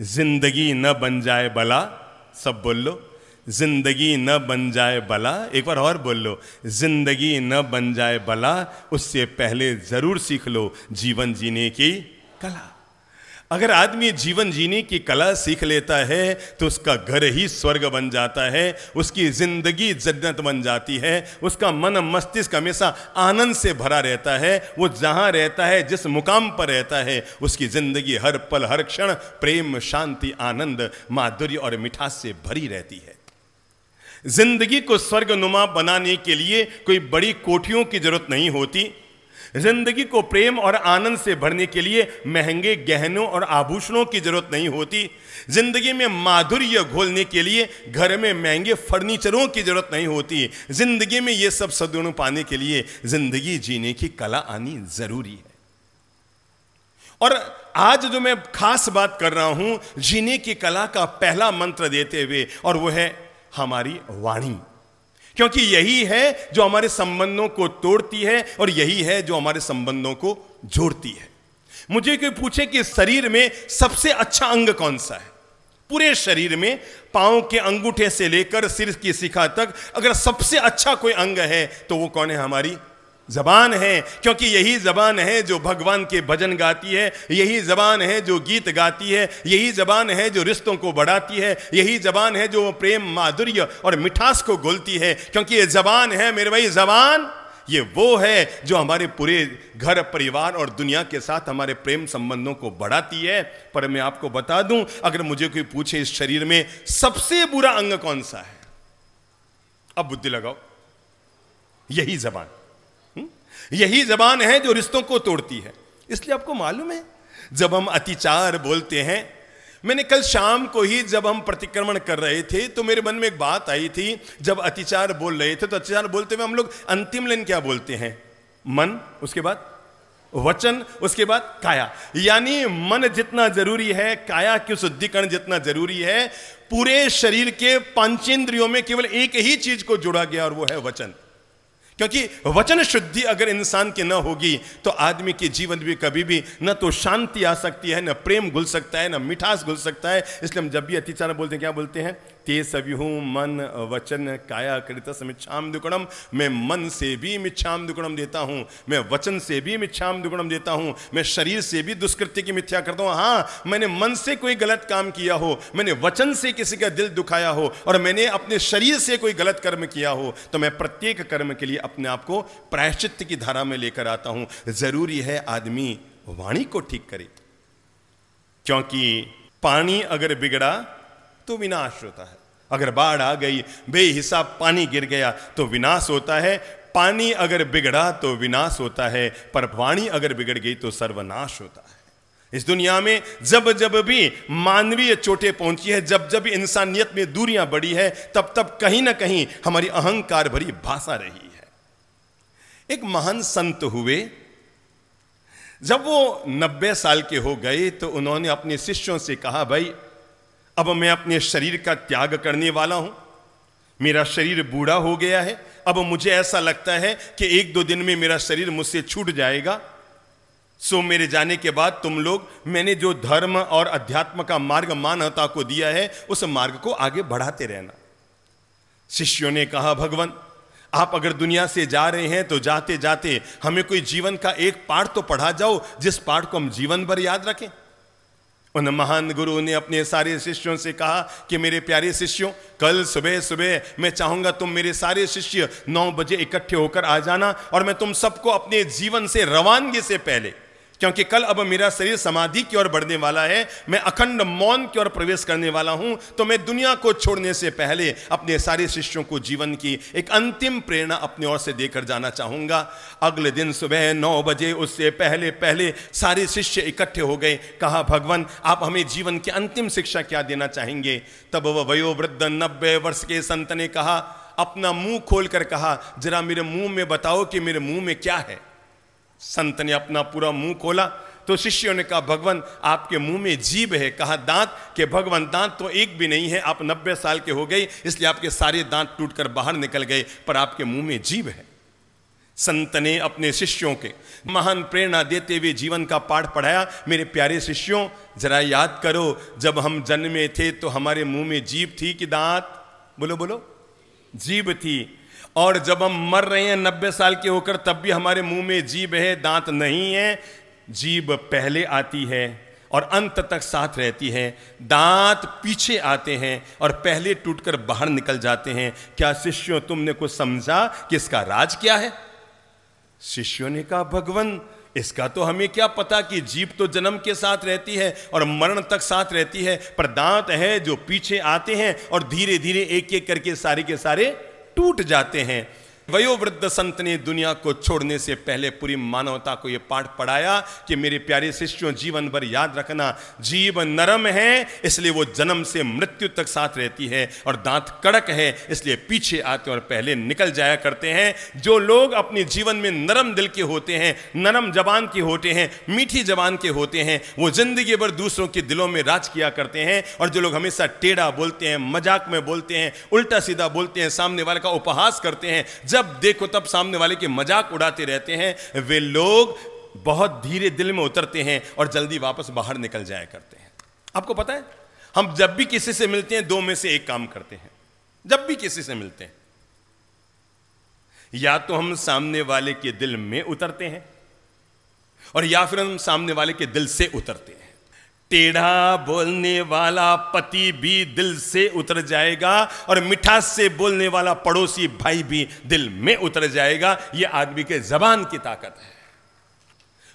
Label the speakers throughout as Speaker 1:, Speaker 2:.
Speaker 1: जिंदगी न बन जाए बला सब बोल लो जिंदगी न बन जाए बला एक बार और बोल लो जिंदगी न बन जाए बला उससे पहले जरूर सीख लो जीवन जीने की कला अगर आदमी जीवन जीने की कला सीख लेता है तो उसका घर ही स्वर्ग बन जाता है उसकी जिंदगी जन्नत बन जाती है उसका मन मस्तिष्क हमेशा आनंद से भरा रहता है वो जहाँ रहता है जिस मुकाम पर रहता है उसकी जिंदगी हर पल हर क्षण प्रेम शांति आनंद माधुर्य और मिठास से भरी रहती है जिंदगी को स्वर्ग नुमा बनाने के लिए कोई बड़ी कोठियों की जरूरत नहीं होती जिंदगी को प्रेम और आनंद से भरने के लिए महंगे गहनों और आभूषणों की जरूरत नहीं होती जिंदगी में माधुर्य घोलने के लिए घर में महंगे फर्नीचरों की जरूरत नहीं होती जिंदगी में ये सब सदगुण पाने के लिए जिंदगी जीने की कला आनी जरूरी है और आज जो मैं खास बात कर रहा हूं जीने की कला का पहला मंत्र देते हुए और वो है हमारी वाणी क्योंकि यही है जो हमारे संबंधों को तोड़ती है और यही है जो हमारे संबंधों को जोड़ती है मुझे कोई पूछे कि शरीर में सबसे अच्छा अंग कौन सा है पूरे शरीर में पांव के अंगूठे से लेकर सिर की शिखा तक अगर सबसे अच्छा कोई अंग है तो वो कौन है हमारी जबान है क्योंकि यही जबान है जो भगवान के भजन गाती है यही जबान है जो गीत गाती है यही जबान है जो रिश्तों को बढ़ाती है यही जबान है जो प्रेम माधुर्य और मिठास को गोलती है क्योंकि ये जबान है मेरे भाई जबान ये वो है जो हमारे पूरे घर परिवार और दुनिया के साथ हमारे प्रेम संबंधों को बढ़ाती है पर मैं आपको बता दूं अगर मुझे कोई पूछे इस शरीर में सबसे बुरा अंग कौन सा है अब बुद्धि लगाओ यही जबान यही जबान है जो रिश्तों को तोड़ती है इसलिए आपको मालूम है जब हम अतिचार बोलते हैं मैंने कल शाम को ही जब हम प्रतिक्रमण कर रहे थे तो मेरे मन में एक बात आई थी जब अतिचार बोल रहे थे तो अतिचार बोलते हुए हम लोग अंतिम लेन क्या बोलते हैं मन उसके बाद वचन उसके बाद काया यानी मन जितना जरूरी है काया की शुद्धिकरण जितना जरूरी है पूरे शरीर के पंचेंद्रियों में केवल एक ही चीज को जोड़ा गया और वो है वचन क्योंकि वचन शुद्धि अगर इंसान की ना होगी तो आदमी के जीवन में कभी भी न तो शांति आ सकती है न प्रेम घुल सकता है न मिठास घुल सकता है इसलिए हम जब भी अतिचार बोलते हैं क्या बोलते हैं ते सव्यू मन वचन काया कृत मिच्छाम दुगुणम मैं मन से भी मिच्छाम दुकड़म देता हूँ मैं वचन से भी मिच्छाम दुकड़म देता हूँ मैं शरीर से भी दुष्कृत्य की मिथ्या करता हूँ हाँ मैंने मन से कोई गलत काम किया हो मैंने वचन से किसी का दिल दुखाया हो और मैंने अपने शरीर से कोई गलत कर्म किया हो तो मैं प्रत्येक कर्म के लिए अपने आप को प्रायश्चित्य की धारा में लेकर आता हूँ जरूरी है आदमी वाणी को ठीक करे क्योंकि पानी अगर बिगड़ा तो विनाश होता है अगर बाढ़ आ गई बेहिसाब पानी गिर गया तो विनाश होता है पानी अगर बिगड़ा तो विनाश होता है पर वाणी अगर बिगड़ गई तो सर्वनाश होता है इस दुनिया में जब जब भी मानवीय चोटें पहुंची है जब जब इंसानियत में दूरियां बढ़ी है तब तब कहीं ना कहीं हमारी अहंकार भरी भाषा रही है एक महान संत हुए जब वो नब्बे साल के हो गए तो उन्होंने अपने शिष्यों से कहा भाई अब मैं अपने शरीर का त्याग करने वाला हूं मेरा शरीर बूढ़ा हो गया है अब मुझे ऐसा लगता है कि एक दो दिन में मेरा शरीर मुझसे छूट जाएगा सो मेरे जाने के बाद तुम लोग मैंने जो धर्म और अध्यात्म का मार्ग मानवता को दिया है उस मार्ग को आगे बढ़ाते रहना शिष्यों ने कहा भगवान आप अगर दुनिया से जा रहे हैं तो जाते जाते हमें कोई जीवन का एक पाठ तो पढ़ा जाओ जिस पाठ को हम जीवन भर याद रखें उन महान गुरु ने अपने सारे शिष्यों से कहा कि मेरे प्यारे शिष्यों कल सुबह सुबह मैं चाहूँगा तुम मेरे सारे शिष्य नौ बजे इकट्ठे होकर आ जाना और मैं तुम सबको अपने जीवन से रवानगी से पहले क्योंकि कल अब मेरा शरीर समाधि की ओर बढ़ने वाला है मैं अखंड मौन की ओर प्रवेश करने वाला हूं तो मैं दुनिया को छोड़ने से पहले अपने सारे शिष्यों को जीवन की एक अंतिम प्रेरणा अपने ओर से देकर जाना चाहूंगा अगले दिन सुबह नौ बजे उससे पहले पहले सारे शिष्य इकट्ठे हो गए कहा भगवान आप हमें जीवन की अंतिम शिक्षा क्या देना चाहेंगे तब वह वयोवृद्ध नब्बे वर्ष के संत ने कहा अपना मुंह खोलकर कहा जरा मेरे मुंह में बताओ कि मेरे मुंह में क्या है संत ने अपना पूरा मुंह खोला तो शिष्यों ने कहा भगवान आपके मुंह में जीभ है कहा दांत के भगवान दांत तो एक भी नहीं है आप नब्बे साल के हो गए इसलिए आपके सारे दांत टूटकर बाहर निकल गए पर आपके मुंह में जीभ है संत ने अपने शिष्यों के महान प्रेरणा देते हुए जीवन का पाठ पढ़ाया मेरे प्यारे शिष्यों जरा याद करो जब हम जन्मे थे तो हमारे मुंह में जीभ थी कि दांत बोलो बोलो जीभ थी और जब हम मर रहे हैं नब्बे साल के होकर तब भी हमारे मुंह में जीभ है दांत नहीं है जीभ पहले आती है और अंत तक साथ रहती है दांत पीछे आते हैं और पहले टूटकर बाहर निकल जाते हैं क्या शिष्यों तुमने कुछ समझा कि इसका राज क्या है शिष्यों ने कहा भगवान इसका तो हमें क्या पता कि जीभ तो जन्म के साथ रहती है और मरण तक साथ रहती है पर दांत है जो पीछे आते हैं और धीरे धीरे एक एक करके सारे के सारे टूट जाते हैं वयोवृद्ध संत ने दुनिया को छोड़ने से पहले पूरी मानवता को यह पाठ पढ़ाया कि मेरे प्यारे शिष्यों जीवन भर याद रखना जीव नरम है इसलिए वो जन्म से मृत्यु तक साथ रहती है और दांत कड़क है इसलिए पीछे आते और पहले निकल जाया करते हैं जो लोग अपने जीवन में नरम दिल के होते हैं नरम जबान के होते हैं मीठी जबान के होते हैं वो जिंदगी भर दूसरों के दिलों में राज किया करते हैं और जो लोग हमेशा टेढ़ा बोलते हैं मजाक में बोलते हैं उल्टा सीधा बोलते हैं सामने वाले का उपहास करते हैं जब देखो तब सामने वाले के मजाक उड़ाते रहते हैं वे लोग बहुत धीरे दिल में उतरते हैं और जल्दी वापस बाहर निकल जाया करते हैं आपको पता है हम जब भी किसी से मिलते हैं दो में से एक काम करते हैं जब भी किसी से मिलते हैं या तो हम सामने वाले के दिल में उतरते हैं और या फिर हम सामने वाले के दिल से उतरते हैं टेढ़ा बोलने वाला पति भी दिल से उतर जाएगा और मिठास से बोलने वाला पड़ोसी भाई भी दिल में उतर जाएगा यह आदमी के जबान की ताकत है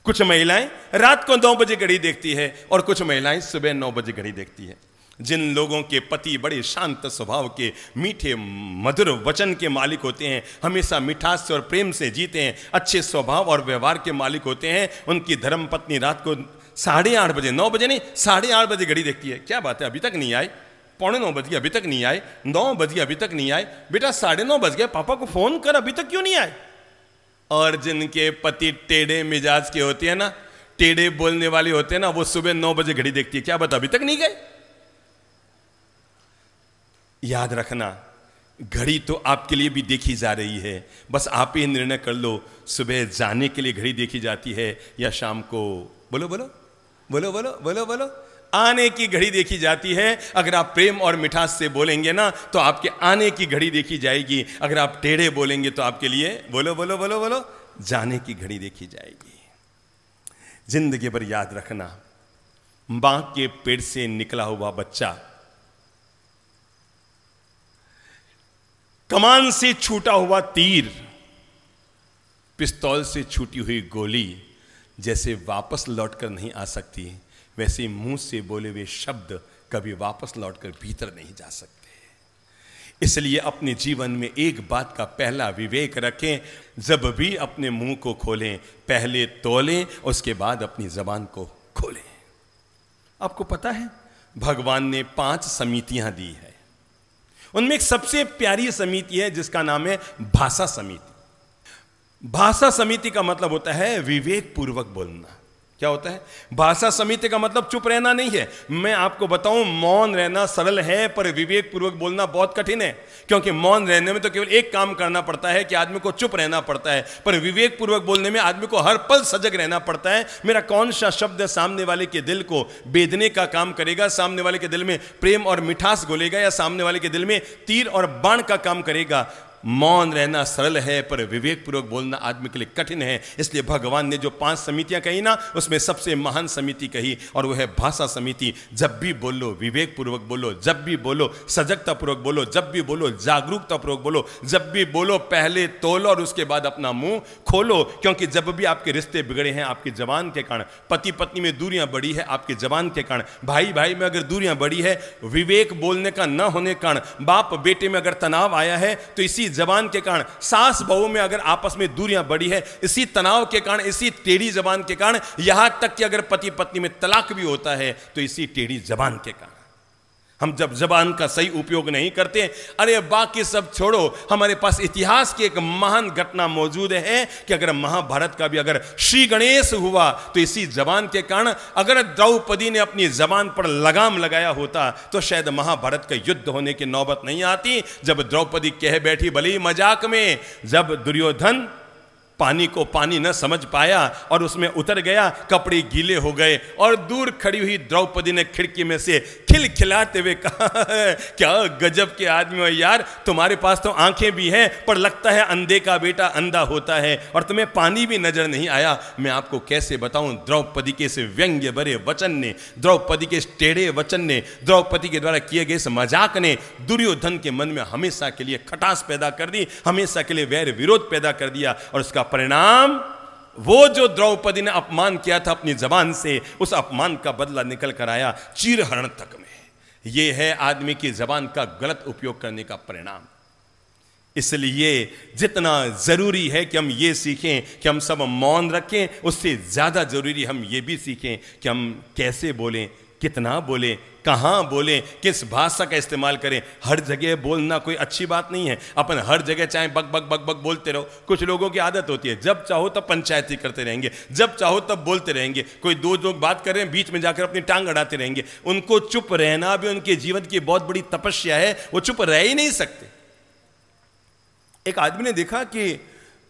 Speaker 1: कुछ महिलाएं रात को नौ बजे घड़ी देखती है और कुछ महिलाएं सुबह नौ बजे घड़ी देखती है जिन लोगों के पति बड़े शांत स्वभाव के मीठे मधुर वचन के मालिक होते हैं हमेशा मिठास और प्रेम से जीते हैं अच्छे स्वभाव और व्यवहार के मालिक होते हैं उनकी धर्म पत्नी रात को साढ़े आठ बजे नौ बजे नहीं साढ़े आठ बजे घड़ी देखती है क्या बात है अभी तक नहीं आए पौने नौ बज गए अभी तक नहीं आए नौ बज गए अभी तक नहीं आए बेटा साढ़े नौ बज गए पापा को फोन कर अभी तक क्यों नहीं आए और जिनके पति टेढ़े मिजाज के होते हैं ना टेढ़े बोलने वाले होते हैं ना वो सुबह नौ बजे घड़ी देखती है क्या बात अभी तक नहीं गए याद रखना घड़ी तो आपके लिए भी देखी जा रही है बस आप ही निर्णय कर लो सुबह जाने के लिए घड़ी देखी जाती है या शाम को बोलो बोलो बोलो बोलो बोलो बोलो आने की घड़ी देखी जाती है अगर आप प्रेम और मिठास से बोलेंगे ना तो आपके आने की घड़ी देखी जाएगी अगर आप टेढ़े बोलेंगे तो आपके लिए बोलो बोलो बोलो बोलो जाने की घड़ी देखी जाएगी जिंदगी भर याद रखना बाघ के पेड़ से निकला हुआ बच्चा कमान से छूटा हुआ तीर पिस्तौल से छूटी हुई गोली जैसे वापस लौट कर नहीं आ सकती वैसे मुंह से बोले हुए शब्द कभी वापस लौट कर भीतर नहीं जा सकते इसलिए अपने जीवन में एक बात का पहला विवेक रखें जब भी अपने मुंह को खोलें पहले तोलें उसके बाद अपनी जबान को खोलें आपको पता है भगवान ने पांच समितियां दी है उनमें एक सबसे प्यारी समिति है जिसका नाम है भाषा समिति भाषा समिति का मतलब होता है विवेक पूर्वक बोलना क्या होता है भाषा समिति का मतलब चुप रहना नहीं है मैं आपको बताऊं मौन रहना सरल है पर विवेक पूर्वक बोलना बहुत कठिन है क्योंकि मौन रहने में तो केवल एक काम करना पड़ता है कि आदमी को चुप रहना पड़ता है पर विवेक पूर्वक बोलने में आदमी को हर पल सजग रहना पड़ता है मेरा कौन सा शब्द सामने वाले के दिल को बेदने का काम करेगा सामने वाले के दिल में प्रेम और मिठास घोलेगा या सामने वाले के दिल में तीर और बाण का काम करेगा मौन रहना सरल है पर विवेकपूर्वक बोलना आदमी के लिए कठिन है इसलिए भगवान ने जो पांच समितियां कही ना उसमें सबसे महान समिति कही और वह है भाषा समिति जब भी बोलो विवेकपूर्वक बोलो जब भी बोलो सजगतापूर्वक बोलो जब भी बोलो जागरूकतापूर्वक बोलो जब भी बोलो पहले तोलो और उसके बाद अपना मुंह खोलो क्योंकि जब भी आपके रिश्ते बिगड़े हैं आपकी जबान के कारण पति पत्नी में दूरियां बड़ी है आपकी जबान के कारण भाई भाई में अगर दूरियां बड़ी है विवेक बोलने का न होने कारण बाप बेटे में अगर तनाव आया है तो इसी जबान के कारण सास बहू में अगर आपस में दूरियां बढ़ी है इसी तनाव के कारण इसी टेढ़ी जबान के कारण यहां तक कि अगर पति पत्नी में तलाक भी होता है तो इसी टेढ़ी जबान के कारण हम जब जबान का सही उपयोग नहीं करते अरे बाकी सब छोड़ो हमारे पास इतिहास की एक महान घटना मौजूद है कि अगर महाभारत का भी अगर श्री गणेश हुआ तो इसी जबान के कारण अगर द्रौपदी ने अपनी जबान पर लगाम लगाया होता तो शायद महाभारत का युद्ध होने की नौबत नहीं आती जब द्रौपदी कह बैठी भली मजाक में जब दुर्योधन पानी को पानी न समझ पाया और उसमें उतर गया कपड़े गीले हो गए और दूर खड़ी हुई द्रौपदी ने खिड़की में से खिलखिलाते हुए कहा क्या गजब के आदमी हो यार तुम्हारे पास तो आंखें भी हैं पर लगता है अंधे का बेटा अंधा होता है और तुम्हें पानी भी नजर नहीं आया मैं आपको कैसे बताऊं द्रौपदी के से व्यंग्य भरे वचन ने द्रौपदी के टेढ़े वचन ने द्रौपदी के द्वारा किए गए इस मजाक ने दुर्योधन के मन में हमेशा के लिए खटास पैदा कर दी हमेशा के लिए वैर विरोध पैदा कर दिया और उसका परिणाम वो जो द्रौपदी ने अपमान किया था अपनी जबान से उस अपमान का बदला निकल कर आया चीरहरण तक यह है आदमी की जबान का गलत उपयोग करने का परिणाम इसलिए जितना ज़रूरी है कि हम ये सीखें कि हम सब मौन रखें उससे ज़्यादा ज़रूरी हम ये भी सीखें कि हम कैसे बोलें कितना बोलें कहाँ बोलें किस भाषा का इस्तेमाल करें हर जगह बोलना कोई अच्छी बात नहीं है अपन हर जगह चाहे बक बक बक बक बोलते रहो कुछ लोगों की आदत होती है जब चाहो तब पंचायती करते रहेंगे जब चाहो तब बोलते रहेंगे कोई दो लोग बात कर रहे हैं बीच में जाकर अपनी टांग अड़ाते रहेंगे उनको चुप रहना भी उनके जीवन की बहुत बड़ी तपस्या है वो चुप रह ही नहीं सकते एक आदमी ने देखा कि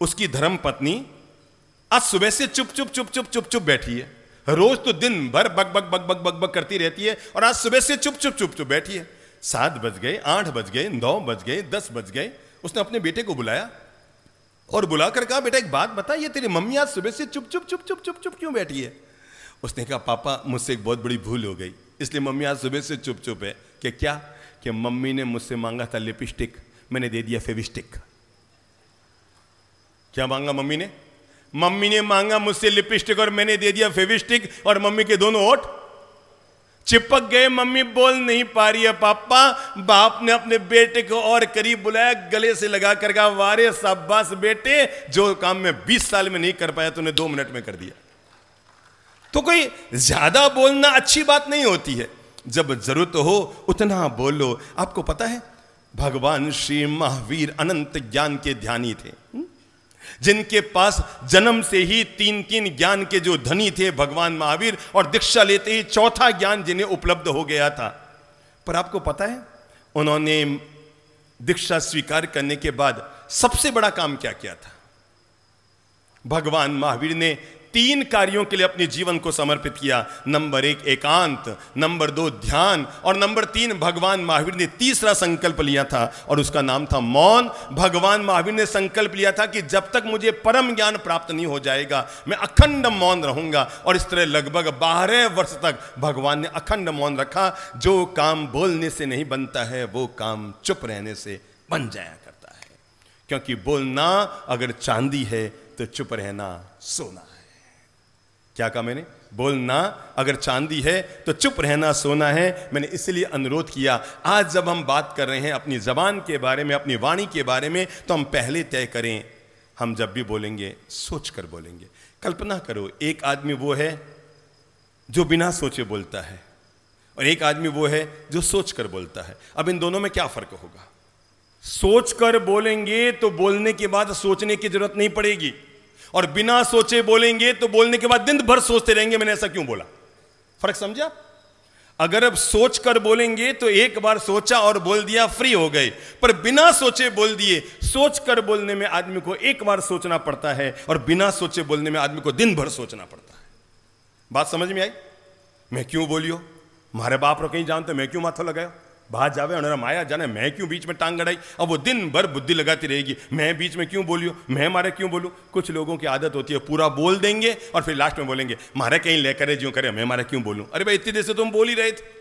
Speaker 1: उसकी धर्म पत्नी आज सुबह से चुप चुप चुप चुप चुप चुप बैठी है रोज तो दिन भर बग बग बग बग बग बग करती रहती है और आज सुबह से चुप चुप चुप चुप बैठी है सात बज गए आठ बज गए नौ बज गए दस बज गए उसने अपने बेटे को बुलाया और बुलाकर कहा बेटा एक बात बता ये तेरी मम्मी आज सुबह से चुप चुप चुप चुप चुप चुप क्यों बैठी है उसने कहा पापा मुझसे एक बहुत बड़ी भूल हो गई इसलिए मम्मी आज सुबह से चुप चुप है कि क्या कि मम्मी ने मुझसे मांगा था लिपस्टिक मैंने दे दिया फेविस्टिक क्या मांगा मम्मी ने मम्मी ने मांगा मुझसे लिपस्टिक और मैंने दे दिया फेविस्टिक और मम्मी के दोनों ओट चिपक गए मम्मी बोल नहीं पा रही है पापा बाप ने अपने बेटे को और करीब बुलाया गले से लगा कर कहा वारे साबास बेटे जो काम मैं बीस साल में नहीं कर पाया तूने दो मिनट में कर दिया तो कोई ज्यादा बोलना अच्छी बात नहीं होती है जब जरूरत हो उतना बोलो आपको पता है भगवान श्री महावीर अनंत ज्ञान के ध्यानी थे जिनके पास जन्म से ही तीन तीन ज्ञान के जो धनी थे भगवान महावीर और दीक्षा लेते ही चौथा ज्ञान जिन्हें उपलब्ध हो गया था पर आपको पता है उन्होंने दीक्षा स्वीकार करने के बाद सबसे बड़ा काम क्या किया था भगवान महावीर ने तीन कार्यों के लिए अपने जीवन को समर्पित किया नंबर एक एकांत नंबर दो ध्यान और नंबर तीन भगवान महावीर ने तीसरा संकल्प लिया था और उसका नाम था मौन भगवान महावीर ने संकल्प लिया था कि जब तक मुझे परम ज्ञान प्राप्त नहीं हो जाएगा मैं अखंड मौन रहूंगा और इस तरह लगभग बारह वर्ष तक भगवान ने अखंड मौन रखा जो काम बोलने से नहीं बनता है वो काम चुप रहने से बन जाया करता है क्योंकि बोलना अगर चांदी है तो चुप रहना सोना क्या कहा मैंने बोलना अगर चांदी है तो चुप रहना सोना है मैंने इसलिए अनुरोध किया आज जब हम बात कर रहे हैं अपनी ज़बान के बारे में अपनी वाणी के बारे में तो हम पहले तय करें हम जब भी बोलेंगे सोच कर बोलेंगे कल्पना करो एक आदमी वो है जो बिना सोचे बोलता है और एक आदमी वो है जो सोच कर बोलता है अब इन दोनों में क्या फ़र्क होगा सोच कर बोलेंगे तो बोलने के बाद सोचने की ज़रूरत नहीं पड़ेगी और बिना सोचे बोलेंगे तो बोलने के बाद दिन भर सोचते रहेंगे मैंने ऐसा क्यों बोला फर्क समझा अगर अब सोच कर बोलेंगे तो एक बार सोचा और बोल दिया फ्री हो गए पर बिना सोचे बोल दिए सोच कर बोलने में आदमी को एक बार सोचना पड़ता है और बिना सोचे बोलने में आदमी को दिन भर सोचना पड़ता है बात समझ में आई मैं क्यों बोलियो मारे बाप रो कहीं जानते तो मैं क्यों माथा लगाया बाहर जावे उन्होंने माया जाने मैं क्यों बीच में टांग गड़ाई अब वो दिन भर बुद्धि लगाती रहेगी मैं बीच में क्यों बोलियो मैं मारे क्यों बोलूँ कुछ लोगों की आदत होती है पूरा बोल देंगे और फिर लास्ट में बोलेंगे मारे कहीं ले करे ज्यों करे मैं मारे क्यों बोलूँ अरे भाई इतनी देर से तुम तो बोल ही रहे थे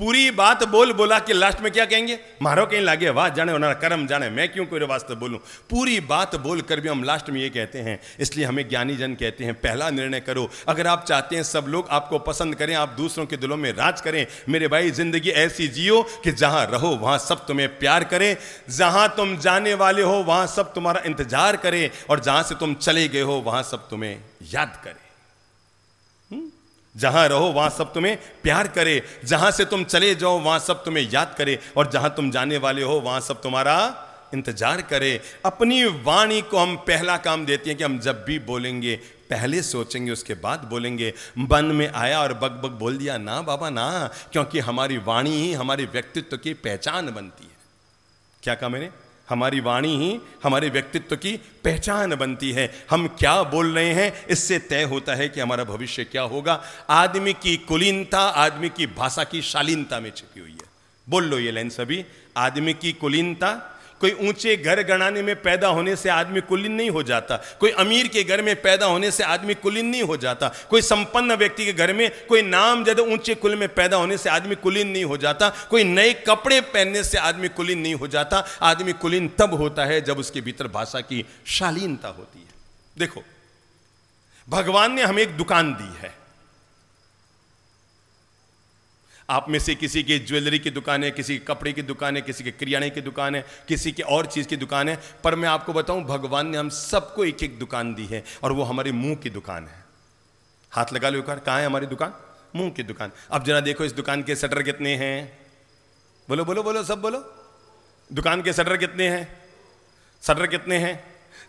Speaker 1: पूरी बात बोल बोला के लास्ट में क्या कहेंगे मारो कहीं लागे वाह जाने होना कर्म जाने मैं क्यों कोई वास्ते बोलूं पूरी बात बोल कर भी हम लास्ट में ये कहते हैं इसलिए हमें ज्ञानी जन कहते हैं पहला निर्णय करो अगर आप चाहते हैं सब लोग आपको पसंद करें आप दूसरों के दिलों में राज करें मेरे भाई जिंदगी ऐसी जियो कि जहां रहो वहां सब तुम्हें प्यार करें जहां तुम जाने वाले हो वहां सब तुम्हारा इंतजार करें और जहां से तुम चले गए हो वहां सब तुम्हें याद करें जहां रहो वहां सब तुम्हें प्यार करे जहां से तुम चले जाओ वहां सब तुम्हें याद करे और जहां तुम जाने वाले हो वहां सब तुम्हारा इंतजार करे अपनी वाणी को हम पहला काम देते हैं कि हम जब भी बोलेंगे पहले सोचेंगे उसके बाद बोलेंगे मन में आया और बग बग बोल दिया ना बाबा ना क्योंकि हमारी वाणी ही हमारे व्यक्तित्व की पहचान बनती है क्या कहा मैंने हमारी वाणी ही हमारे व्यक्तित्व की पहचान बनती है हम क्या बोल रहे हैं इससे तय होता है कि हमारा भविष्य क्या होगा आदमी की कुलीनता आदमी की भाषा की शालीनता में छिपी हुई है बोल लो ये लाइन सभी आदमी की कुलीनता कोई ऊंचे घर गणाने में पैदा होने से आदमी कुलीन नहीं हो जाता कोई अमीर के घर में पैदा होने से आदमी कुलीन नहीं हो जाता कोई संपन्न व्यक्ति के घर में कोई नाम ज्यादा ऊंचे कुल में पैदा होने से आदमी कुलीन नहीं हो जाता कोई नए कपड़े पहनने से आदमी कुलीन नहीं हो जाता आदमी कुलीन तब होता है जब उसके भीतर भाषा की शालीनता होती है देखो भगवान ने हमें एक दुकान दी है आप में से किसी की ज्वेलरी की दुकान है किसी के कपड़े की दुकान है किसी के किराने की दुकान है किसी के और चीज़ की दुकान है पर मैं आपको बताऊं भगवान ने हम सबको एक एक दुकान दी है और वो हमारे मुंह की दुकान है हाथ लगा लो कहाँ है हमारी दुकान मुंह की दुकान अब जरा देखो इस दुकान के शटर कितने हैं बोलो बोलो बोलो सब बोलो दुकान के शटर कितने हैं शटर कितने हैं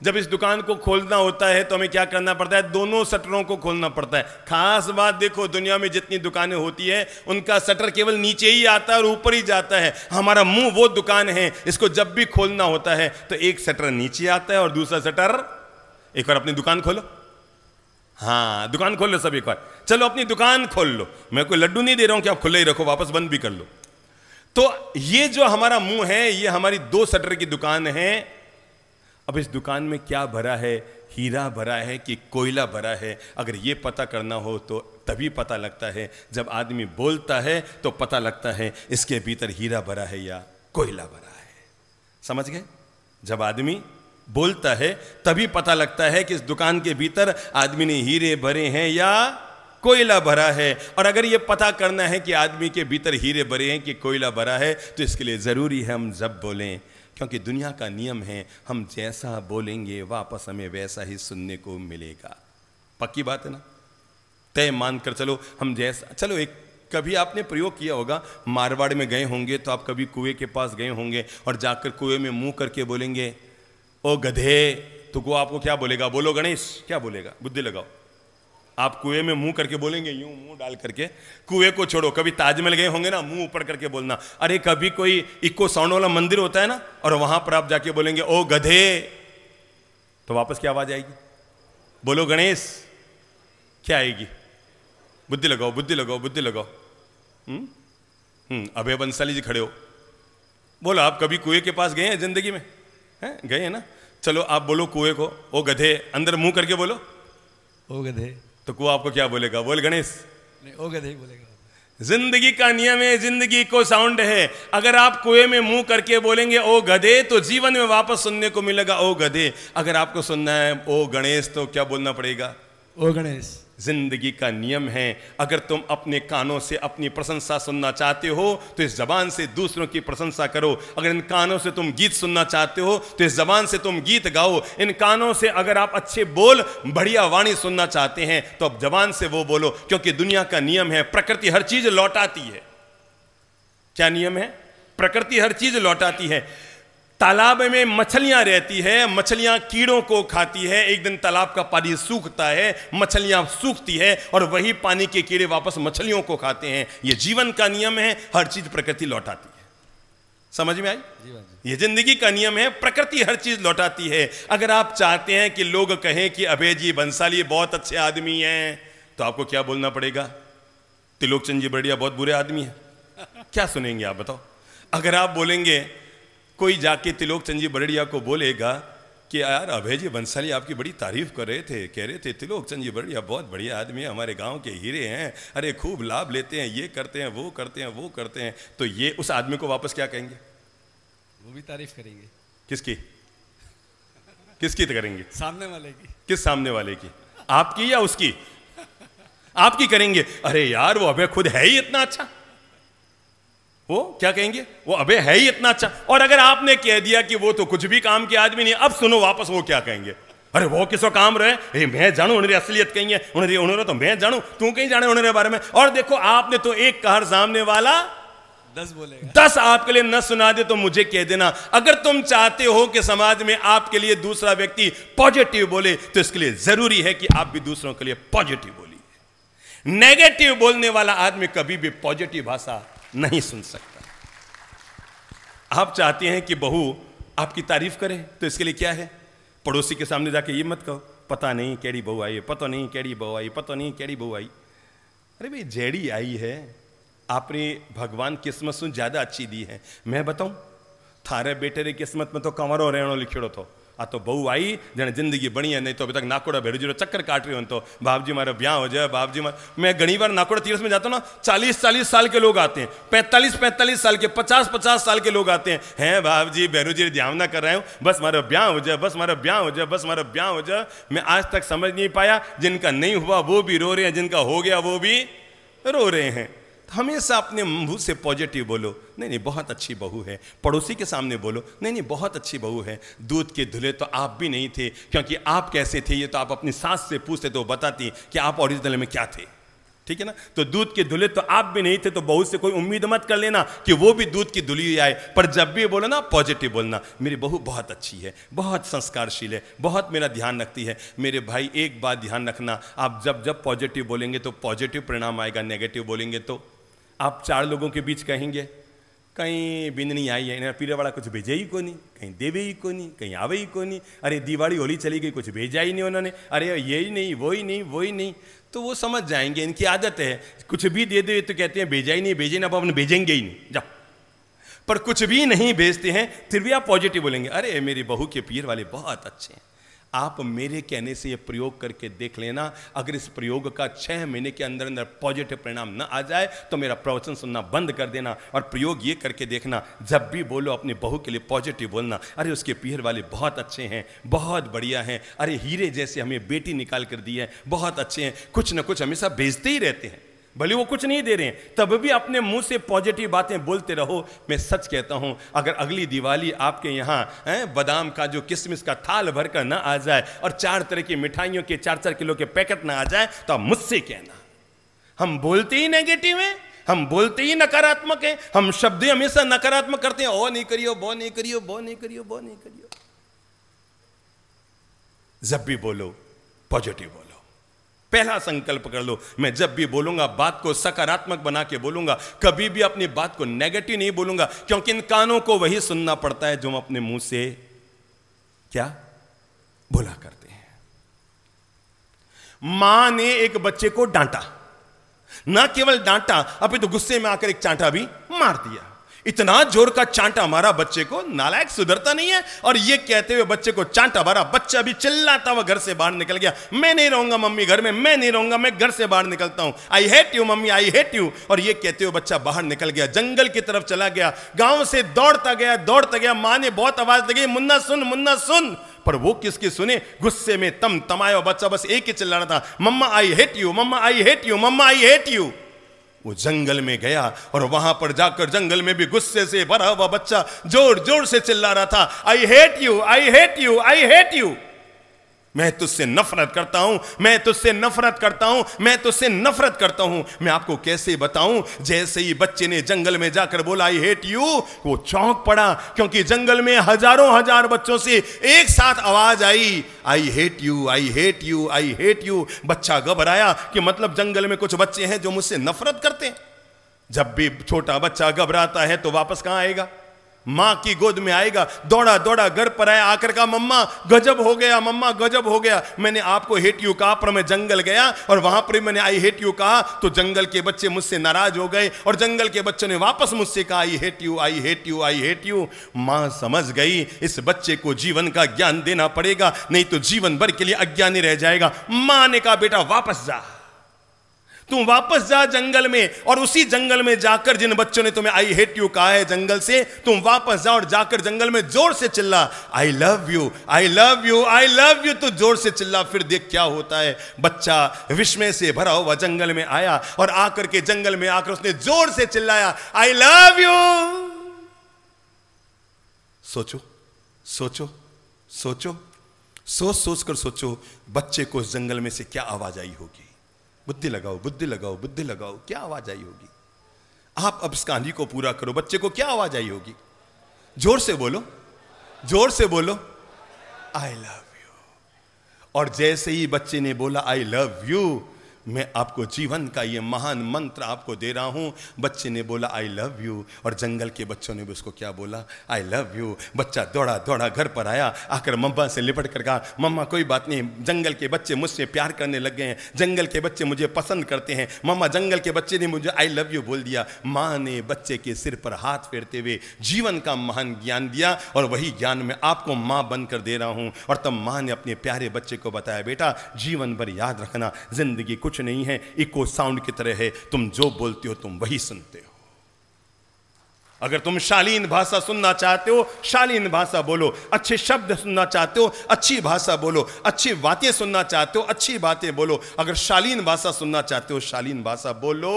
Speaker 1: जब इस दुकान को खोलना होता है तो हमें क्या करना पड़ता है दोनों शटरों को खोलना पड़ता है खास बात देखो दुनिया में जितनी दुकानें होती है उनका शटर केवल नीचे ही आता है और ऊपर ही जाता है हमारा मुंह वो दुकान है इसको जब भी खोलना होता है तो एक शटर नीचे आता है और दूसरा शटर एक बार अपनी दुकान खोलो हाँ दुकान खोल लो सब एक बार चलो अपनी दुकान खोल लो मैं कोई लड्डू नहीं दे रहा हूं कि आप खुले ही रखो वापस बंद भी कर लो तो ये जो हमारा मुंह है ये हमारी दो शटर की दुकान है अब इस दुकान में क्या भरा है हीरा भरा है कि कोयला भरा है अगर ये पता करना हो तो तभी पता लगता है जब आदमी बोलता है तो पता लगता है इसके भीतर हीरा भरा है या कोयला भरा है समझ गए जब आदमी बोलता है तभी पता लगता है कि इस दुकान के भीतर आदमी ने हीरे भरे हैं या कोयला भरा है और अगर ये पता करना है कि आदमी के भीतर हीरे भरे हैं कि कोयला भरा है तो इसके लिए ज़रूरी है हम जब बोलें क्योंकि दुनिया का नियम है हम जैसा बोलेंगे वापस हमें वैसा ही सुनने को मिलेगा पक्की बात है ना तय मानकर चलो हम जैसा चलो एक कभी आपने प्रयोग किया होगा मारवाड़ में गए होंगे तो आप कभी कुएं के पास गए होंगे और जाकर कुएं में मुंह करके बोलेंगे ओ गधे तो वो आपको क्या बोलेगा बोलो गणेश क्या बोलेगा बुद्धि लगाओ आप कुएं में मुंह करके बोलेंगे यूं मुंह डाल करके कुएं को छोड़ो कभी ताजमहल गए होंगे ना मुंह ऊपर करके बोलना अरे कभी कोई इको साउंड वाला मंदिर होता है ना और वहां पर आप जाके बोलेंगे ओ गधे तो वापस क्या आवाज आएगी बोलो गणेश क्या आएगी बुद्धि लगाओ बुद्धि लगाओ बुद्धि लगाओ हम्म, हम्म अभय बंसाली जी खड़े हो बोलो आप कभी कुएं के पास गए हैं जिंदगी में है? गए हैं ना चलो आप बोलो कुएं को ओ गधे अंदर मुंह करके बोलो ओ गधे तो कुआ आपको क्या बोलेगा बोल गणेश नहीं हो नहीं बोलेगा जिंदगी का नियम है जिंदगी को साउंड है अगर आप कुएं में मुंह करके बोलेंगे ओ गधे तो जीवन में वापस सुनने को मिलेगा ओ गधे अगर आपको सुनना है ओ गणेश तो क्या बोलना पड़ेगा ओ गणेश ज़िंदगी का नियम है अगर तुम अपने कानों से अपनी प्रशंसा सुनना चाहते हो तो इस ज़बान से दूसरों की प्रशंसा करो अगर इन कानों से तुम गीत सुनना चाहते हो तो इस ज़बान से तुम गीत गाओ इन कानों से अगर आप अच्छे बोल बढ़िया वाणी सुनना चाहते हैं तो अब जबान से वो बोलो क्योंकि दुनिया का नियम है प्रकृति हर चीज़ लौटाती है क्या नियम है प्रकृति हर चीज़ लौटाती है तालाब में मछलियां रहती है मछलियां कीड़ों को खाती है एक दिन तालाब का पानी सूखता है मछलियां सूखती है और वही पानी के कीड़े वापस मछलियों को खाते हैं ये जीवन का नियम है हर चीज प्रकृति लौटाती है समझ में आई ये जिंदगी का नियम है प्रकृति हर चीज लौटाती है अगर आप चाहते हैं कि लोग कहें कि अभय जी बंसाली बहुत अच्छे आदमी हैं तो आपको क्या बोलना पड़ेगा तिलोक चंद जी बड़िया बहुत बुरे आदमी हैं क्या सुनेंगे आप बताओ अगर आप बोलेंगे कोई जाके तिलोक चंद जी बरड़िया को बोलेगा कि यार अभय जी बंसाली आपकी बड़ी तारीफ कर रहे थे कह रहे थे तिलोक चंद जी बरड़िया बहुत बढ़िया आदमी है हमारे गांव के हीरे हैं अरे खूब लाभ लेते हैं ये करते हैं वो करते हैं वो करते हैं तो ये उस आदमी को वापस क्या कहेंगे वो भी तारीफ करेंगे किसकी किसकी तो करेंगे सामने वाले की किस सामने वाले की आपकी या उसकी आपकी करेंगे अरे यार वो अभय खुद है ही इतना अच्छा वो क्या कहेंगे वो अबे है ही इतना अच्छा और अगर आपने कह दिया कि वो तो कुछ भी काम के आदमी नहीं अब सुनो वापस वो क्या कहेंगे अरे वो किसो काम रहे ए, मैं जानू उन्हें असलियत कही है उन्हें उन्होंने तो मैं जानू तू कहीं जाने उन्हें बारे में और देखो आपने तो एक कहर सामने वाला दस बोले दस आपके लिए न सुना दे तो मुझे कह देना अगर तुम चाहते हो कि समाज में आपके लिए दूसरा व्यक्ति पॉजिटिव बोले तो इसके लिए जरूरी है कि आप भी दूसरों के लिए पॉजिटिव बोलिए नेगेटिव बोलने वाला आदमी कभी भी पॉजिटिव भाषा नहीं सुन सकता आप चाहते हैं कि बहू आपकी तारीफ करे तो इसके लिए क्या है पड़ोसी के सामने जाके ये मत कहो पता नहीं कैडी बहू आई पता नहीं कैडी बहू आई पता नहीं कैडी बहू आई अरे भाई जेड़ी आई है आपने भगवान किस्मत सुन ज़्यादा अच्छी दी है मैं बताऊं थारे बेटे री किस्मत में तो कंवरो रेणो लिखेड़ो तो तो आई તો जिंदगी बनी है नहीं तो अभी तक नाकोड़ा भेड़ जीरो चक्कर काट रही हो तो बाप जी मारे ब्याह हो जाए बाप जी मैं घनी बार नाकोड़ा तीर्थ में जाता ना चालीस चालीस साल के लोग आते हैं पैंतालीस पैंतालीस साल के पचास पचास साल के लोग आते हैं हैं बाप जी बहनू जी ध्यान ना कर रहे हो बस मारा ब्याह हो जाए बस मारा ब्याह हो जाए बस मारा ब्याह हो जाए मैं आज तक समझ नहीं पाया जिनका नहीं हुआ वो भी रो रहे हैं जिनका हो गया वो भी रो रहे हैं हमेशा अपने मुंह से पॉजिटिव बोलो नहीं नहीं बहुत अच्छी बहू है पड़ोसी के सामने बोलो नहीं नहीं बहुत अच्छी बहू है दूध के धुले तो आप भी नहीं थे क्योंकि आप कैसे थे ये तो आप अपनी सास से पूछते तो बताती कि आप ओरिजिनल में क्या थे ठीक है ना तो दूध के धुले तो आप भी नहीं थे तो बहू से कोई उम्मीद मत कर लेना कि वो भी दूध की धुली आए पर जब भी बोलो ना पॉजिटिव बोलना मेरी बहू बहुत अच्छी है बहुत संस्कारशील है बहुत मेरा ध्यान रखती है मेरे भाई एक बात ध्यान रखना आप जब जब पॉजिटिव बोलेंगे तो पॉजिटिव परिणाम आएगा नेगेटिव बोलेंगे तो आप चार लोगों के बीच कहेंगे कहीं बिंदनी आई है इन्हें पीरे वाला कुछ भेजे ही को नहीं कहीं देवे ही को नहीं कहीं आवे ही को नहीं अरे दिवाली होली चली गई कुछ भेजा ही नहीं उन्होंने अरे ये ही नहीं वो ही नहीं वो ही नहीं तो वो समझ जाएंगे इनकी आदत है कुछ भी दे दे तो कहते हैं भेजा ही नहीं भेजे ना अब हम भेजेंगे ही नहीं जाओ पर कुछ भी नहीं भेजते हैं फिर भी आप पॉजिटिव बोलेंगे अरे मेरी बहू के पीर वाले बहुत अच्छे हैं आप मेरे कहने से ये प्रयोग करके देख लेना अगर इस प्रयोग का छः महीने के अंदर अंदर पॉजिटिव परिणाम न आ जाए तो मेरा प्रवचन सुनना बंद कर देना और प्रयोग ये करके देखना जब भी बोलो अपनी बहू के लिए पॉजिटिव बोलना अरे उसके पीहर वाले बहुत अच्छे हैं बहुत बढ़िया हैं अरे हीरे जैसे हमें बेटी निकाल कर दी है बहुत अच्छे हैं कुछ ना कुछ हमेशा भेजते ही रहते हैं भले वो कुछ नहीं दे रहे हैं तब भी अपने मुंह से पॉजिटिव बातें बोलते रहो मैं सच कहता हूं अगर अगली दिवाली आपके यहां बादाम का जो किशमिश का थाल भरकर ना आ जाए और चार तरह की मिठाइयों के चार चार किलो के पैकेट ना आ जाए तो आप मुझसे कहना हम बोलते ही नेगेटिव हैं हम बोलते ही नकारात्मक हैं हम शब्द हमेशा नकारात्मक करते हैं ओ नहीं करियो बो नहीं करियो बो नहीं करियो बो नहीं करियो जब भी बोलो पॉजिटिव पहला संकल्प कर लो मैं जब भी बोलूंगा बात को सकारात्मक बना के बोलूंगा कभी भी अपनी बात को नेगेटिव नहीं बोलूंगा क्योंकि इन कानों को वही सुनना पड़ता है जो हम अपने मुंह से क्या बोला करते हैं मां ने एक बच्चे को डांटा ना केवल डांटा अभी तो गुस्से में आकर एक चांटा भी मार दिया इतना जोर का चांटा मारा बच्चे को नालायक सुधरता नहीं है और ये कहते हुए बच्चे को चांटा मारा बच्चा भी चिल्लाता हुआ घर से बाहर निकल गया मैं नहीं रहूंगा मम्मी घर में मैं नहीं रहूंगा मैं घर से बाहर निकलता हूं I hate you mummy I hate you और ये कहते हुए बच्चा बाहर निकल गया जंगल की तरफ चला गया गांव से दौड़ता गया दौड़ता गया माँ ने बहुत आवाज लगी मुन्ना सुन मुन्ना सुन पर वो किसकी सुने गुस्से में तम तमाया बच्चा बस एक ही रहा था mamma I hate you mamma I hate you mamma I hate you वो जंगल में गया और वहां पर जाकर जंगल में भी गुस्से से भरा हुआ बच्चा जोर जोर से चिल्ला रहा था I hate you I hate you I hate you मैं तुझसे नफरत करता हूं मैं तुझसे नफरत करता हूं मैं तुझसे नफरत करता हूं मैं आपको कैसे बताऊं जैसे ही बच्चे ने जंगल में जाकर बोला आई हेट यू वो चौंक पड़ा क्योंकि जंगल में हजारों हजार बच्चों से एक साथ आवाज आई I hate you I hate you I hate you बच्चा घबराया कि मतलब जंगल में कुछ बच्चे हैं जो मुझसे नफरत करते हैं जब भी छोटा बच्चा घबराता है तो वापस कहां आएगा माँ की गोद में आएगा दौड़ा दौड़ा घर पर आया आकर का मम्मा गजब हो गया मम्मा गजब हो गया मैंने आपको हेट यू कहा पर मैं जंगल गया और वहां पर मैंने आई हेट यू कहा तो जंगल के बच्चे मुझसे नाराज हो गए और जंगल के बच्चों ने वापस मुझसे कहा I hate you I hate you I hate you माँ समझ गई इस बच्चे को जीवन का ज्ञान देना पड़ेगा नहीं तो जीवन भर के लिए अज्ञानी रह जाएगा माँ ने कहा बेटा वापस जा तू वापस जा जंगल में और उसी जंगल में जाकर जिन बच्चों ने तुम्हें आई हेट यू कहा है जंगल से तुम वापस जाओ और जाकर जंगल में जोर से चिल्ला I love you I love you I love you तो जोर से चिल्ला फिर देख क्या होता है बच्चा विस्मय से भरा हुआ जंगल में आया और आकर के जंगल में आकर उसने जोर से चिल्लाया आई लव यू सोचो सोचो सोचो सोच सोच कर सोचो बच्चे को उस जंगल में से क्या आवाज आई होगी बुद्धि लगाओ बुद्धि लगाओ बुद्धि लगाओ क्या आवाज आई होगी आप अब इस कहानी को पूरा करो बच्चे को क्या आवाज आई होगी जोर से बोलो जोर से बोलो आई लव यू और जैसे ही बच्चे ने बोला आई लव यू मैं आपको जीवन का ये महान मंत्र आपको दे रहा हूँ बच्चे ने बोला आई लव यू और जंगल के बच्चों ने भी उसको क्या बोला आई लव यू बच्चा दौड़ा दौड़ा घर पर आया आकर मम्मा से लिपट कर कहा मम्मा कोई बात नहीं जंगल के बच्चे मुझसे प्यार करने लग गए हैं जंगल के बच्चे मुझे पसंद करते हैं मम्मा जंगल के बच्चे ने मुझे आई लव यू बोल दिया माँ ने बच्चे के सिर पर हाथ फेरते हुए जीवन का महान ज्ञान दिया और वही ज्ञान मैं आपको माँ बनकर दे रहा हूँ और तब माँ ने अपने प्यारे बच्चे को बताया बेटा जीवन भर याद रखना जिंदगी कुछ कुछ नहीं है इको साउंड की तरह है तुम जो बोलते हो तुम वही सुनते हो अगर तुम शालीन भाषा सुनना चाहते हो शालीन भाषा बोलो अच्छे शब्द सुनना चाहते हो अच्छी भाषा बोलो अच्छी बातें सुनना चाहते हो अच्छी बातें बोलो अगर शालीन भाषा सुनना चाहते हो शालीन भाषा बोलो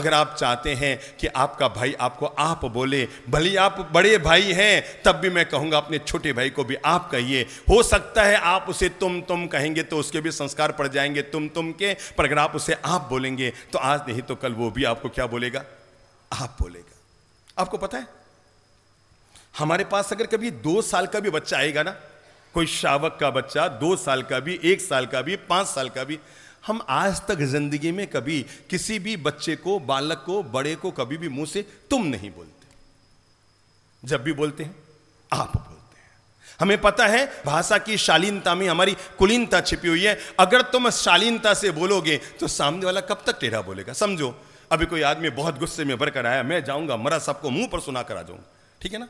Speaker 1: अगर आप चाहते हैं कि आपका भाई आपको आप बोले भले आप बड़े भाई हैं तब भी मैं कहूँगा अपने छोटे भाई को भी आप कहिए हो सकता है आप उसे तुम तुम कहेंगे तो उसके भी संस्कार पड़ जाएंगे तुम तुम के पर अगर आप उसे आप बोलेंगे तो आज नहीं तो कल वो भी आपको क्या बोलेगा आप बोलेगा आपको पता है हमारे पास अगर कभी दो साल का भी बच्चा आएगा ना कोई शावक का बच्चा दो साल का भी एक साल का भी पांच साल का भी हम आज तक जिंदगी में कभी किसी भी बच्चे को बालक को बड़े को कभी भी मुंह से तुम नहीं बोलते जब भी बोलते हैं आप बोलते हैं हमें पता है भाषा की शालीनता में हमारी कुलीनता छिपी हुई है अगर तुम शालीनता से बोलोगे तो सामने वाला कब तक टेढ़ा बोलेगा समझो अभी कोई आदमी बहुत गुस्से में भर कर आया मैं जाऊंगा मरा सबको मुंह पर सुना कर आ जाऊंगा ठीक है ना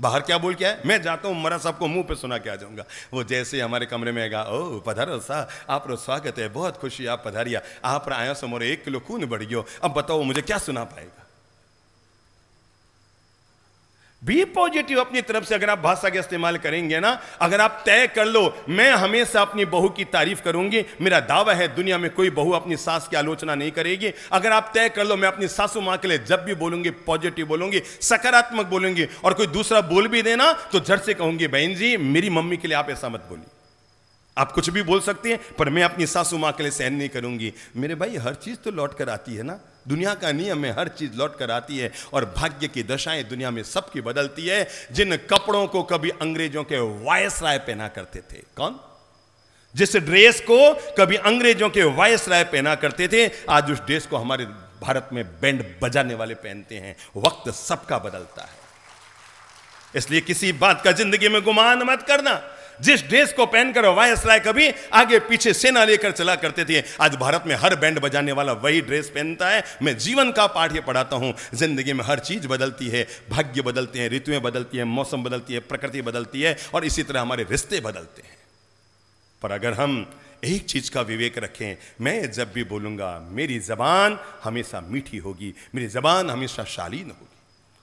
Speaker 1: बाहर क्या बोल के आए मैं जाता हूँ मरा सबको मुंह पे सुना के आ जाऊंगा वो जैसे ही हमारे कमरे में आएगा ओ पधारो सा आप रो स्वागत है बहुत खुशी आप पधारिया आप आया सो मोरे एक किलो खून बढ़ गयो अब बताओ मुझे क्या सुना पाएगा बी पॉजिटिव अपनी तरफ से अगर आप भाषा का इस्तेमाल करेंगे ना अगर आप तय कर लो मैं हमेशा अपनी बहू की तारीफ करूंगी मेरा दावा है दुनिया में कोई बहू अपनी सास की आलोचना नहीं करेगी अगर आप तय कर लो मैं अपनी सासू माँ के लिए जब भी बोलूंगी पॉजिटिव बोलूंगी सकारात्मक बोलूंगी और कोई दूसरा बोल भी देना तो झट से कहूंगी बहन जी मेरी मम्मी के लिए आप ऐसा मत बोलिए आप कुछ भी बोल सकते हैं पर मैं अपनी सासू माँ के लिए सहन नहीं करूंगी मेरे भाई हर चीज़ तो लौट कर आती है ना दुनिया का नियम है हर चीज लौट कर आती है और भाग्य की दशाएं दुनिया में सबकी बदलती है जिन कपड़ों को कभी अंग्रेजों के वायस राय पहना करते थे कौन जिस ड्रेस को कभी अंग्रेजों के वायस राय पहना करते थे आज उस ड्रेस को हमारे भारत में बैंड बजाने वाले पहनते हैं वक्त सबका बदलता है इसलिए किसी बात का जिंदगी में गुमान मत करना जिस ड्रेस को पहनकर राय कभी आगे पीछे सेना लेकर चला करते थे आज भारत में हर बैंड बजाने वाला वही ड्रेस पहनता है मैं जीवन का पाठ ये पढ़ाता हूं जिंदगी में हर चीज बदलती है भाग्य बदलते हैं ऋतुएं बदलती है मौसम बदलती है प्रकृति बदलती है और इसी तरह हमारे रिश्ते बदलते हैं पर अगर हम एक चीज का विवेक रखें मैं जब भी बोलूंगा मेरी जबान हमेशा मीठी होगी मेरी जबान हमेशा शालीन होगी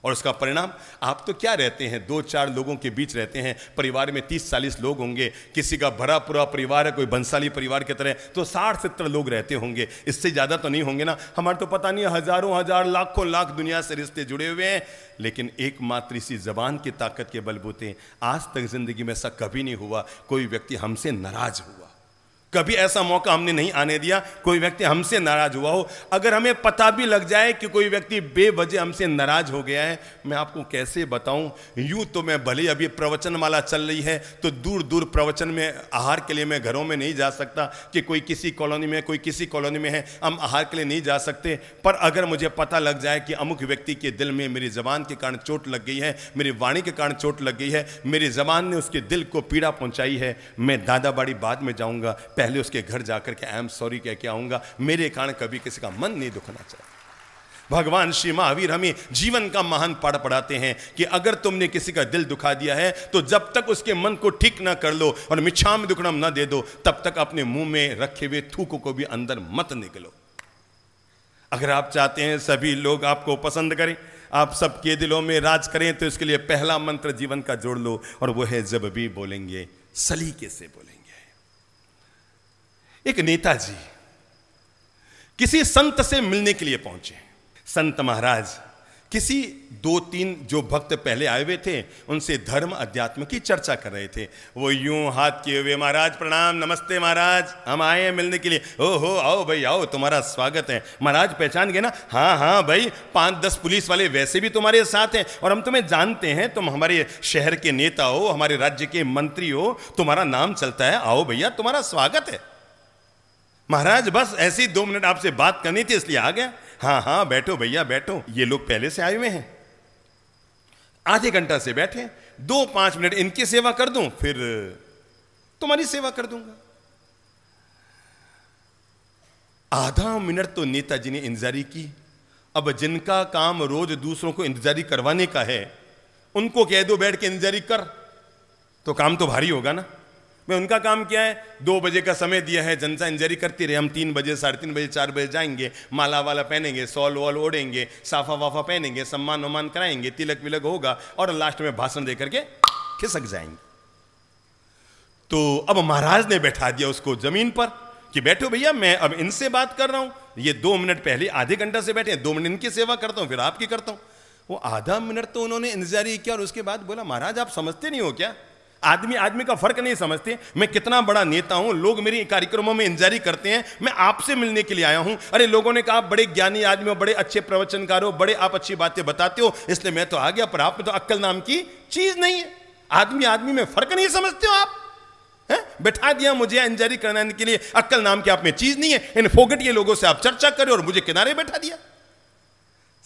Speaker 1: और उसका परिणाम आप तो क्या रहते हैं दो चार लोगों के बीच रहते हैं परिवार में तीस चालीस लोग होंगे किसी का भरा पूरा परिवार है कोई बंसाली परिवार की तरह तो साठ सत्तर लोग रहते होंगे इससे ज़्यादा तो नहीं होंगे ना हमारे तो पता नहीं हज़ारों हज़ार लाखों लाख दुनिया से रिश्ते जुड़े हुए हैं लेकिन एकमात्र इसी जबान की ताकत के बलबूते आज तक ज़िंदगी में ऐसा कभी नहीं हुआ कोई व्यक्ति हमसे नाराज़ हुआ कभी ऐसा मौका हमने नहीं आने दिया कोई व्यक्ति हमसे नाराज हुआ हो अगर हमें पता भी लग जाए कि कोई व्यक्ति बेवजह हमसे नाराज हो गया है मैं आपको कैसे बताऊं यूं तो मैं भले अभी प्रवचन माला चल रही है तो दूर दूर प्रवचन में आहार के लिए मैं घरों में नहीं जा सकता कि कोई किसी कॉलोनी में कोई किसी कॉलोनी में है हम आहार के लिए नहीं जा सकते पर अगर मुझे पता लग जाए कि अमुख व्यक्ति के दिल में मेरी जबान के कारण चोट लग गई है मेरी वाणी के कारण चोट लग गई है मेरी जबान ने उसके दिल को पीड़ा पहुँचाई है मैं दादाबाड़ी बाद में जाऊँगा पहले उसके घर जाकर के आई एम सॉरी कह के आऊंगा मेरे कारण कभी किसी का मन नहीं दुखना चाहिए भगवान श्री महावीर हमें जीवन का महान पाठ पढ़ाते हैं कि अगर तुमने किसी का दिल दुखा दिया है तो जब तक उसके मन को ठीक ना कर लो और मिच्छाम दुखड़म ना दे दो तब तक अपने मुंह में रखे हुए थूकों को भी अंदर मत निकलो अगर आप चाहते हैं सभी लोग आपको पसंद करें आप सबके दिलों में राज करें तो इसके लिए पहला मंत्र जीवन का जोड़ लो और वो है जब भी बोलेंगे सलीके से बोले एक नेताजी किसी संत से मिलने के लिए पहुंचे संत महाराज किसी दो तीन जो भक्त पहले आए हुए थे उनसे धर्म अध्यात्म की चर्चा कर रहे थे वो यूं हाथ किए हुए महाराज प्रणाम नमस्ते महाराज हम आए हैं मिलने के लिए ओ हो आओ भाई आओ तुम्हारा स्वागत है महाराज पहचान गए ना हाँ हाँ भाई पाँच दस पुलिस वाले वैसे भी तुम्हारे साथ हैं और हम तुम्हें जानते हैं तुम हमारे शहर के नेता हो हमारे राज्य के मंत्री हो तुम्हारा नाम चलता है आओ भैया तुम्हारा स्वागत है महाराज बस ऐसी दो मिनट आपसे बात करनी थी इसलिए आ गया हाँ हाँ बैठो भैया बैठो ये लोग पहले से आए हुए हैं आधे घंटा से बैठे दो पांच मिनट इनकी सेवा कर दूं फिर तुम्हारी सेवा कर दूंगा आधा मिनट तो नेताजी ने इंतजारी की अब जिनका काम रोज दूसरों को इंतजारी करवाने का है उनको कह दो बैठ के इंतजारी कर तो काम तो भारी होगा ना मैं उनका काम क्या है दो बजे का समय दिया है जनता इंजरी करती रहे हम तीन बजे साढ़े तीन बजे चार बजे जाएंगे माला वाला पहनेंगे सॉल वॉल ओढ़ेंगे साफा वाफा पहनेंगे सम्मान वमान कराएंगे तिलक विलक होगा और लास्ट में भाषण दे करके खिसक जाएंगे तो अब महाराज ने बैठा दिया उसको जमीन पर कि बैठो भैया मैं अब इनसे बात कर रहा हूं ये दो मिनट पहले आधे घंटा से बैठे दो मिनट इनकी सेवा करता हूं फिर आपकी करता हूं वो आधा मिनट तो उन्होंने इंतजारी किया और उसके बाद बोला महाराज आप समझते नहीं हो क्या आदमी आदमी का फर्क नहीं समझते मैं कितना बड़ा नेता हूं लोग मेरी कार्यक्रमों में इंजारी करते हैं मैं आपसे मिलने के लिए आया हूं अरे लोगों ने कहा आप बड़े ज्ञानी आदमी हो बड़े अच्छे प्रवचनकार हो बड़े आप अच्छी बातें बताते हो इसलिए मैं तो आ गया पर आप में तो अक्कल नाम की चीज नहीं है आदमी आदमी में फर्क नहीं समझते हो आप है? बैठा दिया मुझे इंजारी कराने के लिए अक्कल नाम की आप में चीज नहीं है इन फोगटिए लोगों से आप चर्चा करें और मुझे किनारे बैठा दिया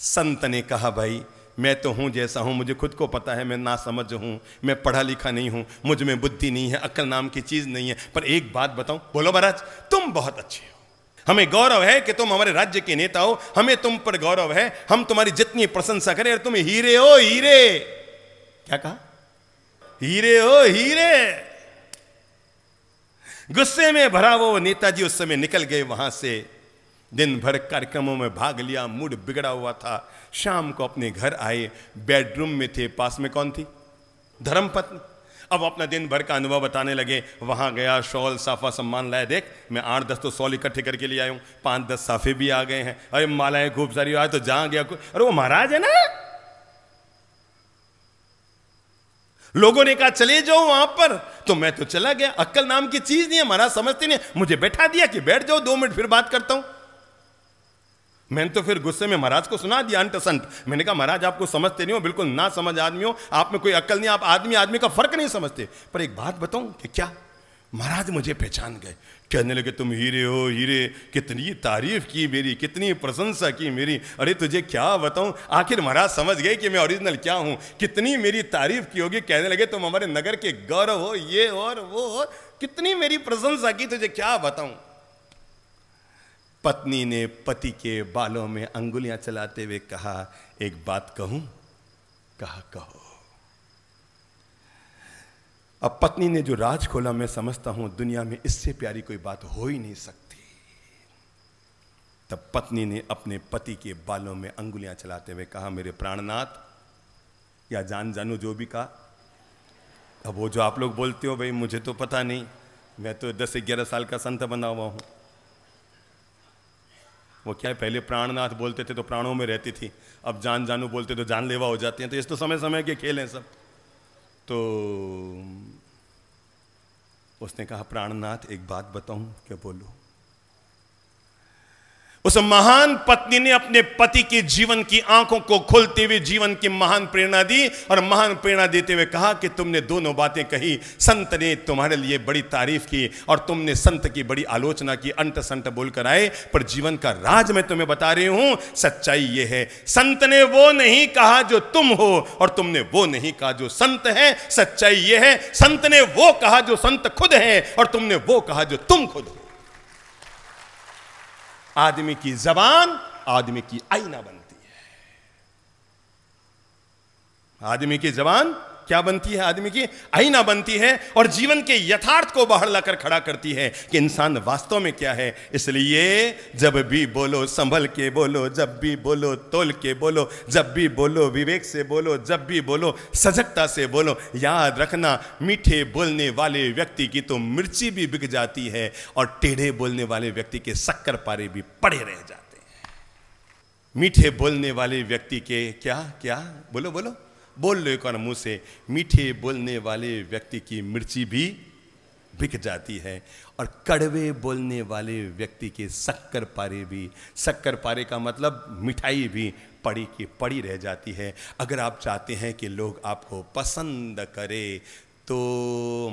Speaker 1: संत ने कहा भाई मैं तो हूँ जैसा हूँ मुझे खुद को पता है मैं ना समझ हूँ मैं पढ़ा लिखा नहीं हूँ मुझ में बुद्धि नहीं है अक्ल नाम की चीज़ नहीं है पर एक बात बताऊँ बोलो महाराज तुम बहुत अच्छे हो हमें गौरव है कि तुम हमारे राज्य के नेता हो हमें तुम पर गौरव है हम तुम्हारी जितनी प्रशंसा करें तुम हीरे हो हीरे क्या कहा हीरे हो हीरे गुस्से में भरा वो नेताजी उस समय निकल गए वहां से दिन भर कार्यक्रमों में भाग लिया मूड बिगड़ा हुआ था शाम को अपने घर आए बेडरूम में थे पास में कौन थी धर्मपत्नी अब अपना दिन भर का अनुभव बताने लगे वहां गया शॉल साफा सम्मान लाया देख मैं आठ दस तो शॉल इकट्ठे करके ले आया पांच दस साफे भी आ गए हैं अरे मालाएं खूब सारी आए तो जहाँ गया अरे वो महाराज है ना लोगों ने कहा चले जाओ वहां पर तो मैं तो चला गया अक्कल नाम की चीज नहीं है महाराज समझते नहीं मुझे बैठा दिया कि बैठ जाओ दो मिनट फिर बात करता हूं मैंने तो फिर गुस्से में महाराज को सुना दिया अंट संत मैंने कहा महाराज आपको समझते नहीं हो बिल्कुल ना समझ आदमी हो आप में कोई अक्ल नहीं आप आदमी आदमी का फर्क नहीं समझते पर एक बात बताऊं कि क्या महाराज मुझे पहचान गए कहने लगे तुम हीरे हो हीरे कितनी तारीफ की मेरी कितनी प्रशंसा की मेरी अरे तुझे क्या बताऊं आखिर महाराज समझ गए कि मैं ओरिजिनल क्या हूं कितनी मेरी तारीफ की होगी कहने लगे तुम हमारे नगर के गौरव हो ये और वो और कितनी मेरी प्रशंसा की तुझे क्या बताऊं पत्नी ने पति के बालों में अंगुलियां चलाते हुए कहा एक बात कहूं कहा कहो अब पत्नी ने जो राज खोला मैं समझता हूं दुनिया में इससे प्यारी कोई बात हो ही नहीं सकती तब पत्नी ने अपने पति के बालों में अंगुलियां चलाते हुए कहा मेरे प्राणनाथ या जान जानू जो भी कहा अब वो जो आप लोग बोलते हो भाई मुझे तो पता नहीं मैं तो दस ग्यारह साल का संत बना हुआ हूं वो क्या है पहले प्राणनाथ बोलते थे तो प्राणों में रहती थी अब जान जानू बोलते तो जानलेवा हो जाती हैं तो ये तो समय समय के खेल हैं सब तो उसने कहा प्राणनाथ एक बात बताऊं क्या बोलूं उस महान पत्नी ने अपने पति के जीवन की आंखों को खोलते हुए जीवन की महान प्रेरणा दी और महान प्रेरणा देते हुए कहा कि तुमने दोनों बातें कही संत ने तुम्हारे लिए बड़ी तारीफ की और तुमने संत की बड़ी आलोचना की अंत संत बोलकर आए पर जीवन का राज मैं तुम्हें बता रही हूं सच्चाई यह है संत ने वो नहीं कहा जो तुम हो और तुमने वो नहीं कहा जो संत है सच्चाई यह है संत ने वो कहा जो संत खुद है और तुमने वो कहा जो तुम खुद हो आदमी की जबान आदमी की आईना बनती है आदमी की जबान क्या बनती है आदमी की आईना बनती है और जीवन के यथार्थ को बाहर लाकर खड़ा करती है कि इंसान वास्तव में क्या है इसलिए जब भी बोलो संभल के बोलो जब भी बोलो तोल के बोलो जब भी बोलो विवेक से बोलो जब भी बोलो सजगता से बोलो याद रखना मीठे बोलने वाले व्यक्ति की तो मिर्ची भी बिक जाती है और टेढ़े बोलने वाले व्यक्ति के शक्कर पारे भी पड़े रह जाते हैं मीठे बोलने वाले व्यक्ति के क्या क्या बोलो बोलो बोल लो एक मुंह से मीठे बोलने वाले व्यक्ति की मिर्ची भी बिक जाती है और कड़वे बोलने वाले व्यक्ति के शक्कर पारे भी शक्कर पारे का मतलब मिठाई भी पड़ी की पड़ी रह जाती है अगर आप चाहते हैं कि लोग आपको पसंद करें तो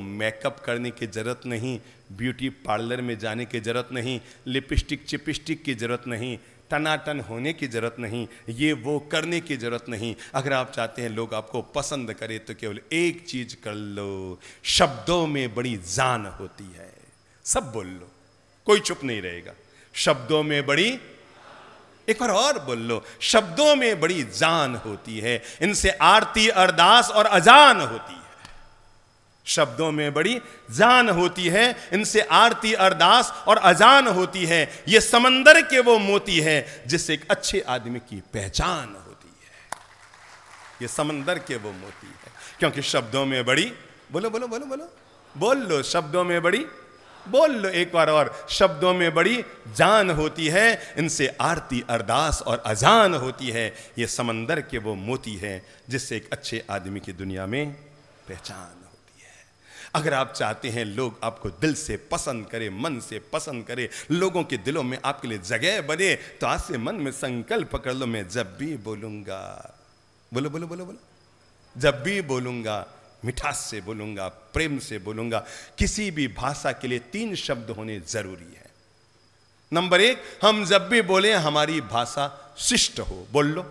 Speaker 1: मेकअप करने की ज़रूरत नहीं ब्यूटी पार्लर में जाने की ज़रूरत नहीं लिपस्टिक चिपस्टिक की ज़रूरत नहीं टनाटन होने की ज़रूरत नहीं ये वो करने की ज़रूरत नहीं अगर आप चाहते हैं लोग आपको पसंद करें तो केवल एक चीज़ कर लो शब्दों में बड़ी जान होती है सब बोल लो कोई चुप नहीं रहेगा शब्दों में बड़ी एक बार और बोल लो शब्दों में बड़ी जान होती है इनसे आरती अरदास और अजान होती है शब्दों में बड़ी जान होती है इनसे आरती अरदास और अजान होती है ये समंदर के वो मोती है जिससे एक अच्छे आदमी की पहचान होती है ये समंदर के वो मोती है क्योंकि शब्दों में बड़ी बोलो बोलो बोलो बोलो बोल लो शब्दों में बड़ी बोल लो एक बार और शब्दों में बड़ी जान होती है इनसे आरती अरदास और अजान होती है ये समंदर के वो मोती है जिससे एक अच्छे आदमी की दुनिया में पहचान अगर आप चाहते हैं लोग आपको दिल से पसंद करें मन से पसंद करें लोगों के दिलों में आपके लिए जगह बने तो आज से मन में संकल्प कर लो मैं जब भी बोलूंगा बोलो बोलो बोलो बोलो जब भी बोलूंगा मिठास से बोलूंगा प्रेम से बोलूंगा किसी भी भाषा के लिए तीन शब्द होने ज़रूरी है नंबर एक हम जब भी बोले हमारी भाषा शिष्ट हो बोल लो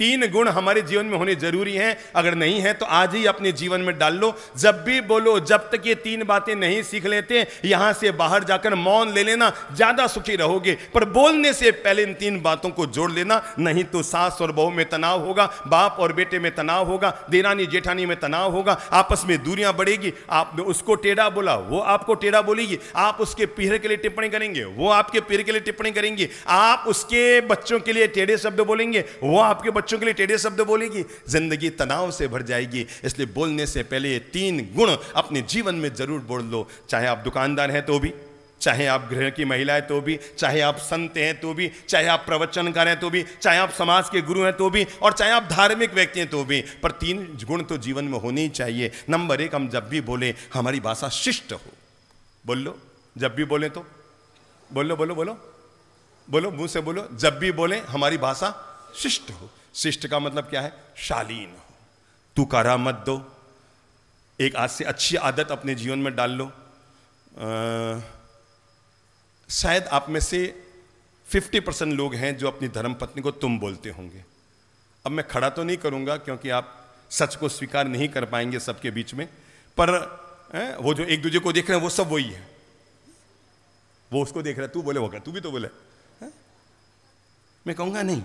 Speaker 1: तीन गुण हमारे जीवन में होने जरूरी हैं अगर नहीं है तो आज ही अपने जीवन में डाल लो जब भी बोलो जब तक ये तीन बातें नहीं सीख लेते यहां से बाहर जाकर मौन ले लेना ज्यादा सुखी रहोगे पर बोलने से पहले इन तीन बातों को जोड़ लेना नहीं तो सास और बहू में तनाव होगा बाप और बेटे में तनाव होगा देरानी जेठानी में तनाव होगा आपस में दूरियां बढ़ेगी आपने उसको टेढ़ा बोला वो आपको टेढ़ा बोलेगी आप उसके पीहर के लिए टिप्पणी करेंगे वो आपके पीर के लिए टिप्पणी करेंगे आप उसके बच्चों के लिए टेढ़े शब्द बोलेंगे वो आपके बच्चों बच्चों के लिए टेढ़े शब्द बोलेगी जिंदगी तनाव से भर जाएगी इसलिए बोलने से पहले ये तीन गुण अपने जीवन में जरूर बोल लो चाहे आप दुकानदार हैं तो भी चाहे आप गृह की महिला है तो भी चाहे आप संत हैं तो भी चाहे आप प्रवचनकार हैं तो भी चाहे आप समाज के गुरु हैं तो भी और चाहे आप धार्मिक व्यक्ति हैं तो भी पर तीन गुण तो जीवन में होने ही चाहिए नंबर एक हम जब भी बोले हमारी भाषा शिष्ट हो बोल लो जब भी बोले तो बोलो बोलो बोलो बोलो मुंह से बोलो जब भी बोले हमारी भाषा शिष्ट हो शिष्ट का मतलब क्या है शालीन हो तू कारा मत दो एक आज से अच्छी आदत अपने जीवन में डाल लो आ, शायद आप में से 50 परसेंट लोग हैं जो अपनी धर्म पत्नी को तुम बोलते होंगे अब मैं खड़ा तो नहीं करूंगा क्योंकि आप सच को स्वीकार नहीं कर पाएंगे सबके बीच में पर ए, वो जो एक दूसरे को देख रहे हैं वो सब वही है वो उसको देख रहा है तू बोले वो तू भी तो बोले है? मैं कहूँगा नहीं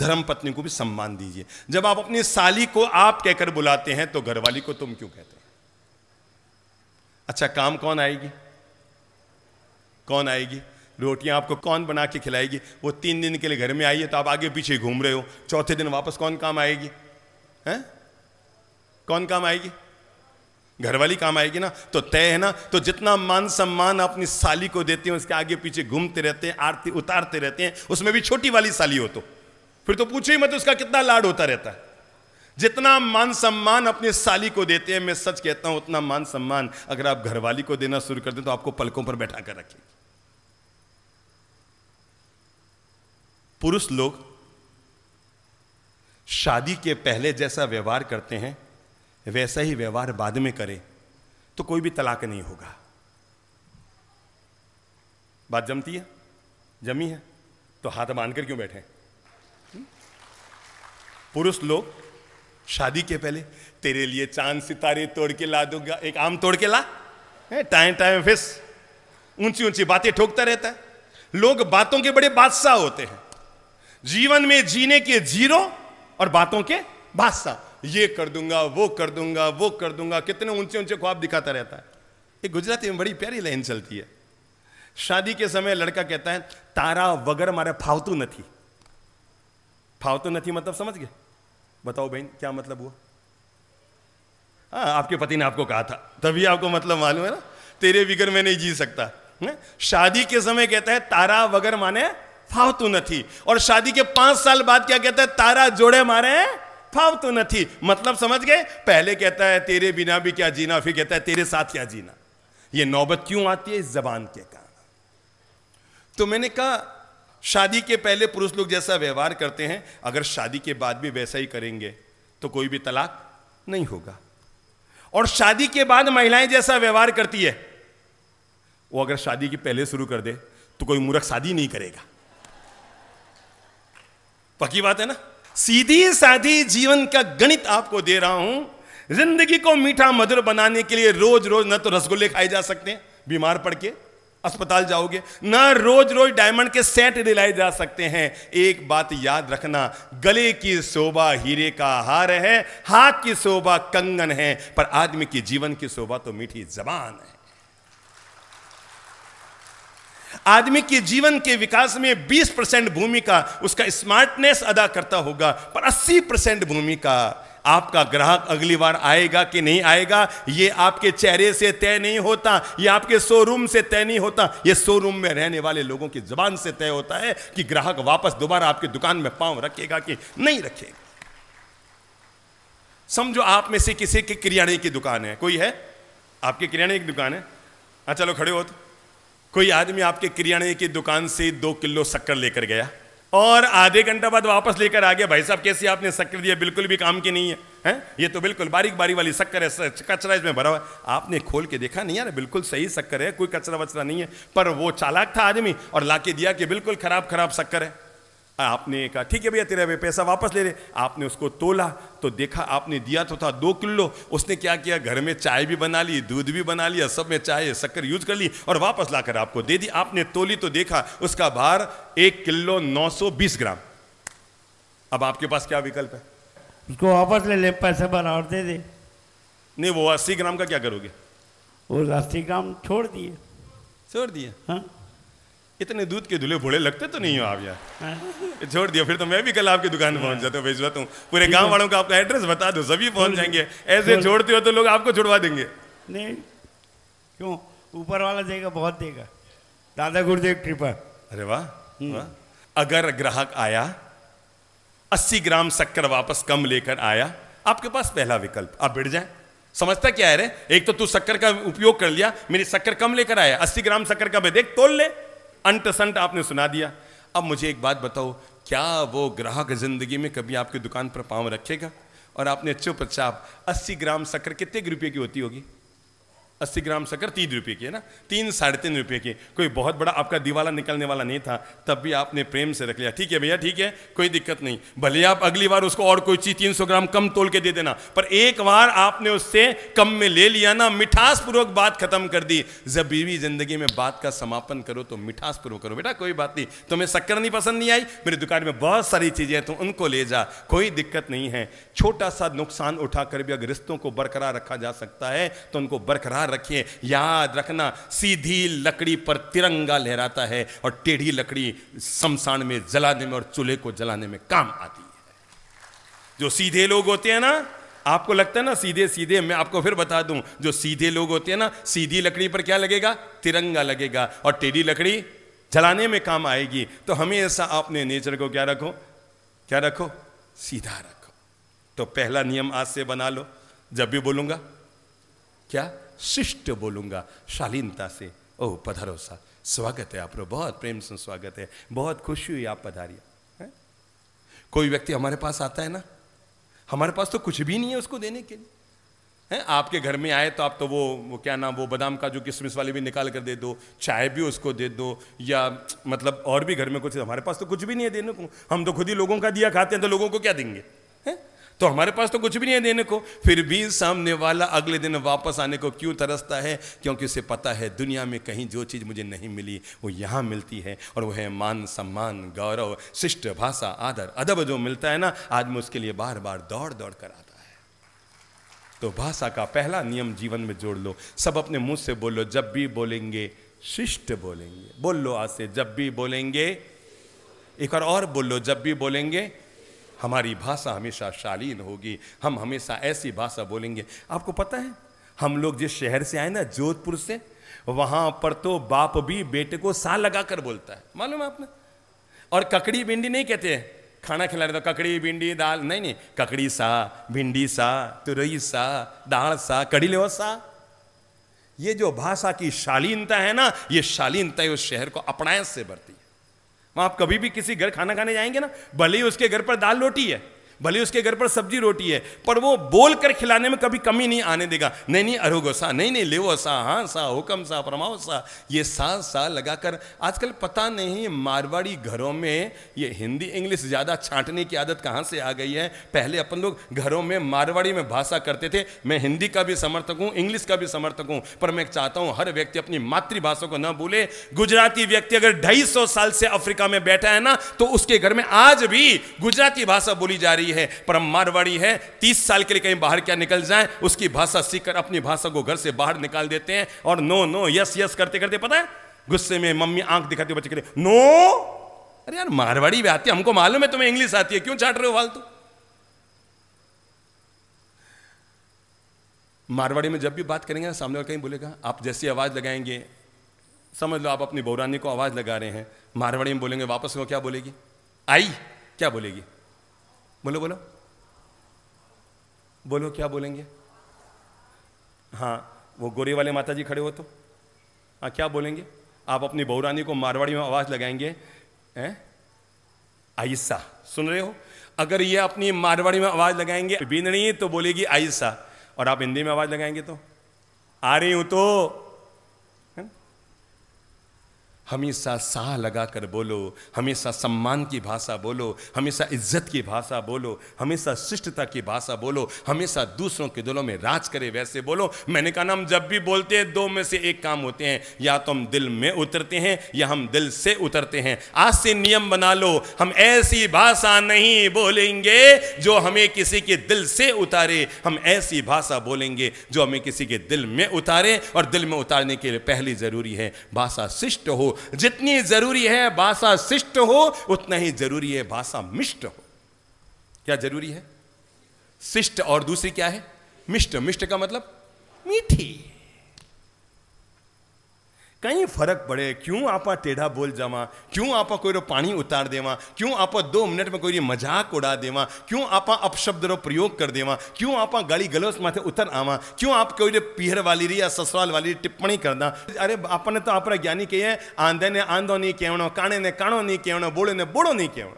Speaker 1: धर्म पत्नी को भी सम्मान दीजिए जब आप अपनी साली को आप कहकर बुलाते हैं तो घरवाली को तुम क्यों कहते हैं अच्छा काम कौन आएगी कौन आएगी रोटियां आपको कौन बना के खिलाएगी वो तीन दिन के लिए घर में आई है तो आप आगे पीछे घूम रहे हो चौथे दिन वापस कौन काम आएगी हैं कौन काम आएगी घरवाली काम आएगी ना तो तय है ना तो जितना मान सम्मान अपनी साली को देते हैं उसके आगे पीछे घूमते रहते हैं आरती उतारते रहते हैं उसमें भी छोटी वाली साली हो तो फिर तो पूछो ही मत उसका कितना लाड होता रहता है जितना मान सम्मान अपने साली को देते हैं मैं सच कहता हूं उतना मान सम्मान अगर आप घरवाली को देना शुरू कर दें तो आपको पलकों पर बैठा कर रखें पुरुष लोग शादी के पहले जैसा व्यवहार करते हैं वैसा ही व्यवहार बाद में करें तो कोई भी तलाक नहीं होगा बात जमती है जमी है तो हाथ बांध कर क्यों बैठे हैं पुरुष लोग शादी के पहले तेरे लिए चांद सितारे तोड़ के ला दूंगा एक आम तोड़ के ला टाइम टाइम फिस ऊंची ऊंची बातें ठोकता रहता है लोग बातों के बड़े बादशाह होते हैं जीवन में जीने के जीरो और बातों के बादशाह ये कर दूंगा वो कर दूंगा वो कर दूंगा कितने ऊंचे ऊंचे ख्वाब दिखाता रहता है एक गुजराती में बड़ी प्यारी लाइन चलती है शादी के समय लड़का कहता है तारा वगर मारे फावतू नहीं फावतू नहीं मतलब समझ गया बताओ बहन क्या मतलब हुआ हाँ आपके पति ने आपको कहा था तभी आपको मतलब मालूम है ना तेरे बिगर मैं नहीं जी सकता शादी के समय कहता है तारा वगर माने फावतू नथी और शादी के पांच साल बाद क्या कहता है तारा जोड़े मारे फावतू थी मतलब समझ गए पहले कहता है तेरे बिना भी क्या जीना फिर कहता है तेरे साथ क्या जीना ये नौबत क्यों आती है इस जबान के कारण तो मैंने कहा शादी के पहले पुरुष लोग जैसा व्यवहार करते हैं अगर शादी के बाद भी वैसा ही करेंगे तो कोई भी तलाक नहीं होगा और शादी के बाद महिलाएं जैसा व्यवहार करती है वो अगर शादी की पहले शुरू कर दे तो कोई मूर्ख शादी नहीं करेगा पक्की बात है ना सीधी साधी जीवन का गणित आपको दे रहा हूं जिंदगी को मीठा मधुर बनाने के लिए रोज रोज न तो रसगुल्ले खाए जा सकते हैं बीमार पड़ के अस्पताल जाओगे ना रोज रोज डायमंड के सेट दिलाए जा सकते हैं एक बात याद रखना गले की शोभा हीरे का हार है हाथ की शोभा कंगन है पर आदमी की जीवन की शोभा तो मीठी जबान है आदमी के जीवन के विकास में 20 परसेंट भूमिका उसका स्मार्टनेस अदा करता होगा पर 80 परसेंट भूमिका आपका ग्राहक अगली बार आएगा कि नहीं आएगा ये आपके चेहरे से तय नहीं होता ये आपके शोरूम से तय नहीं होता ये शोरूम में रहने वाले लोगों की जबान से तय होता है कि ग्राहक वापस दोबारा आपकी दुकान में पांव रखेगा कि नहीं रखेगा समझो आप में से किसी के किरियाने की दुकान है कोई है आपके किराने की दुकान है हाँ चलो खड़े हो तो कोई आदमी आपके किरियाने की दुकान से दो किलो शक्कर लेकर गया और आधे घंटा बाद वापस लेकर आ गया भाई साहब कैसे आपने शक्कर दिया बिल्कुल भी काम की नहीं है हैं ये तो बिल्कुल बारीक बारी वाली शक्कर है कचरा इसमें भरा हुआ है आपने खोल के देखा नहीं यार बिल्कुल सही शक्कर है कोई कचरा वचरा नहीं है पर वो चालाक था आदमी और लाके दिया कि बिल्कुल खराब खराब शक्कर है आपने कहा ठीक है भैया तेरा भाई पैसा वापस ले रहे आपने उसको तोला तो देखा आपने दिया तो था दो किलो उसने क्या किया घर में चाय भी बना ली दूध भी बना लिया सब में चाय शक्कर यूज कर ली और वापस लाकर आपको दे दी आपने तोली तो देखा उसका भार एक किलो नौ सौ बीस ग्राम अब आपके पास क्या विकल्प है उसको वापस ले ले पैसे बना और दे दे नहीं वो अस्सी ग्राम का क्या करोगे वो अस्सी ग्राम छोड़ दिए छोड़ दिए हाँ इतने दूध के दूल्हे भोले लगते तो नहीं हो आप यार हाँ। छोड़ दिया फिर तो मैं भी कल आपकी दुकान पहुंच जाता हूँ भेजवाता तो हूँ पूरे गांव वालों का आपका एड्रेस बता दो सभी पहुंच जाएंगे ऐसे छोड़ते हो तो लोग आपको छुड़वा देंगे नहीं क्यों ऊपर वाला देगा बहुत देगा दादा गुरुदेव कृपा अरे हम्म। वाह अगर ग्राहक आया अस्सी ग्राम शक्कर वापस कम लेकर आया आपके पास पहला विकल्प आप बैठ जाए समझता क्या है रे एक तो तू शक्कर का उपयोग कर लिया मेरी शक्कर कम लेकर आया अस्सी ग्राम शक्कर का देख तोल ले अंट संट आपने सुना दिया अब मुझे एक बात बताओ क्या वो ग्राहक ज़िंदगी में कभी आपकी दुकान पर पाँव रखेगा और आपने चुपचाप 80 ग्राम शक्कर कितने रुपये की होती होगी अस्सी ग्राम शक्कर तीन रुपये की है ना तीन साढ़े तीन रुपये की कोई बहुत बड़ा आपका दिवाला निकलने वाला नहीं था तब भी आपने प्रेम से रख लिया ठीक है भैया ठीक है कोई दिक्कत नहीं भले आप अगली बार उसको और कोई चीज़ तीन सौ ग्राम कम तोल के दे देना पर एक बार आपने उससे कम में ले लिया ना मिठास पूर्वक बात खत्म कर दी जब बीवी जिंदगी में बात का समापन करो तो मिठास पूर्वक करो बेटा कोई बात नहीं तुम्हें शक्कर नहीं पसंद नहीं आई मेरी दुकान में बहुत सारी चीज़ें हैं तुम तो उनको ले जा कोई दिक्कत नहीं है छोटा सा नुकसान उठाकर भी अगर रिश्तों को बरकरार रखा जा सकता है तो उनको बरकरार ध्यान रखिए याद रखना सीधी लकड़ी पर तिरंगा लहराता है और टेढ़ी लकड़ी शमशान में जलाने में और चूल्हे को जलाने में काम आती है जो सीधे लोग होते हैं ना आपको लगता है ना सीधे सीधे मैं आपको फिर बता दूं जो सीधे लोग होते हैं ना सीधी लकड़ी पर क्या लगेगा तिरंगा लगेगा और टेढ़ी लकड़ी जलाने में काम आएगी तो हमेशा अपने नेचर को क्या रखो क्या रखो सीधा रखो तो पहला नियम आज से बना लो जब भी बोलूंगा क्या शिष्ट बोलूँगा शालीनता से ओ पधारो सा स्वागत है आप लोग बहुत प्रेम से स्वागत है बहुत खुशी हुई आप पधारिए कोई व्यक्ति हमारे पास आता है ना हमारे पास तो कुछ भी नहीं है उसको देने के लिए है आपके घर में आए तो आप तो वो वो क्या नाम वो बादाम का जो किशमिश वाले भी निकाल कर दे दो चाय भी उसको दे दो या मतलब और भी घर में कुछ हमारे पास तो कुछ भी नहीं है देने को हम तो खुद ही लोगों का दिया खाते हैं तो लोगों को क्या देंगे हैं तो हमारे पास तो कुछ भी नहीं है देने को फिर भी सामने वाला अगले दिन वापस आने को क्यों तरसता है क्योंकि उसे पता है दुनिया में कहीं जो चीज़ मुझे नहीं मिली वो यहाँ मिलती है और वह है मान सम्मान गौरव शिष्ट भाषा आदर अदब जो मिलता है ना आदमी उसके लिए बार बार दौड़ दौड़ कर आता है तो भाषा का पहला नियम जीवन में जोड़ लो सब अपने मुंह से बोलो जब भी बोलेंगे शिष्ट बोलेंगे बोल लो आज से जब भी बोलेंगे एक बार और बोल लो जब भी बोलेंगे हमारी भाषा हमेशा शालीन होगी हम हमेशा ऐसी भाषा बोलेंगे आपको पता है हम लोग जिस शहर से आए ना जोधपुर से वहां पर तो बाप भी बेटे को सा लगा कर बोलता है मालूम आपने और ककड़ी भिंडी नहीं कहते हैं खाना खिला रहे तो ककड़ी भिंडी दाल नहीं नहीं ककड़ी सा भिंडी सा तुरई सा दाल सा कड़ी लेवा सा ये जो भाषा की शालीनता है ना ये शालीनता उस शहर को अपनायत से बरती आप कभी भी किसी घर खाना खाने जाएंगे ना भले ही उसके घर पर दाल रोटी है भले उसके घर पर सब्जी रोटी है पर वो बोल कर खिलाने में कभी कमी नहीं आने देगा नहीं नहीं अरोगो सा नहीं नहीं लेवो सा हाँ सा हुक्म सा फरमाओ सा ये सा सा लगाकर आजकल पता नहीं मारवाड़ी घरों में ये हिंदी इंग्लिश ज़्यादा छांटने की आदत कहाँ से आ गई है पहले अपन लोग घरों में मारवाड़ी में भाषा करते थे मैं हिंदी का भी समर्थक हूँ इंग्लिश का भी समर्थक हूँ पर मैं चाहता हूँ हर व्यक्ति अपनी मातृभाषा को न भूले गुजराती व्यक्ति अगर ढाई साल से अफ्रीका में बैठा है ना तो उसके घर में आज भी गुजराती भाषा बोली जा रही मारवाड़ी है पर हम मारवाड़ी है तीस साल के लिए कहीं बाहर क्या निकल जाए उसकी भाषा सीखकर अपनी भाषा को घर से बाहर निकाल देते हैं और नो नो यस यस करते करते पता है गुस्से में मम्मी आंख दिखाती बच्चे के लिए नो अरे यार मारवाड़ी भी आती है हमको मालूम है तुम्हें इंग्लिश आती है क्यों चाट रहे हो फालतू मारवाड़ी में जब भी बात करेंगे ना सामने वाला कहीं बोलेगा आप जैसी आवाज़ लगाएंगे समझ लो आप अपनी बौरानी को आवाज़ लगा रहे हैं मारवाड़ी में बोलेंगे वापस वो क्या बोलेगी आई क्या बोलेगी बोलो बोलो बोलो क्या बोलेंगे हाँ वो गोरे वाले माता जी खड़े हो तो हाँ क्या बोलेंगे आप अपनी बहुरानी को मारवाड़ी में आवाज़ लगाएंगे हैं आयसा सुन रहे हो अगर ये अपनी मारवाड़ी में आवाज़ लगाएंगे बीनड़ी तो बोलेगी आयसा और आप हिंदी में आवाज़ लगाएंगे तो आ रही हूं तो हमेशा साह लगा कर बोलो हमेशा सम्मान की भाषा बोलो हमेशा इज्जत की भाषा बोलो हमेशा शिष्टता की भाषा बोलो हमेशा दूसरों के दिलों में राज करे वैसे बोलो मैंने कहा ना हम जब भी बोलते हैं दो में से एक काम होते हैं या तो हम दिल में उतरते हैं या हम दिल से उतरते हैं आज से नियम बना लो हम ऐसी भाषा नहीं बोलेंगे जो हमें किसी के दिल से उतारे हम ऐसी भाषा बोलेंगे जो हमें किसी के दिल में उतारे और दिल में उतारने के लिए पहली जरूरी है भाषा शिष्ट हो जितनी जरूरी है भाषा शिष्ट हो उतना ही जरूरी है भाषा मिष्ट हो क्या जरूरी है शिष्ट और दूसरी क्या है मिष्ट मिष्ट का मतलब मीठी कहीं फर्क पड़े क्यों आप टेढ़ा बोल जावा क्यों आप कोई रो पानी उतार देवा क्यों आप दो मिनट में कोई मजाक उड़ा देवा क्यों आप अपशब्द रो प्रयोग कर देवा क्यों आप गाली गलोस माथे उतर आवा क्यों आप कोई रे पीहर वाली रही या ससुराल वाली टिप्पणी कर दा अरे आपने तो आपका ज्ञानी कहे आंधे ने आंधो नहीं कहो काने ने काणो नहीं कहो बोले ने बोड़ो नहीं कहो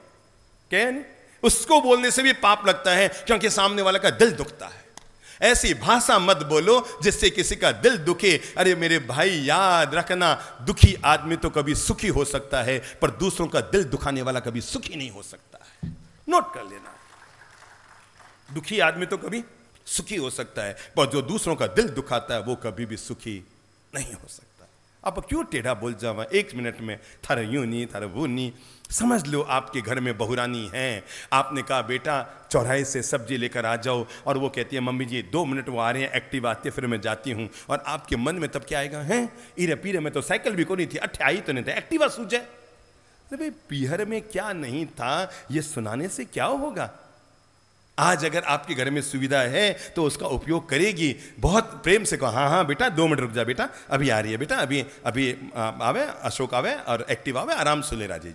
Speaker 1: कह उसको बोलने से भी पाप लगता है क्योंकि सामने वाले का दिल दुखता है ऐसी भाषा मत बोलो जिससे किसी का दिल दुखे अरे मेरे भाई याद रखना दुखी आदमी तो कभी सुखी हो सकता है पर दूसरों का दिल दुखाने वाला कभी सुखी नहीं हो सकता है नोट कर लेना दुखी आदमी तो कभी सुखी हो सकता है पर जो दूसरों का दिल दुखाता है वो कभी भी सुखी नहीं हो सकता अब क्यों टेढ़ा बोल जावा एक मिनट में थर यूँ नहीं थर वो नहीं समझ लो आपके घर में बहुरानी हैं आपने कहा बेटा चौराहे से सब्जी लेकर आ जाओ और वो कहती है मम्मी जी दो मिनट वो आ रहे हैं एक्टिव आते है, फिर मैं जाती हूँ और आपके मन में तब क्या आएगा हैं इरे पीरे में तो साइकिल भी को नहीं थी अट्ठे आई तो नहीं था एक्टिवा सूझे अरे भाई पीहर में क्या नहीं था ये सुनाने से क्या होगा आज अगर आपके घर में सुविधा है तो उसका उपयोग करेगी बहुत प्रेम से कहो हाँ हाँ बेटा दो मिनट रुक जा बेटा अभी आ रही है बेटा अभी अभी आवे अशोक आवे और एक्टिव आवे आराम से ले जी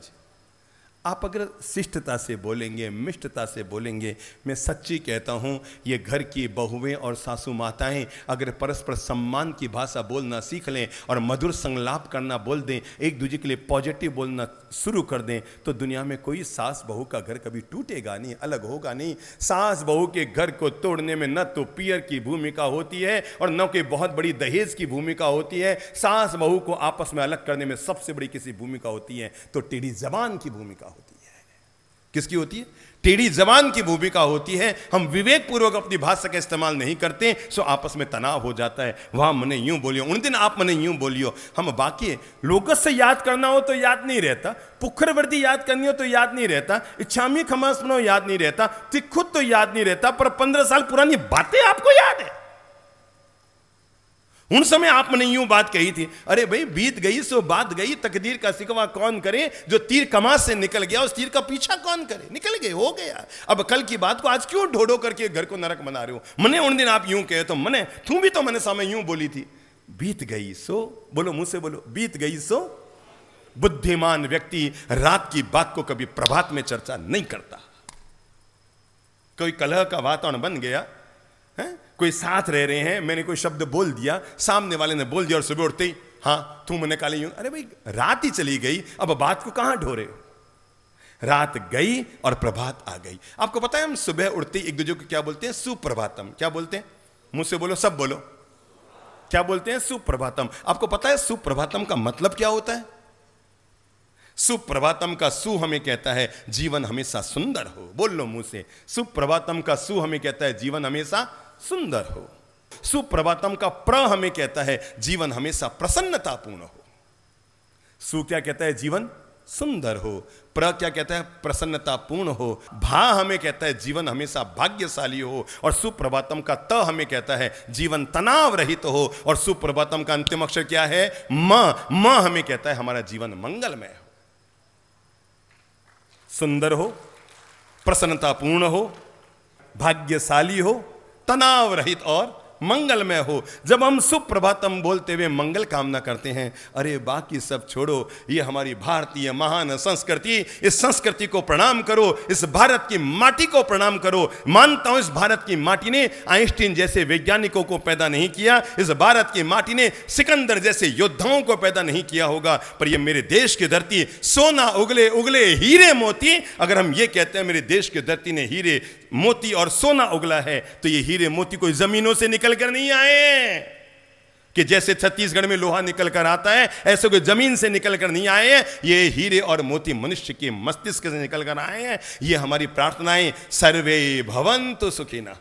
Speaker 1: आप अगर शिष्टता से बोलेंगे मिष्टता से बोलेंगे मैं सच्ची कहता हूँ ये घर की बहुएं और सासू माताएं अगर परस्पर सम्मान की भाषा बोलना सीख लें और मधुर संलाप करना बोल दें एक दूसरे के लिए पॉजिटिव बोलना शुरू कर दें तो दुनिया में कोई सास बहू का घर कभी टूटेगा नहीं अलग होगा नहीं सास बहू के घर को तोड़ने में न तो पियर की भूमिका होती है और न कोई बहुत बड़ी दहेज की भूमिका होती है सास बहू को आपस में अलग करने में सबसे बड़ी किसी भूमिका होती है तो टेढ़ी जबान की भूमिका किसकी होती है टेढ़ी जबान की भूमिका होती है हम विवेक पूर्वक अपनी भाषा का इस्तेमाल नहीं करते सो आपस में तनाव हो जाता है वहां मैंने यूं बोलियो उन दिन आप मैंने यूं बोलियो हम बाकी लोकस से याद करना हो तो याद नहीं रहता पुखर वर्दी याद करनी हो तो याद नहीं रहता इच्छामी खमास बनाओ याद नहीं रहता तिखुद तो याद नहीं रहता पर पंद्रह साल पुरानी बातें आपको याद है उन समय आपने यूं बात कही थी अरे भाई बीत गई सो बात गई तकदीर का सिकवा कौन करे जो तीर कमा से निकल गया उस तीर का पीछा कौन करे निकल गए हो गया अब कल की बात को आज क्यों ढोडो करके घर को नरक बना रहे हो मने उन दिन आप यूं कहे तो मने तू भी तो मैंने समय यूं बोली थी बीत गई सो बोलो मुंह से बोलो बीत गई सो बुद्धिमान व्यक्ति रात की बात को कभी प्रभात में चर्चा नहीं करता कोई कलह का वातावरण बन गया है कोई साथ रह रहे हैं मैंने कोई शब्द बोल दिया सामने वाले ने बोल दिया और सुबह उठते ही हाँ तू मैंने काली यूं अरे भाई रात ही चली गई अब बात को कहाँ ढो रहे हो रात गई और प्रभात आ गई आपको पता है हम सुबह उठते एक दूसरे को क्या बोलते हैं सुप्रभातम क्या बोलते हैं मुंह से बोलो सब बोलो क्या बोलते हैं सुप्रभातम आपको पता है सुप्रभातम का मतलब क्या होता है सुप्रभातम का सु हमें कहता है जीवन हमेशा सुंदर हो बोल लो मुंह से सुप्रभातम का सु हमें कहता है जीवन हमेशा सुंदर हो सुप्रभातम का प्र हमें कहता है जीवन हमेशा प्रसन्नतापूर्ण हो सु क्या कहता है जीवन सुंदर हो प्र क्या कहता है प्रसन्नतापूर्ण हो भा हमें कहता है जीवन हमेशा भाग्यशाली हो और सुप्रभातम का त हमें कहता है जीवन तनाव रहित तो हो और सुप्रभातम का अंतिम अक्षर क्या है म म हमें कहता है हमारा जीवन मंगलमय हो सुंदर हो प्रसन्नतापूर्ण हो भाग्यशाली हो तनाव रहित और मंगलमय हो जब हम सुप्रभातम बोलते हुए मंगल कामना करते हैं अरे बाकी सब छोड़ो ये हमारी भारतीय महान संस्कृति इस संस्कृति को प्रणाम करो इस भारत की माटी को प्रणाम करो मानता हूं इस भारत की माटी ने आइंस्टीन जैसे वैज्ञानिकों को पैदा नहीं किया इस भारत की माटी ने सिकंदर जैसे योद्धाओं को पैदा नहीं किया होगा पर यह मेरे देश की धरती सोना उगले उगले हीरे मोती अगर हम ये कहते हैं मेरे देश की धरती ने हीरे मोती और सोना उगला है तो ये हीरे मोती कोई जमीनों से निकल निकलकर कर नहीं आए कि जैसे छत्तीसगढ़ में लोहा निकल कर आता है ऐसे कोई जमीन से निकल कर नहीं आए हैं ये हीरे और मोती मनुष्य के मस्तिष्क से निकल कर आए हैं ये हमारी प्रार्थनाएं सर्वे भवंतु सुखी ना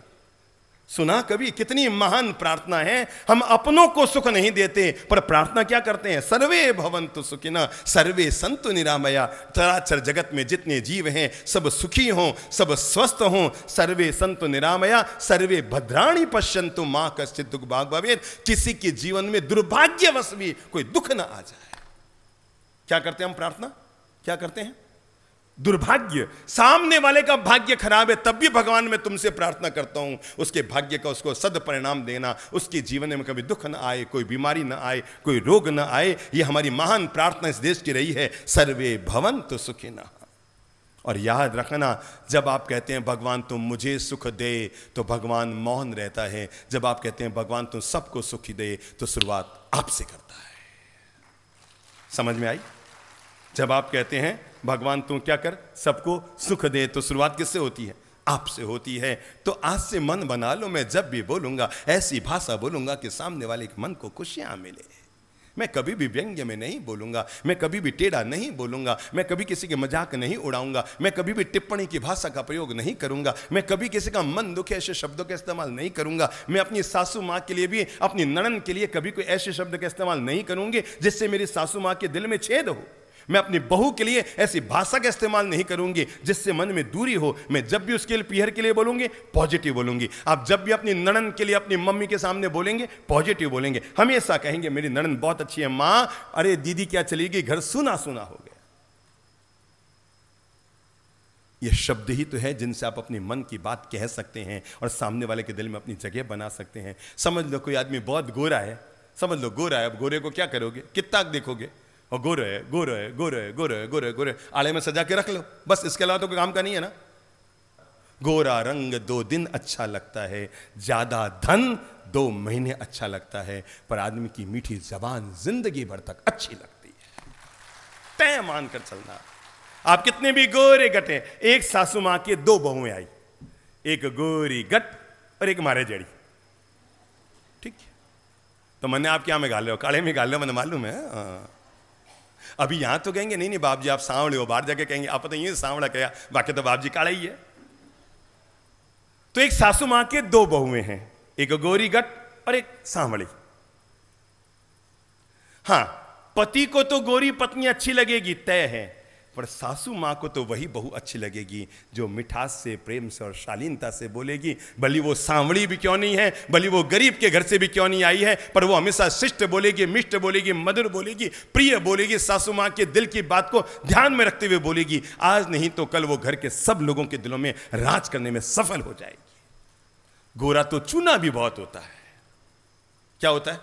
Speaker 1: सुना कभी कितनी महान प्रार्थना है हम अपनों को सुख नहीं देते पर प्रार्थना क्या करते हैं सर्वे भवंतु सुखिना सर्वे संतु निरामया चराचर जगत में जितने जीव हैं सब सुखी हों सब स्वस्थ हों सर्वे संतु निरामया सर्वे भद्राणी पश्यंतु माँ कश्चित दुख भाग भवेद किसी के जीवन में दुर्भाग्यवश भी कोई दुख ना आ जाए क्या करते हैं हम प्रार्थना क्या करते हैं दुर्भाग्य सामने वाले का भाग्य खराब है तब भी भगवान मैं तुमसे प्रार्थना करता हूं उसके भाग्य का उसको सद परिणाम देना उसके जीवन में कभी दुख न आए कोई बीमारी न आए कोई रोग न आए ये हमारी महान प्रार्थना इस देश की रही है सर्वे भवन तो सुखी न और याद रखना जब आप कहते हैं भगवान तुम मुझे सुख दे तो भगवान मौन रहता है जब आप कहते हैं भगवान तुम सबको सुखी दे तो शुरुआत आपसे करता है समझ में आई जब आप कहते हैं भगवान तू क्या कर सबको सुख दे तो शुरुआत किससे होती है आपसे होती है तो आज से मन बना लो मैं जब भी बोलूंगा ऐसी भाषा बोलूँगा कि सामने वाले के मन को खुशियाँ मिले मैं कभी भी व्यंग्य में नहीं बोलूंगा मैं कभी भी टेढ़ा नहीं बोलूंगा मैं कभी किसी के मजाक नहीं उड़ाऊंगा मैं कभी भी टिप्पणी की भाषा का प्रयोग नहीं करूंगा मैं कभी किसी का मन दुखे ऐसे शब्दों का इस्तेमाल नहीं करूंगा मैं अपनी सासू माँ के लिए भी अपनी नणन के लिए कभी कोई ऐसे शब्द का इस्तेमाल नहीं करूंगी जिससे मेरी सासू माँ के दिल में छेद हो मैं अपनी बहू के लिए ऐसी भाषा का इस्तेमाल नहीं करूंगी जिससे मन में दूरी हो मैं जब भी उसके लिए पीहर के लिए बोलूंगी पॉजिटिव बोलूंगी आप जब भी अपनी नणन के लिए अपनी मम्मी के सामने बोलेंगे पॉजिटिव बोलेंगे हमेशा कहेंगे मेरी नणन बहुत अच्छी है मां अरे दीदी क्या चली गई घर सुना सुना हो गया ये शब्द ही तो है जिनसे आप अपने मन की बात कह सकते हैं और सामने वाले के दिल में अपनी जगह बना सकते हैं समझ लो कोई आदमी बहुत गोरा है समझ लो गोरा है अब गोरे को क्या करोगे कितना देखोगे और गोरे गोरे गोरे गोरे गोरे गोरे आले में सजा के रख लो बस इसके अलावा तो कोई काम का नहीं है ना गोरा रंग दो दिन अच्छा लगता है ज्यादा धन दो महीने अच्छा लगता है पर आदमी की मीठी जबान जिंदगी भर तक अच्छी लगती है तय मानकर चलना आप कितने भी गोरे गटे एक सासू मां के दो बहुएं आई एक गोरी गट और एक मारे जड़ी ठीक है तो मैंने आप क्या में गाले हो काले में गाले मैंने मालूम है आ, हाँ। अभी यहां तो कहेंगे नहीं नहीं बाप जी आप सांवड़े हो बाहर जाके कहेंगे आप तो ये सांवड़ा कह बाकी तो बाप जी काला ही है तो एक सासू मां के दो बहुए हैं एक गोरी गट और एक सांवड़ी हां पति को तो गोरी पत्नी अच्छी लगेगी तय है पर सासू माँ को तो वही बहू अच्छी लगेगी जो मिठास से प्रेम से और शालीनता से बोलेगी भली वो सांवड़ी भी क्यों नहीं है भली वो गरीब के घर से भी क्यों नहीं आई है पर वो हमेशा शिष्ट बोलेगी मिष्ट बोलेगी मधुर बोलेगी प्रिय बोलेगी सासू माँ के दिल की बात को ध्यान में रखते हुए बोलेगी आज नहीं तो कल वो घर के सब लोगों के दिलों में राज करने में सफल हो जाएगी गोरा तो चूना भी बहुत होता है क्या होता है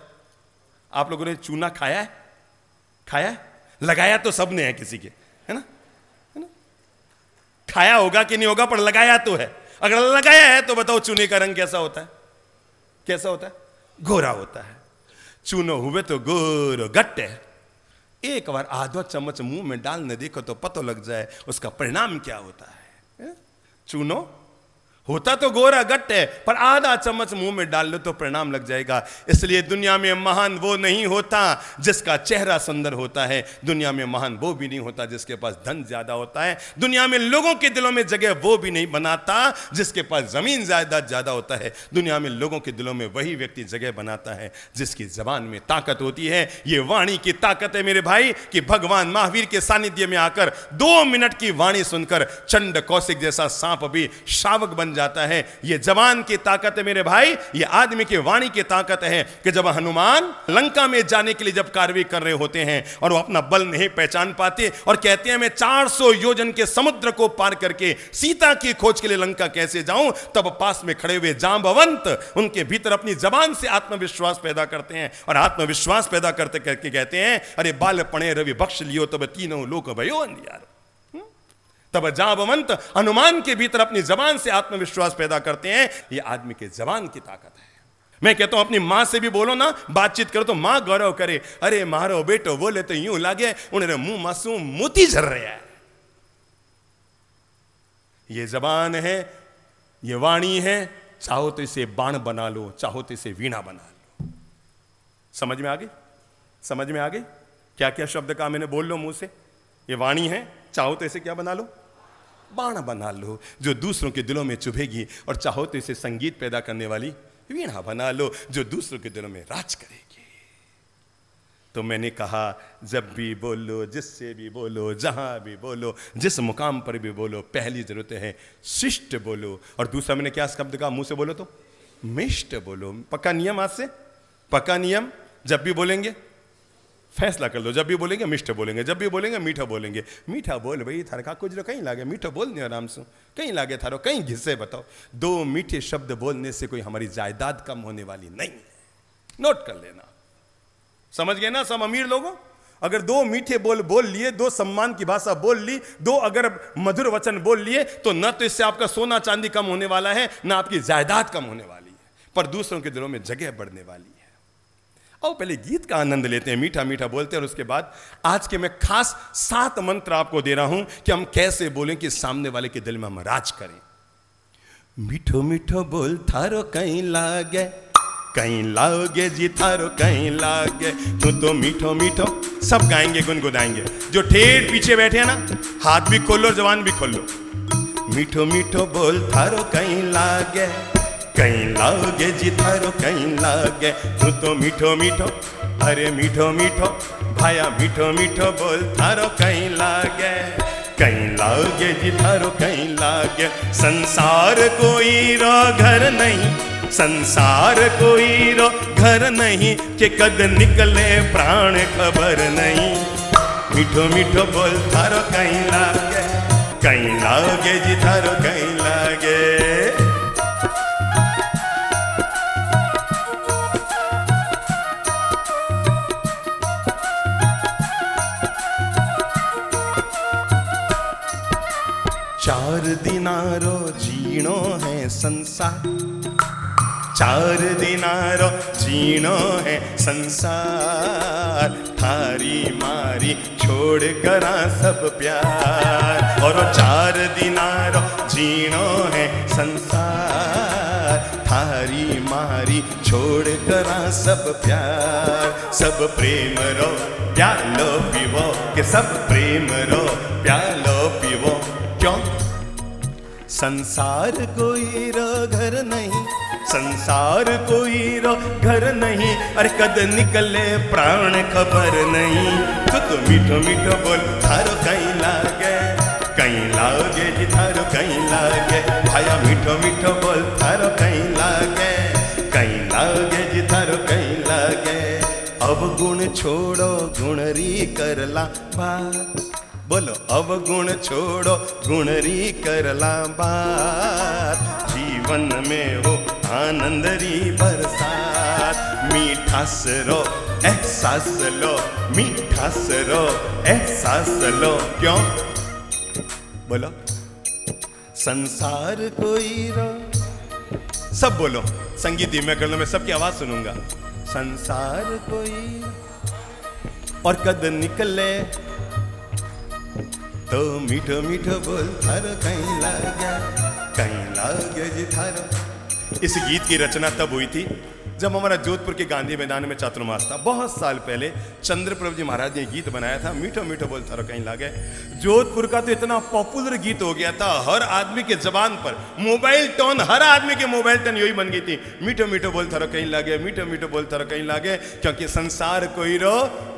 Speaker 1: आप लोगों ने चूना खाया है खाया है लगाया तो सबने है किसी के है ना है ना खाया होगा कि नहीं होगा पर लगाया तो है अगर लगाया है तो बताओ चूने का रंग कैसा होता है कैसा होता है गोरा होता है चूनो हुए तो गोरो गट्टे एक बार आधा चम्मच मुंह में डालने देखो तो पता लग जाए उसका परिणाम क्या होता है चूनो होता तो गोरा गट है पर आधा चम्मच मुंह में डाल लो तो परिणाम लग जाएगा इसलिए दुनिया में महान वो नहीं होता जिसका चेहरा सुंदर होता है दुनिया में महान वो भी नहीं होता जिसके पास धन ज्यादा होता है दुनिया में लोगों के दिलों में जगह वो भी नहीं बनाता जिसके पास जमीन जायदाद ज्यादा होता है दुनिया में लोगों के दिलों में वही व्यक्ति जगह बनाता है जिसकी जबान में ताकत होती है ये वाणी की ताकत है मेरे भाई कि भगवान महावीर के सानिध्य में आकर दो मिनट की वाणी सुनकर चंड कौशिक जैसा सांप भी शावक बन जाता है ये जबान की ताकत है मेरे भाई ये आदमी की वाणी की ताकत है कि जब हनुमान लंका में जाने के लिए जब कार्रवाई कर रहे होते हैं और वो अपना बल नहीं पहचान पाते और कहते हैं मैं 400 योजन के समुद्र को पार करके सीता की खोज के लिए लंका कैसे जाऊं तब पास में खड़े हुए जाम्बवंत उनके भीतर अपनी जबान से आत्मविश्वास पैदा करते हैं और आत्मविश्वास पैदा करते करके कहते हैं अरे बाल पणे रवि बख्श लियो तब तीनों लोक भयो अंधियारो तब जाबमंत अनुमान के भीतर अपनी जबान से आत्मविश्वास पैदा करते हैं ये आदमी के जबान की ताकत है मैं कहता हूं अपनी माँ से भी बोलो ना बातचीत करो तो माँ गौरव करे अरे मारो बेटो बोले तो यूं लागे उन्हें मुंह मासूम मोती झर रहा है ये जबान है ये वाणी है चाहो तो इसे बाण बना लो चाहो तो इसे वीणा बना लो समझ में आ गई समझ में आ गई क्या क्या शब्द का मैंने बोल लो मुंह से ये वाणी है चाहो तो इसे क्या बना लो बाण बना लो जो दूसरों के दिलों में चुभेगी और चाहो तो इसे संगीत पैदा करने वाली वीणा बना लो जो दूसरों के दिलों में राज करेगी तो मैंने कहा जब भी बोलो जिससे भी बोलो जहां भी बोलो जिस मुकाम पर भी बोलो पहली जरूरत है शिष्ट बोलो और दूसरा मैंने क्या शब्द कहा मुंह से बोलो तो मिष्ट बोलो पक्का नियम आज से पक्का नियम जब भी बोलेंगे फैसला कर लो जब भी बोलेंगे मिष्ठ बोलेंगे जब भी बोलेंगे मीठा बोलेंगे मीठा बोल भाई थारे का कुछ कहीं लागे बोल बोलने आराम से कहीं लागे थारो कहीं घिसे बताओ दो मीठे शब्द बोलने से कोई हमारी जायदाद कम होने वाली नहीं है नोट कर लेना समझ गए ना सब अमीर लोगों अगर दो मीठे बोल बोल लिए दो सम्मान की भाषा बोल ली दो अगर मधुर वचन बोल लिए तो न तो इससे आपका सोना चांदी कम होने वाला है ना आपकी जायदाद कम होने वाली है पर दूसरों के दिलों में जगह बढ़ने वाली है आओ पहले गीत का आनंद लेते हैं मीठा मीठा बोलते हैं और उसके बाद आज के मैं खास सात मंत्र आपको दे रहा हूं कि हम कैसे बोलें कि सामने वाले के दिल में हम राज करें मीठो मीठो बोल थारो कहीं लागे कहीं लागे जी थारो कहीं लागे तू तो मीठो मीठो सब गाएंगे गुनगुनाएंगे जो ठेठ पीछे बैठे हैं ना हाथ भी खोलो जवान भी खोलो मीठो मीठो बोल थारो कहीं लागे कहीं लागे जी थारो कहीं लागे तू तो मीठो मीठो अरे मीठो मीठो भाया मीठो मीठो बोल थारो कहीं लागे कहीं लागे जी थारो कहीं लागे संसार कोई रो घर नहीं संसार कोई रो घर नहीं के कद निकले प्राण खबर नहीं मीठो मीठो बोल थारो कहीं लागे कहीं लागे जी थारो कहीं दिनारो जीणो है संसार चार दिनारो जीणो है संसार थारी मारी छोड़ करा सब प्यार और चार दिनारो जीणो है संसार थारी मारी छोड़ करा सब प्यार सब प्रेम रो प्यालो पीवो के सब प्रेम रो प्यालो पीवो क्यों संसार कोई रो घर नहीं संसार कोई रो घर नहीं अरे कद निकले प्राण खबर नहीं तो तो मीठो मीठो बोल थारो कहीं लागे कहीं लागे जी थारो कहीं लागे भाया मीठो मीठो बोल थारो कहीं लागे कहीं लागे जी थारो कहीं लागे अब गुण छोड़ो गुणरी करला बा बोलो अवगुण छोड़ो गुण री कर बात जीवन में हो आनंद री बरसात मीठास रो एहसास लो मीठास रो एहसास लो क्यों बोलो संसार कोई रो सब बोलो संगीत धीमे कर लो मैं सबकी आवाज सुनूंगा संसार कोई और कद निकले तो मीठ मीठ बोल थर कहीं लग गया कहीं लग गया जी इस गीत की रचना तब हुई थी जब हमारा जोधपुर के गांधी मैदान में चातुर्मास था बहुत साल पहले चंद्रप्रभु जी महाराज ने गीत बनाया था मीठो मीठो बोल थारो कहीं लागे जोधपुर का तो इतना पॉपुलर गीत हो गया था हर आदमी के जबान पर मोबाइल टोन हर आदमी के मोबाइल टोन यही बन गई थी मीठो मीठो बोल थारो कहीं लागे मीठो मीठो बोल थारो कहीं लागे क्योंकि संसार कोई रो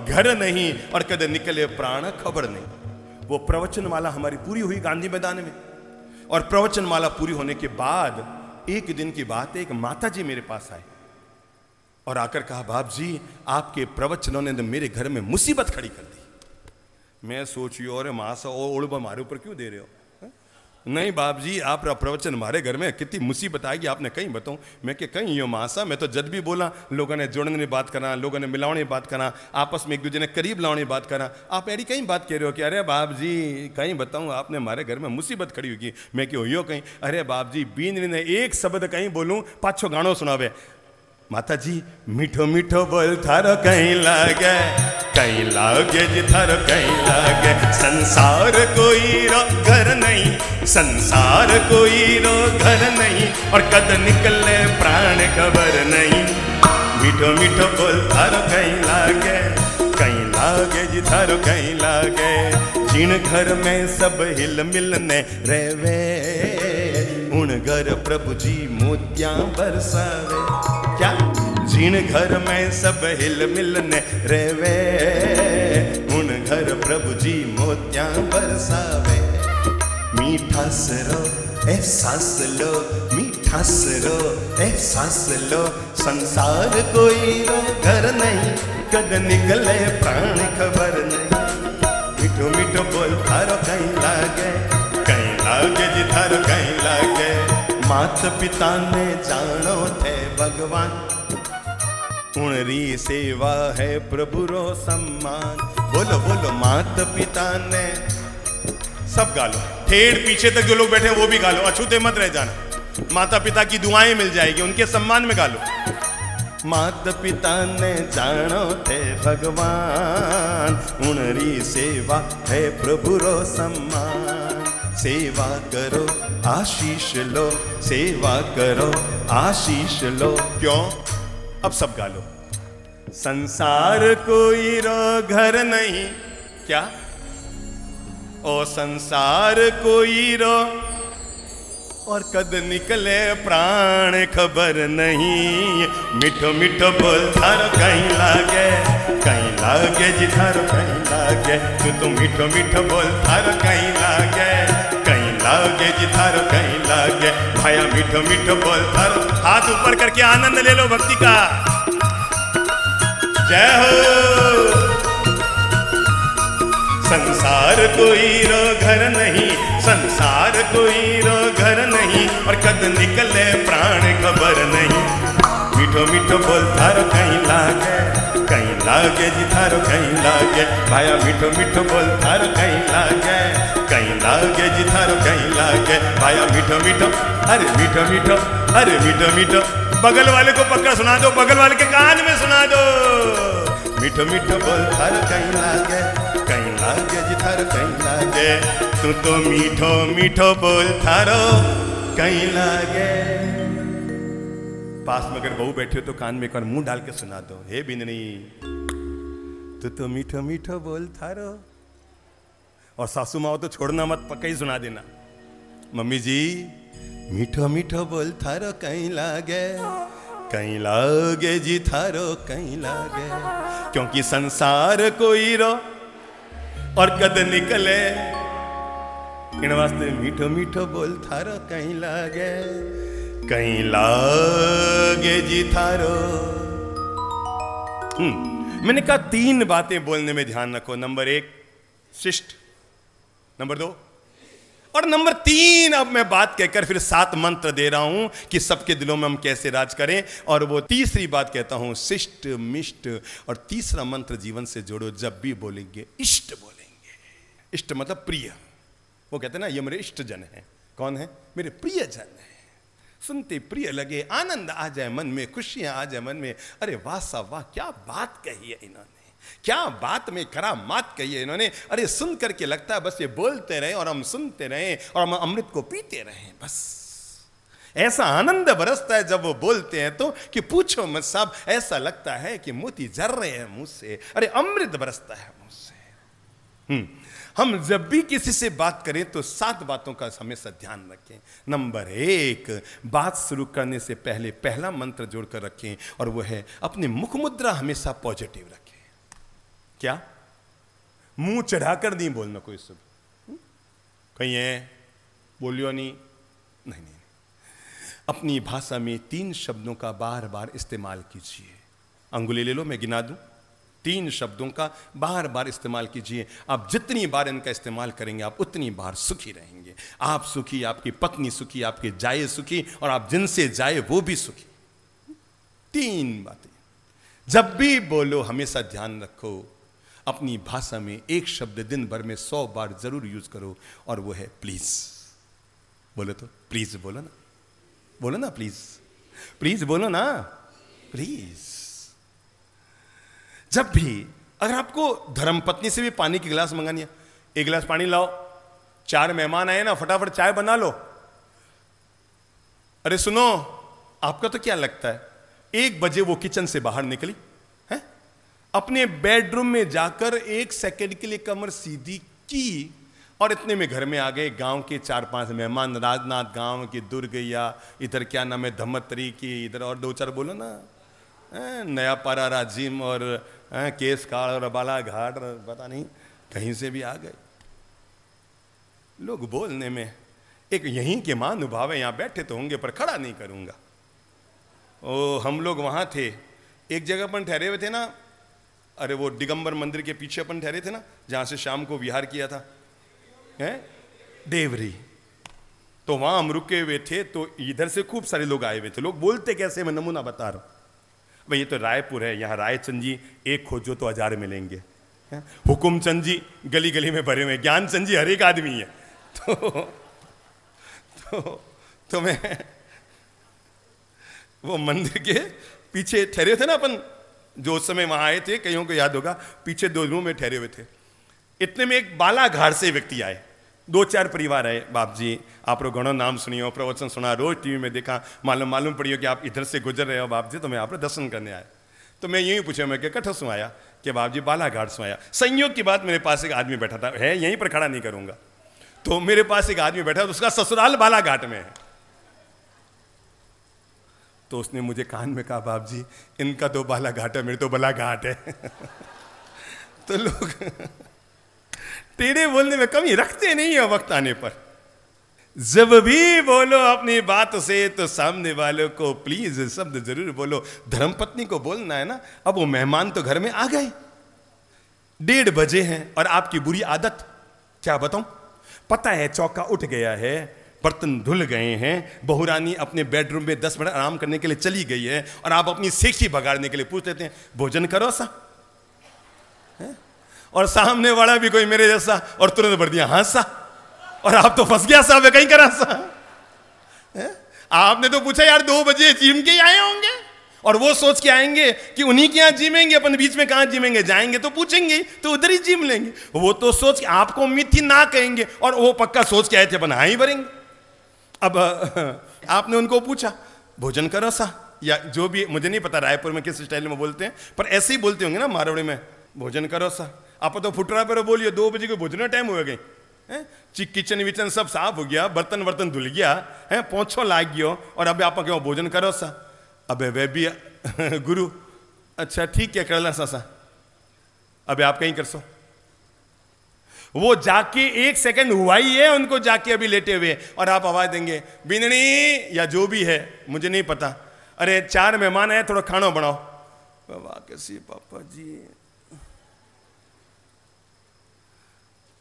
Speaker 1: घर नहीं और कद निकले प्राण खबर नहीं वो प्रवचन माला हमारी पूरी हुई गांधी मैदान में और प्रवचन माला पूरी होने के बाद एक दिन की बात है एक माता जी मेरे पास आए और आकर कहा बाप जी आपके प्रवचनों ने तो मेरे घर में मुसीबत खड़ी कर दी मैं सोचियो अरे मास सा ओड़ मारे ऊपर क्यों दे रहे हो नहीं बाप जी आप प्रवचन हमारे घर में कितनी मुसीबत आएगी आपने कहीं बताऊँ मैं कि कहीं यो मासा मैं तो जद भी बोला लोगों ने जोड़ने की बात करा लोगों ने मिलाने की बात करा आपस में एक दूसरे ने करीब लाने की बात करा आप ऐसी कहीं बात कह रहे हो कि अरे बाप जी कहीं बताऊँ आपने हमारे घर में मुसीबत खड़ी होगी मैं क्यों यो कहीं अरे बाप जी बीन ने एक शब्द कहीं बोलूँ पाछो गाणो सुनावे माता जी मीठो मीठो बोल थारो कहीं लागे कहीं लागे जी थारो कहीं लागे संसार कोई रो घर नहीं संसार कोई रो घर नहीं और कद निकले प्राण खबर नहीं मीठो मीठो बोल थारो कहीं लागे कहीं लागे जी थारो कहीं लागे जिन घर में सब हिल मिलने रेवे उन घर प्रभु जी मोतिया बरसावे क्या जिन घर में सब हिल मिलने रेवे उन घर प्रभु जी मोतिया बरसावे मीठा सरो एहसास लो मीठा सरो एहसास लो संसार कोई रो घर नहीं कद निकले प्राण खबर नहीं मिठो मीठो बोल थारो कहीं लागे कहीं लागे जी थारो कहीं लागे मात ने जानो थे भगवान ભગવાન सेवा है प्रभु रो सम्मान बोलो बोलो मात पिता ने सब गालो ठेर पीछे तक जो लोग बैठे हैं वो भी गालो अछूते मत रह जाना माता पिता की दुआएं मिल जाएगी उनके सम्मान में गालो मात पिता ने जानो थे भगवान उनरी सेवा है प्रभु रो सम्मान सेवा करो आशीष लो सेवा करो आशीष लो क्यों अब सब गा लो संसार कोई रो घर नहीं क्या ओ संसार कोई रो और कद निकले प्राण खबर नहीं मिठो मिठो बोल थार कहीं लागे कहीं लागे जी थार कहीं लागे तू तो मिठो मिठो बोल थार कहीं लागे लागे जिधर कहीं लागे भाया मीठो मीठो बोल थर हाथ ऊपर करके आनंद ले लो भक्ति का जय हो संसार कोई रो घर नहीं संसार कोई रो घर नहीं और कद निकले प्राण खबर नहीं मीठो मीठो बोल थर कहीं लागे कहीं लागे जी थारो कहीं लागे भाया मीठो मीठो बोल थारो कहीं लागे कहीं लागे जी थारो कहीं लागे भाया मीठो मीठो अरे मीठो मीठो अरे मीठो मीठो बगल वाले को पक्का सुना दो बगल वाले के कान में सुना दो मीठो मीठो बोल थारो कहीं लागे कहीं लागे जी थारो कहीं लागे तू तो मीठो मीठो बोल थारो कहीं लागे पास में अगर बहू बैठी हो तो कान में कर मुंह डाल के सुना दो हे बिंदनी तो तो मीठो मीठो बोल थारो और सासू माओ तो छोड़ना मत पक्का ही सुना देना मम्मी जी मीठो मीठो बोल थारो कहीं लागे कहीं लागे जी थारो कहीं लागे क्योंकि संसार कोई रो और कद निकले इन वास्ते मीठो मीठो बोल थारो कहीं लागे कहीं लागे जी थारो हम्म, मैंने कहा तीन बातें बोलने में ध्यान रखो नंबर एक शिष्ट नंबर दो और नंबर तीन अब मैं बात कहकर फिर सात मंत्र दे रहा हूं कि सबके दिलों में हम कैसे राज करें और वो तीसरी बात कहता हूं शिष्ट मिष्ट और तीसरा मंत्र जीवन से जोड़ो जब भी बोलेंगे इष्ट बोलेंगे इष्ट मतलब प्रिय वो कहते हैं ना ये मेरे इष्ट जन है कौन है मेरे प्रिय जन सुनते प्रिय लगे आनंद आ जाए मन में खुशियां आ जाए मन में अरे वाह वाह क्या बात कही है इन्होंने क्या बात में करा मात कही है इन्होंने अरे सुन करके लगता है बस ये बोलते रहे और हम सुनते रहे और हम अमृत को पीते रहे बस ऐसा आनंद बरसता है जब वो बोलते हैं तो कि पूछो मत साहब ऐसा लगता है कि मोती जर रहे हैं मुंह से अरे अमृत बरसता है मुंह से हम्म हम जब भी किसी से बात करें तो सात बातों का हमेशा ध्यान रखें नंबर एक बात शुरू करने से पहले पहला मंत्र जोड़कर रखें और वह है अपने मुख मुद्रा हमेशा पॉजिटिव रखें क्या मुंह चढ़ाकर नहीं बोलना कोई सुबह कहीं है बोलियो नहीं नहीं नहीं अपनी भाषा में तीन शब्दों का बार बार इस्तेमाल कीजिए अंगुली ले लो मैं गिना दूं तीन शब्दों का बार बार इस्तेमाल कीजिए आप जितनी बार इनका इस्तेमाल करेंगे आप उतनी बार सुखी रहेंगे आप सुखी आपकी पत्नी सुखी आपके जाए सुखी और आप जिनसे जाए वो भी सुखी तीन बातें जब भी बोलो हमेशा ध्यान रखो अपनी भाषा में एक शब्द दिन भर में सौ बार जरूर यूज करो और वो है प्लीज बोलो तो प्लीज बोलो ना बोलो ना प्लीज प्लीज बोलो ना प्लीज जब भी अगर आपको धर्मपत्नी से भी पानी की गिलास मंगानी है एक गिलास पानी लाओ चार मेहमान आए ना फटाफट चाय बना लो अरे सुनो आपका तो क्या लगता है एक बजे वो किचन से बाहर निकली है अपने बेडरूम में जाकर एक सेकेंड के लिए कमर सीधी की और इतने में घर में आ गए गांव के चार पांच मेहमान राजनाथ गांव के दुर्गैया इधर क्या नाम है धमतरी की इधर और दो चार बोलो ना नया पारा राजिम और केस काल और बालाघाट पता नहीं कहीं से भी आ गए लोग बोलने में एक यहीं के महानुभाव है यहाँ बैठे तो होंगे पर खड़ा नहीं करूँगा ओ हम लोग वहां थे एक जगह अपन ठहरे हुए थे ना अरे वो दिगंबर मंदिर के पीछे अपन ठहरे थे ना जहां से शाम को विहार किया था हैं देवरी तो वहां हम रुके हुए थे तो इधर से खूब सारे लोग आए हुए थे लोग बोलते कैसे मैं नमूना बता रहा हूँ भाई ये तो रायपुर है यहाँ रायचंद जी एक खोजो तो हजार मिलेंगे हाँ? हुकुम चंद जी गली गली में भरे हुए ज्ञान चंद जी हर एक आदमी है तो तो तो मैं वो मंदिर के पीछे ठहरे थे ना अपन जो उस समय वहां आए थे कईयों को याद होगा पीछे दो रूम में ठहरे हुए थे इतने में एक बालाघाट से व्यक्ति आए दो चार परिवार है बाप जी आप लोग घणो नाम सुनियो प्रवचन सुना रोज टीवी में देखा मालूम मालूम पड़ियो कि आप इधर से गुजर रहे हो बाप जी तो मैं आप दर्शन करने आया तो मैं यही पूछा मैं कठो सु आया कि बाप जी बालाघाट से आया संयोग की बात मेरे पास एक आदमी बैठा था है यहीं पर खड़ा नहीं करूंगा तो मेरे पास एक आदमी बैठा उसका ससुराल बालाघाट में है तो उसने मुझे कान में कहा बाप जी इनका तो बालाघाट है मेरे तो बालाघाट है तो लोग टेढ़े बोलने में कमी रखते नहीं है वक्त आने पर जब भी बोलो अपनी बात से तो सामने वालों को प्लीज शब्द जरूर बोलो धर्मपत्नी को बोलना है ना अब वो मेहमान तो घर में आ गए डेढ़ बजे हैं और आपकी बुरी आदत क्या बताऊं पता है चौका उठ गया है बर्तन धुल गए हैं बहुरानी अपने बेडरूम में दस मिनट आराम करने के लिए चली गई है और आप अपनी सेखी बगाड़ने के लिए पूछ लेते हैं भोजन करो सा और सामने वाला भी कोई मेरे जैसा और तुरंत भर दिया हाँ सा और आप तो फंस गया साहब कहीं करा सा है? आपने तो पूछा यार दो बजे जिम के आए होंगे और वो सोच के आएंगे कि उन्हीं के यहां जिमेंगे अपन बीच में कहां जिमेंगे जाएंगे तो पूछेंगे तो उधर ही जिम लेंगे वो तो सोच के आपको उम्मीद थी ना कहेंगे और वो पक्का सोच के आए थे अपन हाँ ही भरेंगे अब आपने उनको पूछा भोजन करो सा या जो भी मुझे नहीं पता रायपुर में किस स्टाइल में बोलते हैं पर ऐसे ही बोलते होंगे ना मारवाड़ी में भोजन करो सा आप तो फुटरा पर बोलिए दो बजे को भोजना टाइम हो गए किचन विचन सब साफ हो गया बर्तन वर्तन धुल गया है पोछो लाग गयो और अब आप क्यों भोजन करो सा अबे वे भी गुरु अच्छा ठीक है करला सा सा अबे आप कहीं कर सो वो जाके एक सेकंड हुआ ही है उनको जाके अभी लेटे हुए और आप आवाज देंगे बिंदनी या जो भी है मुझे नहीं पता अरे चार मेहमान है थोड़ा खाना बनाओ बाबा कैसी पापा जी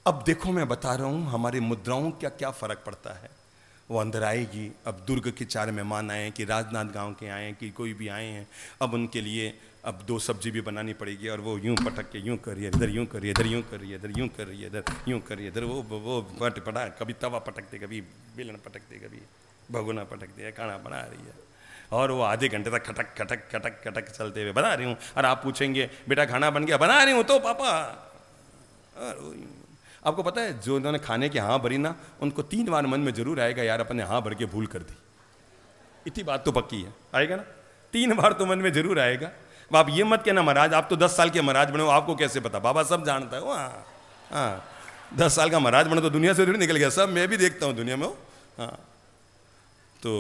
Speaker 1: अब देखो मैं बता रहा हूँ हमारे मुद्राओं का क्या फ़र्क पड़ता है वो अंदर आएगी अब दुर्ग के चार मेहमान आए हैं कि राजनाथ गांव के आए हैं कि कोई भी आए हैं अब उनके लिए अब दो सब्जी भी बनानी पड़ेगी और वो यूं पटक के यूं करिए इधर यूं करिए इधर यूं करिए इधर यूं करिए इधर यूं करिए इधर वो वो पट पटा कभी तवा पटक दे कभी बेलन पटक दे कभी भगोना पटक दे खाना बना रही है और वो आधे घंटे तक खटक खटक खटक खटक चलते हुए बना रही हूँ और आप पूछेंगे बेटा खाना बन गया बना रही हूँ तो पापा और आपको पता है जो उन्होंने खाने की हाँ भरी ना उनको तीन बार मन में जरूर आएगा यार अपने हाँ भर के भूल कर दी इतनी बात तो पक्की है आएगा ना तीन बार तो मन में जरूर आएगा आप ये मत कहना महाराज आप तो दस साल के महाराज बने हो आपको कैसे पता बाबा सब जानता है वो हाँ हाँ दस साल का महाराज बने तो दुनिया से जरूर निकल गया सब मैं भी देखता हूँ दुनिया में वो हाँ तो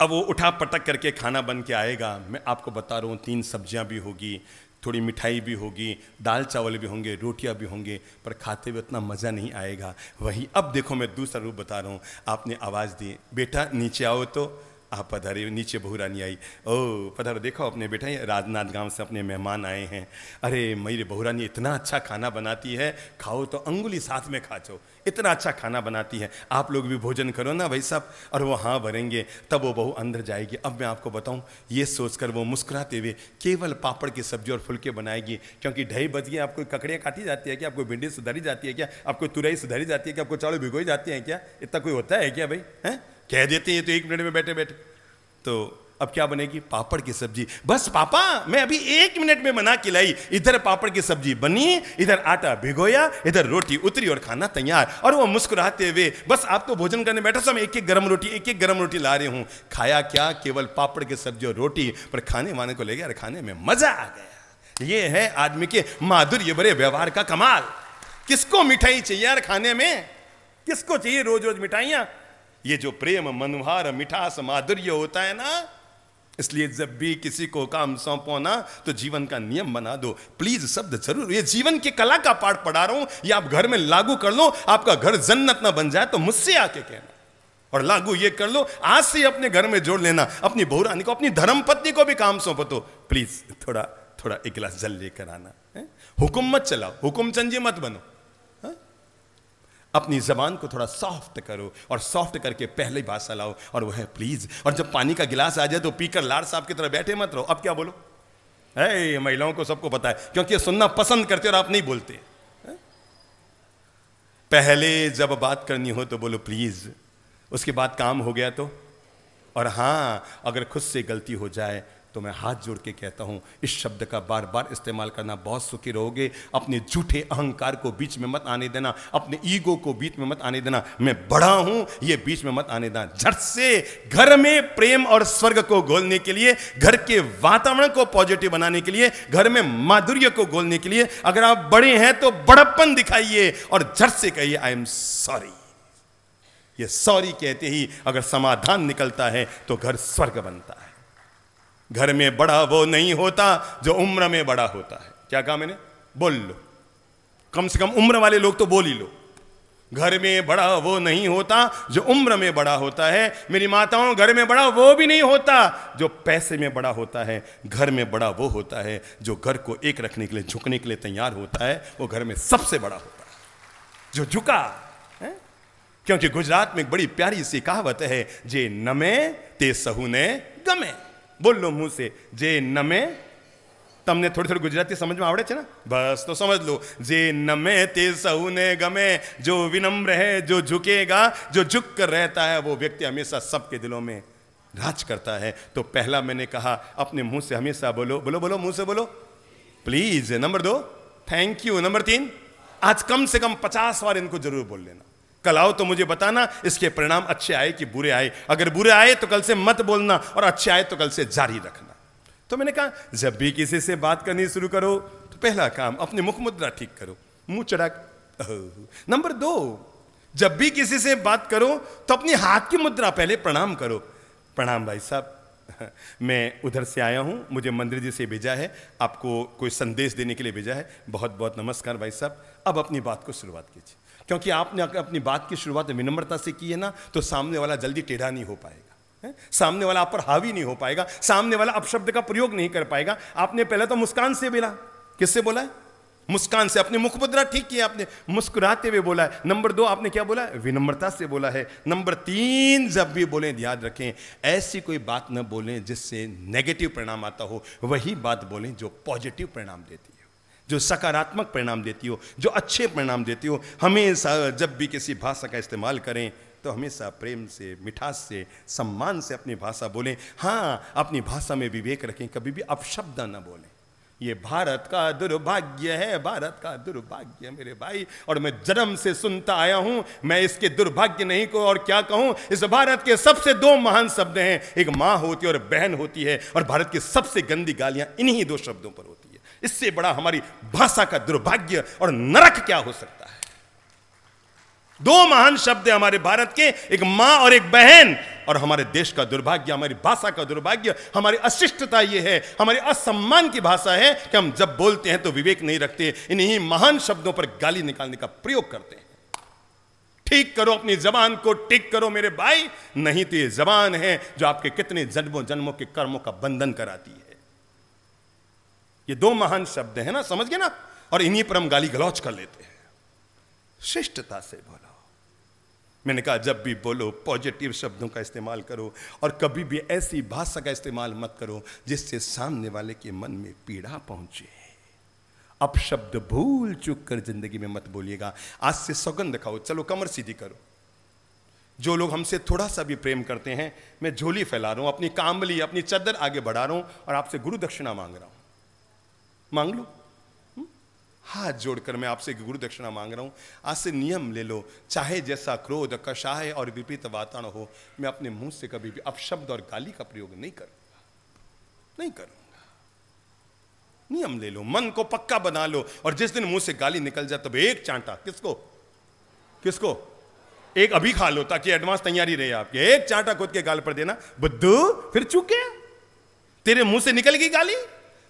Speaker 1: अब वो उठा पटक करके खाना बन के आएगा मैं आपको बता रहा हूँ तीन सब्जियाँ भी होगी थोड़ी मिठाई भी होगी दाल चावल भी होंगे रोटियां भी होंगे पर खाते हुए उतना मज़ा नहीं आएगा वही अब देखो मैं दूसरा रूप बता रहा हूँ आपने आवाज़ दी बेटा नीचे आओ तो आप पधारे नीचे बहुरानी आई ओ पधारो देखो अपने बेटा राजनाथ गांव से अपने मेहमान आए हैं अरे बहू बहुरानी इतना अच्छा खाना बनाती है खाओ तो अंगुली साथ में खा चो इतना अच्छा खाना बनाती है आप लोग भी भोजन करो ना भाई साहब और वो हाँ भरेंगे तब वो बहू अंदर जाएगी अब मैं आपको बताऊँ ये सोचकर वो मुस्कुराते हुए केवल पापड़ की सब्जी और फुलके बनाएगी क्योंकि ढाई बज गए आपको ककड़ियाँ काटी जाती है क्या आपको भिंडी सुधारी जाती है क्या आपको तुरई सुधारी जाती है क्या आपको चावल भिगोई जाती है क्या इतना कोई होता है क्या भाई हैं कह देते हैं तो एक मिनट में बैठे बैठे तो अब क्या बनेगी पापड़ की सब्जी बस पापा मैं अभी एक मिनट में बना के लाई इधर पापड़ की सब्जी बनी इधर आटा भिगोया इधर रोटी उतरी और खाना तैयार और वो मुस्कुराते हुए बस तो भोजन करने बैठा समय एक एक गर्म रोटी एक एक गर्म रोटी ला रही हूं खाया क्या केवल पापड़ की सब्जी और रोटी पर खाने वाने को ले गया और खाने में मजा आ गया ये है आदमी के माधुर्य भरे व्यवहार का कमाल किसको मिठाई चाहिए यार खाने में किसको चाहिए रोज रोज मिठाइयां ये जो प्रेम मनोहार मिठास माधुर्य होता है ना इसलिए जब भी किसी को काम सौंपो ना तो जीवन का नियम बना दो प्लीज शब्द जरूर ये जीवन की कला का पाठ पढ़ा रहा हूं ये आप घर में लागू कर लो आपका घर जन्नत ना बन जाए तो मुझसे आके कहना और लागू ये कर लो आज से अपने घर में जोड़ लेना अपनी बहुरानी को अपनी धर्म पत्नी को भी काम सौंपो तो प्लीज थोड़ा थोड़ा एक गिलास जल लेकर आना हुक्म मत चलाओ हुक्म चंजी मत बनो अपनी जबान को थोड़ा सॉफ्ट करो और सॉफ्ट करके पहले भाषा लाओ और वह प्लीज और जब पानी का गिलास आ जाए तो पीकर लाल साहब की तरह बैठे मत रहो अब क्या बोलो है महिलाओं को सबको पता है क्योंकि सुनना पसंद करते और आप नहीं बोलते पहले जब बात करनी हो तो बोलो प्लीज उसके बाद काम हो गया तो और हां अगर खुद से गलती हो जाए तो मैं हाथ जोड़ के कहता हूं इस शब्द का बार बार इस्तेमाल करना बहुत सुखी रहोगे अपने झूठे अहंकार को बीच में मत आने देना अपने ईगो को बीच में मत आने देना मैं बड़ा हूं यह बीच में मत आने देना झट से घर में प्रेम और स्वर्ग को घोलने के लिए घर के वातावरण को पॉजिटिव बनाने के लिए घर में माधुर्य को घोलने के लिए अगर आप बड़े हैं तो बड़प्पन दिखाइए और झट से कहिए आई एम सॉरी ये सॉरी कहते ही अगर समाधान निकलता है तो घर स्वर्ग बनता है घर में बड़ा वो नहीं होता जो उम्र में बड़ा होता है क्या कहा मैंने बोल लो कम से कम उम्र वाले लोग तो बोल ही लो घर में बड़ा वो नहीं होता जो उम्र में बड़ा होता है मेरी माताओं घर में बड़ा वो भी नहीं होता जो पैसे में बड़ा होता है घर में बड़ा वो होता है जो घर को एक रखने के लिए झुकने के लिए तैयार होता है वो घर में सबसे बड़ा होता है जो झुका है क्योंकि गुजरात में एक बड़ी प्यारी सी कहावत है जे नमे ते सहू ने गमे બોલ લો મું સે જે નમે તમને થોડી થોડી ગુજરાતી સમજમાં આવડે છે ને બસ તો સમજ લો જે નમે તે સૌને ગમે જો વિનમ્ર હે જો झुकेगा जो झुक कर रहता है वो व्यक्ति हमेशा सबके दिलों में राज करता है तो पहला मैंने कहा अपने मुंह से हमेशा बोलो बोलो बोलो मुंह से बोलो प्लीज नंबर दो थैंक यू नंबर तीन आज कम से कम पचास बार इनको जरूर बोल लेना कल आओ तो मुझे बताना इसके परिणाम अच्छे आए कि बुरे आए अगर बुरे आए तो कल से मत बोलना और अच्छे आए तो कल से जारी रखना तो मैंने कहा जब भी किसी से बात करनी शुरू करो तो पहला काम अपने मुख मुद्रा ठीक करो मुंह चढ़ा नंबर दो जब भी किसी से बात करो तो अपनी हाथ की मुद्रा पहले प्रणाम करो प्रणाम भाई साहब मैं उधर से आया हूं मुझे मंदिर जी से भेजा है आपको कोई संदेश देने के लिए भेजा है बहुत बहुत नमस्कार भाई साहब अब अपनी बात को शुरुआत कीजिए क्योंकि आपने अपनी बात की शुरुआत विनम्रता से की है ना तो सामने वाला जल्दी टेढ़ा नहीं हो पाएगा है? सामने वाला आप पर हावी नहीं हो पाएगा सामने वाला अपशब्द का प्रयोग नहीं कर पाएगा आपने पहले तो मुस्कान से बोला किससे बोला है मुस्कान से अपने मुख मुद्रा ठीक किया आपने मुस्कुराते हुए बोला है नंबर दो आपने क्या बोला विनम्रता से बोला है नंबर तीन जब भी बोले याद रखें ऐसी कोई बात न बोलें जिससे नेगेटिव परिणाम आता हो वही बात बोलें जो पॉजिटिव परिणाम देती है जो सकारात्मक परिणाम देती हो जो अच्छे परिणाम देती हो हमेशा जब भी किसी भाषा का इस्तेमाल करें तो हमेशा प्रेम से मिठास से सम्मान से अपनी भाषा बोलें हाँ अपनी भाषा में विवेक रखें कभी भी अपशब्द ना बोलें ये भारत का दुर्भाग्य है भारत का दुर्भाग्य मेरे भाई और मैं जन्म से सुनता आया हूं मैं इसके दुर्भाग्य नहीं को और क्या कहूं इस भारत के सबसे दो महान शब्द हैं एक माँ होती है और बहन होती है और भारत की सबसे गंदी गालियां इन्हीं दो शब्दों पर होती इससे बड़ा हमारी भाषा का दुर्भाग्य और नरक क्या हो सकता है दो महान शब्द है हमारे भारत के एक मां और एक बहन और हमारे देश का दुर्भाग्य हमारी भाषा का दुर्भाग्य हमारी अशिष्टता ये है हमारे असम्मान की भाषा है कि हम जब बोलते हैं तो विवेक नहीं रखते इन्हीं महान शब्दों पर गाली निकालने का प्रयोग करते हैं ठीक करो अपनी जबान को ठीक करो मेरे भाई नहीं तो ये जबान है जो आपके कितने जन्मों जन्मों के कर्मों का बंधन कराती है ये दो महान शब्द हैं ना समझ गए ना और इन्हीं पर हम गाली गलौच कर लेते हैं शिष्टता से बोलो मैंने कहा जब भी बोलो पॉजिटिव शब्दों का इस्तेमाल करो और कभी भी ऐसी भाषा का इस्तेमाल मत करो जिससे सामने वाले के मन में पीड़ा पहुंचे अब शब्द भूल चुक कर जिंदगी में मत बोलिएगा आज से सौगंध खाओ चलो कमर सीधी करो जो लोग हमसे थोड़ा सा भी प्रेम करते हैं मैं झोली फैला रहा हूं अपनी कामली अपनी चादर आगे बढ़ा रहा हूं और आपसे गुरु दक्षिणा मांग रहा हूं मांग लो हम्म? हाथ जोड़कर मैं आपसे गुरु दक्षिणा मांग रहा हूँ आज से नियम ले लो चाहे जैसा क्रोध कषाय और विपरीत वातावरण हो मैं अपने मुंह से कभी भी अपशब्द और गाली का प्रयोग नहीं करूंगा नहीं करूंगा नियम ले लो मन को पक्का बना लो और जिस दिन मुंह से गाली निकल जाए तब एक चांटा किसको किसको एक अभी खा लो ताकि एडवांस तैयारी रहे आपकी एक चांटा खुद के गाल पर देना बुद्धू फिर चुके तेरे मुंह से निकल गई गाली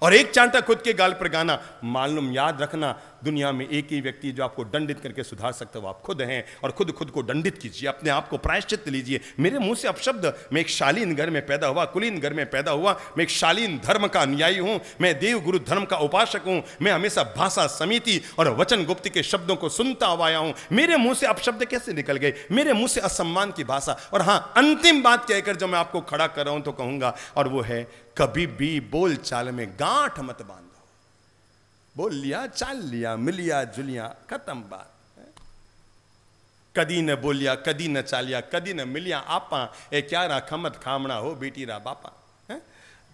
Speaker 1: और एक चांटा खुद के गाल पर गाना मालूम याद रखना दुनिया में एक ही व्यक्ति जो आपको दंडित करके सुधार सकते हो आप खुद हैं और खुद खुद को दंडित कीजिए अपने आप को प्रायश्चित लीजिए मेरे मुंह से अपशब्द मैं एक शालीन घर में पैदा हुआ कुलीन घर में पैदा हुआ मैं एक शालीन धर्म का अनुयायी हूँ मैं देव गुरु धर्म का उपासक हूँ मैं हमेशा भाषा समिति और वचन गुप्त के शब्दों को सुनता हुआ आया हूँ मेरे मुंह से अपशब्द कैसे निकल गए मेरे मुंह से असम्मान की भाषा और हाँ अंतिम बात कहकर जब मैं आपको खड़ा कर रहा हूँ तो कहूँगा और वो है कभी भी बोल चाल में गांठ मत बांधो बोल लिया चाल लिया मिलिया जुलिया खत्म बात कदी न बोलिया कदी न चालिया कदी न मिलिया आपा ए क्यारा खमत खामना हो बेटी रा बापा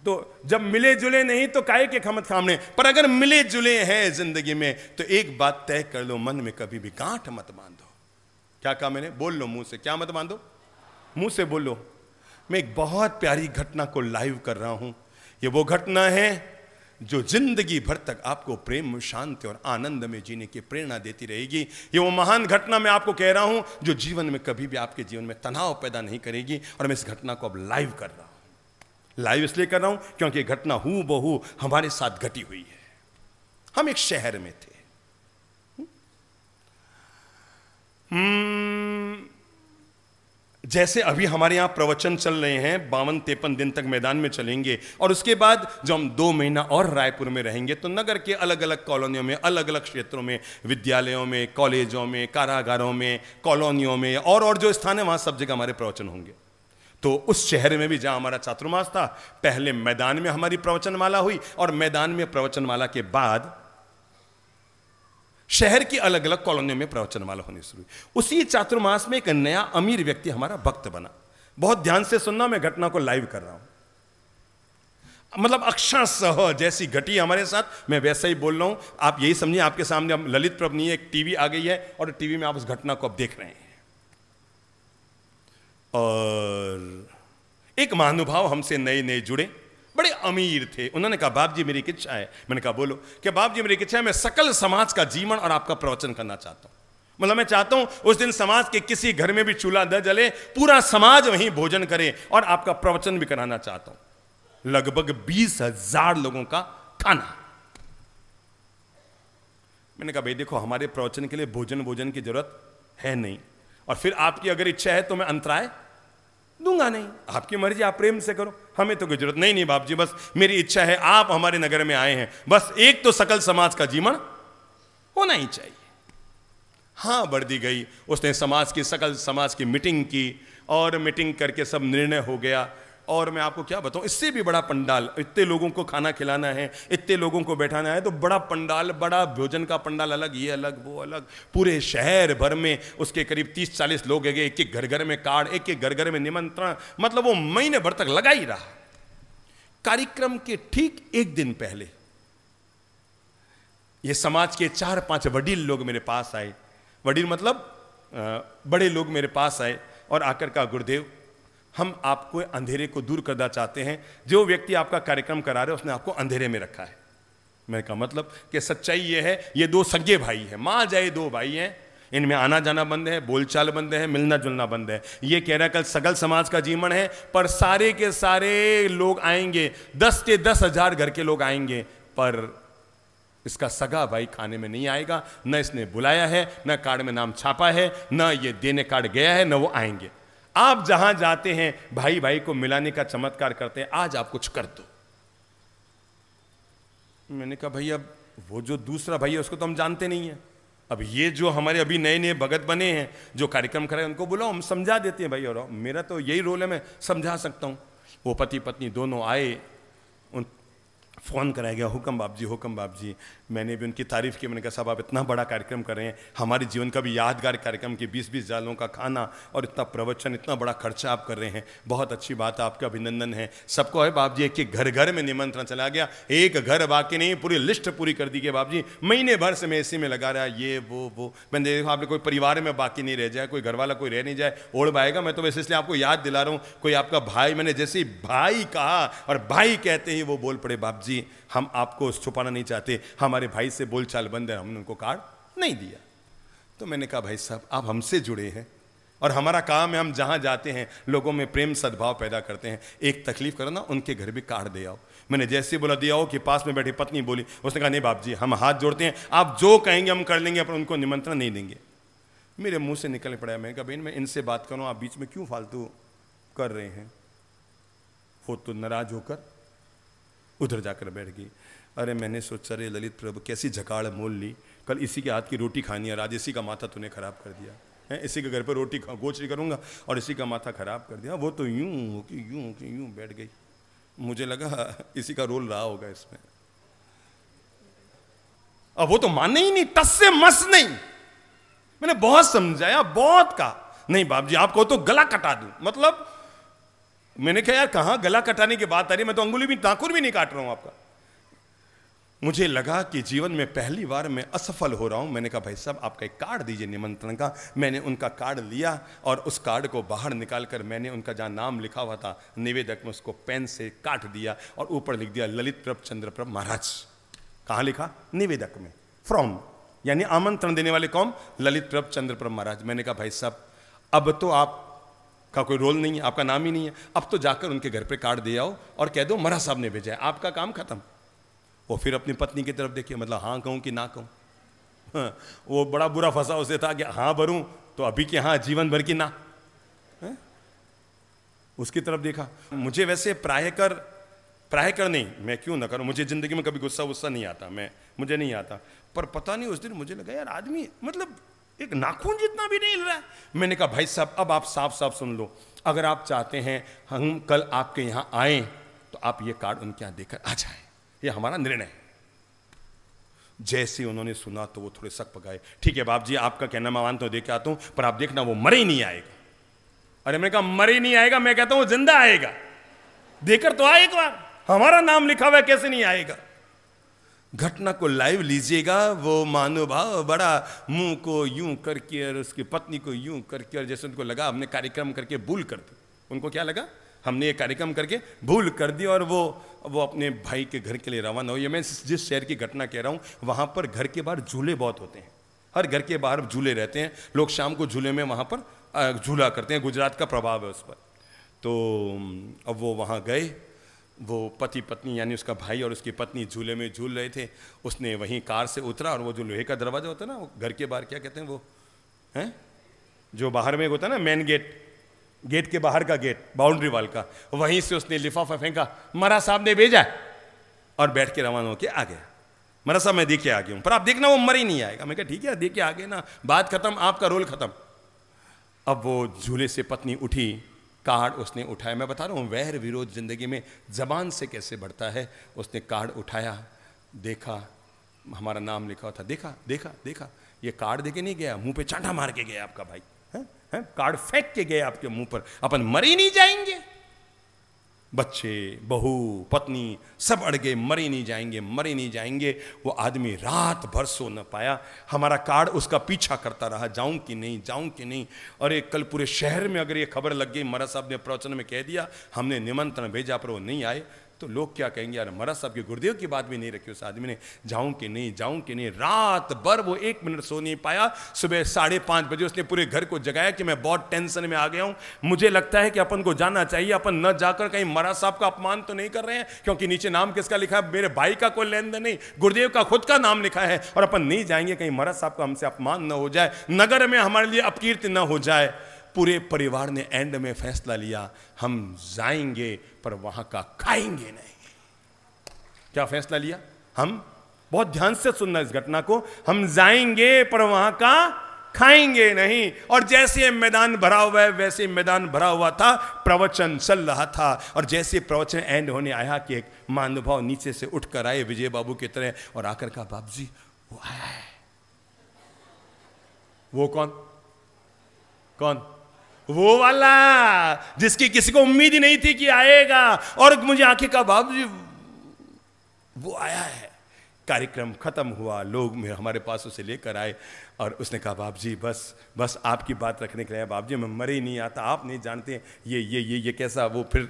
Speaker 1: तो जब मिले जुले नहीं तो काहे के खमत खामने पर अगर मिले जुले हैं जिंदगी में तो एक बात तय कर लो मन में कभी भी गांठ मत बांधो क्या कहा मैंने बोल लो मुंह से क्या मत बांधो मुंह से बोलो मैं एक बहुत प्यारी घटना को लाइव कर रहा हूं ये वो घटना है जो जिंदगी भर तक आपको प्रेम शांति और आनंद में जीने की प्रेरणा देती रहेगी ये वो महान घटना मैं आपको कह रहा हूं जो जीवन में कभी भी आपके जीवन में तनाव पैदा नहीं करेगी और मैं इस घटना को अब लाइव कर रहा हूं लाइव इसलिए कर रहा हूं क्योंकि घटना हु बहू हमारे साथ घटी हुई है हम एक शहर में थे हुँ? हम्म। जैसे अभी हमारे यहाँ प्रवचन चल रहे हैं बावन तिरपन दिन तक मैदान में चलेंगे और उसके बाद जब हम दो महीना और रायपुर में रहेंगे तो नगर के अलग अलग कॉलोनियों में अलग अलग क्षेत्रों में विद्यालयों में कॉलेजों में कारागारों में कॉलोनियों में और और जो स्थान है वहाँ सब जगह हमारे प्रवचन होंगे तो उस शहर में भी जहाँ हमारा छात्रमास था पहले मैदान में हमारी प्रवचनमाला हुई और मैदान में प्रवचनमाला के बाद शहर की अलग अलग कॉलोनियों में प्रवचन वाला होने शुरू हुई उसी चातुर्मास में एक नया अमीर व्यक्ति हमारा भक्त बना बहुत ध्यान से सुनना मैं घटना को लाइव कर रहा हूं मतलब अक्षर सह जैसी घटी हमारे साथ मैं वैसा ही बोल रहा हूं आप यही समझिए आपके सामने अब ललित नहीं एक टीवी आ गई है और टीवी में आप उस घटना को अब देख रहे हैं और एक महानुभाव हमसे नए नए जुड़े बड़े अमीर थे उन्होंने कहा बाप जी मेरी इच्छा है मैंने कहा बोलो कि बाप जी मेरी इच्छा है मैं सकल समाज का जीवन और आपका प्रवचन करना चाहता हूँ मतलब मैं चाहता हूं उस दिन समाज के किसी घर में भी चूल्हा न जले पूरा समाज वहीं भोजन करे और आपका प्रवचन भी कराना चाहता हूं लगभग बीस हजार लोगों का खाना मैंने कहा भाई देखो हमारे प्रवचन के लिए भोजन भोजन की जरूरत है नहीं और फिर आपकी अगर इच्छा है तो मैं अंतराय दूंगा नहीं आपकी मर्जी आप प्रेम से करो हमें तो कोई जरूरत नहीं नहीं बाप जी बस मेरी इच्छा है आप हमारे नगर में आए हैं बस एक तो सकल समाज का जीवन होना ही चाहिए हाँ दी गई उसने समाज की सकल समाज की मीटिंग की और मीटिंग करके सब निर्णय हो गया और मैं आपको क्या बताऊं इससे भी बड़ा पंडाल इतने लोगों को खाना खिलाना है इतने लोगों को बैठाना है तो बड़ा पंडाल बड़ा भोजन का पंडाल अलग ये अलग वो अलग पूरे शहर भर में उसके करीब तीस चालीस लोग है एक एक घर घर में कार्ड एक एक घर घर में निमंत्रण मतलब वो महीने भर तक लगा ही रहा कार्यक्रम के ठीक एक दिन पहले ये समाज के चार पांच वडील लोग मेरे पास आए वडील मतलब बड़े लोग मेरे पास आए और आकर का गुरुदेव हम आपको अंधेरे को दूर करना चाहते हैं जो व्यक्ति आपका कार्यक्रम करा रहे उसने आपको अंधेरे में रखा है मैंने कहा मतलब कि सच्चाई ये है ये दो सगे भाई हैं माँ जाए दो भाई हैं इनमें आना जाना बंद है बोलचाल बंद है मिलना जुलना बंद है ये कह रहा है कल सगल समाज का जीवन है पर सारे के सारे लोग आएंगे दस के दस हजार घर के लोग आएंगे पर इसका सगा भाई खाने में नहीं आएगा न इसने बुलाया है न कार्ड में नाम छापा है न ये देने कार्ड गया है न वो आएंगे आप जहां जाते हैं भाई भाई को मिलाने का चमत्कार करते हैं आज आप कुछ कर दो मैंने कहा भाई अब वो जो दूसरा भाई है उसको तो हम जानते नहीं है अब ये जो हमारे अभी नए नए भगत बने हैं जो कार्यक्रम कराए उनको बुलाओ हम समझा देते हैं भाई और मेरा तो यही रोल है मैं समझा सकता हूँ वो पति पत्नी दोनों आए उन फ़ोन कराया गया हुक्म बाप जी हुक्म बाप जी मैंने भी उनकी तारीफ़ की मैंने कहा साहब आप इतना बड़ा कार्यक्रम कर रहे हैं हमारे जीवन का भी यादगार कार्यक्रम कि बीस बीस जालों का खाना और इतना प्रवचन इतना बड़ा खर्चा आप कर रहे हैं बहुत अच्छी बात है आपका अभिनंदन है सबको है बाप जी एक घर घर में निमंत्रण चला गया एक घर बाकी नहीं पूरी लिस्ट पूरी कर दी गई बाप जी महीने भर से मैं इसी में लगा रहा ये वो वो मैंने देखा आपने कोई परिवार में बाकी नहीं रह जाए कोई घर वाला कोई रह नहीं जाए ओढ़ पाएगा मैं तो वैसे इसलिए आपको याद दिला रहा हूँ कोई आपका भाई मैंने जैसे ही भाई कहा और भाई कहते ही वो बोल पड़े बाप जी हम आपको छुपाना नहीं चाहते हमारे भाई से बोलचाल बंद है हमने उनको कार्ड नहीं दिया तो मैंने कहा भाई साहब आप हमसे जुड़े हैं और हमारा काम है हम जहाँ जाते हैं लोगों में प्रेम सद्भाव पैदा करते हैं एक तकलीफ करो ना उनके घर भी कार्ड दे आओ मैंने जैसे बोला दिया हो कि पास में बैठी पत्नी बोली उसने कहा नहीं बाप जी हम हाथ जोड़ते हैं आप जो कहेंगे हम कर लेंगे पर उनको निमंत्रण नहीं देंगे मेरे मुंह से निकल पड़ा मैंने कहा बहन मैं इनसे बात करूँ आप बीच में क्यों फालतू कर रहे हैं वो तो नाराज होकर उधर जाकर बैठ गई अरे मैंने सोचा रे ललित प्रभु कैसी झकाड़ मोल ली कल इसी के हाथ की रोटी खानी है राज इसी का माथा तूने खराब कर दिया है इसी के घर पर रोटी गोचरी करूँगा और इसी का माथा खराब कर दिया वो तो यूँ कि यूँ कि यूँ बैठ गई मुझे लगा इसी का रोल रहा होगा इसमें अब वो तो माने ही नहीं तस से मस नहीं मैंने बहुत समझाया बहुत कहा नहीं जी आपको तो गला कटा दू मतलब मैंने कहा यार कहाँ गला कटाने की बात आ रही मैं तो अंगुली भी नाखून भी नहीं काट रहा हूं आपका मुझे लगा कि जीवन में पहली बार मैं असफल हो रहा हूं मैंने कहा भाई साहब आपका एक कार्ड दीजिए निमंत्रण का मैंने उनका कार्ड लिया और उस कार्ड को बाहर निकालकर मैंने उनका जहां नाम लिखा हुआ था निवेदक में उसको पेन से काट दिया और ऊपर लिख दिया ललित प्रभ चंद्र प्रभ महाराज कहाँ लिखा निवेदक में फ्रॉम यानी आमंत्रण देने वाले कौन ललित प्रभ चंद्र प्रभ महाराज मैंने कहा भाई साहब अब तो आप का कोई रोल नहीं है आपका नाम ही नहीं है अब तो जाकर उनके घर पर कार्ड दे आओ और कह दो मरा साहब ने भेजा है आपका काम खत्म वो फिर अपनी पत्नी की तरफ देखिए मतलब हाँ कहूँ कि ना कहूँ हाँ, वो बड़ा बुरा फंसा उसे था कि हाँ भरूँ तो अभी के हाँ जीवन भर की ना हाँ, उसकी तरफ देखा मुझे वैसे प्राय कर प्राय कर नहीं मैं क्यों ना करूं मुझे ज़िंदगी में कभी गुस्सा गुस्सा नहीं आता मैं मुझे नहीं आता पर पता नहीं उस दिन मुझे लगा यार आदमी मतलब एक नाखून जितना भी नहीं हिल रहा है मैंने कहा भाई साहब अब आप साफ साफ सुन लो अगर आप चाहते हैं हम कल आपके यहां आए तो आप ये कार्ड उनके यहां देकर आ जाए ये हमारा निर्णय जैसे उन्होंने सुना तो वो थोड़े सक पकाए ठीक है बाप जी आपका कहना मैं मानता हूँ देख के आता हूं पर आप देखना वो मरे ही नहीं आएगा अरे मैंने कहा मरे ही नहीं आएगा मैं कहता वो जिंदा आएगा देकर तो आए एक बार हमारा नाम लिखा हुआ कैसे नहीं आएगा घटना को लाइव लीजिएगा वो मानुभाव बड़ा मुंह को यूं करके और उसकी पत्नी को यूं करके और जैसे उनको लगा हमने कार्यक्रम करके भूल कर दी उनको क्या लगा हमने ये कार्यक्रम करके भूल कर दी और वो वो अपने भाई के घर के लिए रवाना हुई मैं जिस शहर की घटना कह रहा हूँ वहाँ पर घर के बाहर झूले बहुत होते हैं हर घर के बाहर झूले रहते हैं लोग शाम को झूले में वहाँ पर झूला करते हैं गुजरात का प्रभाव है उस पर तो अब वो वहाँ गए वो पति पत्नी यानी उसका भाई और उसकी पत्नी झूले में झूल रहे थे उसने वहीं कार से उतरा और वो जो लोहे का दरवाज़ा होता है ना वो घर के बाहर क्या कहते हैं वो हैं जो बाहर में होता है ना मेन गेट गेट के बाहर का गेट बाउंड्री वाल का वहीं से उसने लिफाफा फेंका मरा साहब ने भेजा और बैठ के रवाना होकर आ गया मरा साहब मैं देखे आ गया हूँ पर आप देखना वो मर ही नहीं आएगा मैं कहा ठीक है देखे के आ गए ना बात खत्म आपका रोल खत्म अब वो झूले से पत्नी उठी कार्ड उसने उठाया मैं बता रहा हूँ वैर विरोध जिंदगी में जबान से कैसे बढ़ता है उसने कार्ड उठाया देखा हमारा नाम लिखा था देखा देखा देखा ये कार्ड देके नहीं गया मुंह पे चांटा मार के गया आपका भाई है, है? कार्ड फेंक के गया आपके मुंह पर अपन मर ही नहीं जाएंगे बच्चे बहू पत्नी सब अड़ गए मरे नहीं जाएंगे मरे नहीं जाएंगे वो आदमी रात भर सो न पाया हमारा कार्ड उसका पीछा करता रहा जाऊं कि नहीं जाऊं कि नहीं अरे कल पूरे शहर में अगर ये खबर लग गई महाराज साहब ने प्रवचन में कह दिया हमने निमंत्रण भेजा पर वो नहीं आए तो लोग क्या कहेंगे यार महाराज साहब के गुरुदेव की बात भी नहीं रखी उस आदमी ने जाऊं कि नहीं जाऊं कि नहीं रात भर वो एक मिनट सो नहीं पाया सुबह साढ़े पांच बजे उसने पूरे घर को जगाया कि मैं बहुत टेंशन में आ गया हूं मुझे लगता है कि अपन को जाना चाहिए अपन न जाकर कहीं महाराज साहब का अपमान तो नहीं कर रहे हैं क्योंकि नीचे नाम किसका लिखा है मेरे भाई का कोई लेन देन नहीं गुरुदेव का खुद का नाम लिखा है और अपन नहीं जाएंगे कहीं महाराज साहब का हमसे अपमान न हो जाए नगर में हमारे लिए अपकीर्ति न हो जाए पूरे परिवार ने एंड में फैसला लिया हम जाएंगे पर वहां का खाएंगे नहीं क्या फैसला लिया हम बहुत ध्यान से सुनना इस घटना को हम जाएंगे पर वहां का खाएंगे नहीं और जैसे मैदान भरा हुआ है वैसे मैदान भरा हुआ था प्रवचन चल रहा था और जैसे प्रवचन एंड होने आया कि एक महानुभाव नीचे से उठकर आए विजय बाबू की तरह और आकर कहा बाबू जी वो आया है वो कौन कौन वो वाला जिसकी किसी को उम्मीद ही नहीं थी कि आएगा और मुझे आंखें का बाबू जी वो आया है कार्यक्रम खत्म हुआ लोग में हमारे पास उसे लेकर आए और उसने कहा बाप जी बस बस आपकी बात रखने के लिए बाप जी मैं मरे ही नहीं आता आप नहीं जानते ये ये ये ये कैसा वो फिर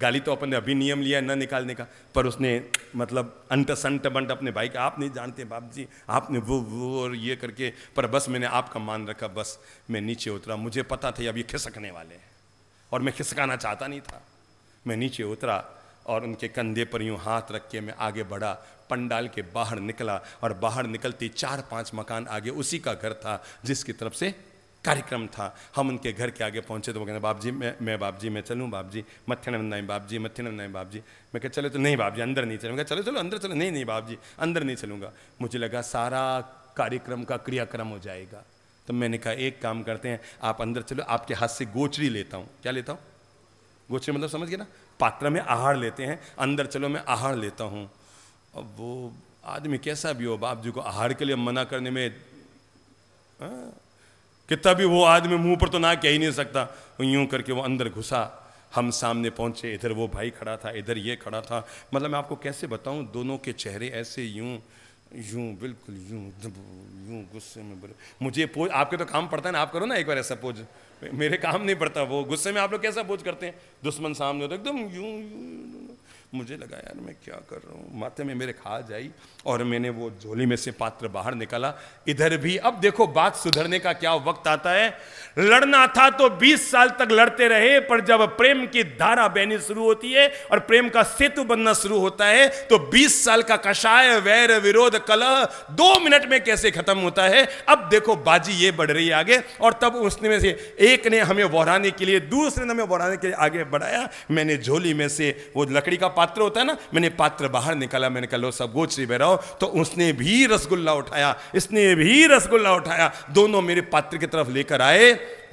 Speaker 1: गाली तो अपन ने अभी नियम लिया न निकालने का पर उसने मतलब अंत संत बंट अपने भाई का आप नहीं जानते बाप जी आपने वो वो और ये करके पर बस मैंने आपका मान रखा बस मैं नीचे उतरा मुझे पता था अब ये खिसकने वाले हैं और मैं खिसकाना चाहता नहीं था मैं नीचे उतरा और उनके कंधे पर यूँ हाथ रख के मैं आगे बढ़ा पंडाल के बाहर निकला और बाहर निकलती चार पांच मकान आगे उसी का घर था जिसकी तरफ से कार्यक्रम था हम उनके घर के आगे पहुंचे तो वो कहने बाप जी मैं मैं बाप जी मैं चलूँ बाप जी मथ्यानंदाई बाप जी मथ्यानंदाई बाप जी मैं कह चले तो नहीं बाप जी अंदर नहीं चलूँगा चलो चलो अंदर चलो नहीं नहीं बाप जी अंदर नहीं चलूँगा मुझे लगा सारा कार्यक्रम का क्रियाक्रम हो जाएगा तो मैंने कहा एक काम करते हैं आप अंदर चलो आपके हाथ से गोचरी लेता हूँ क्या लेता हूँ गोचरी मतलब समझ गए ना पात्र में आहार लेते हैं अंदर चलो मैं आहार लेता हूँ अब वो आदमी कैसा भी हो बाप जी को आहार के लिए मना करने में आ, हाँ, कि तभी वो आदमी मुंह पर तो ना कह ही नहीं सकता यूं करके वो अंदर घुसा हम सामने पहुंचे इधर वो भाई खड़ा था इधर ये खड़ा था मतलब मैं आपको कैसे बताऊं दोनों के चेहरे ऐसे यूं यूं बिल्कुल यूं यूं गुस्से में बोले मुझे पोज आपके तो काम पड़ता है ना आप करो ना एक बार ऐसा पोज मेरे काम नहीं पड़ता वो गुस्से में आप लोग कैसा पोज करते हैं दुश्मन सामने हो तो एकदम यूं, यूं, यूं मुझे लगा यार मैं क्या कर रहा हूँ माथे में मेरे खा आई और मैंने वो झोली में से पात्र बाहर निकाला इधर भी अब देखो बात सुधरने का क्या वक्त आता है लड़ना था तो 20 साल तक लड़ते रहे पर जब प्रेम की धारा बहनी शुरू होती है और प्रेम का सेतु बनना शुरू होता है तो 20 साल का कषाय वैर विरोध कलह दो मिनट में कैसे खत्म होता है अब देखो बाजी ये बढ़ रही है आगे और तब उसने से एक ने हमें वहराने के लिए दूसरे ने हमें वहराने के लिए आगे बढ़ाया मैंने झोली में से वो लकड़ी का पात्र होता है ना मैंने पात्र बाहर निकाला मैंने कहा लो सब गोचरी भैरव तो उसने भी रसगुल्ला उठाया इसने भी रसगुल्ला उठाया दोनों मेरे पात्र की तरफ लेकर आए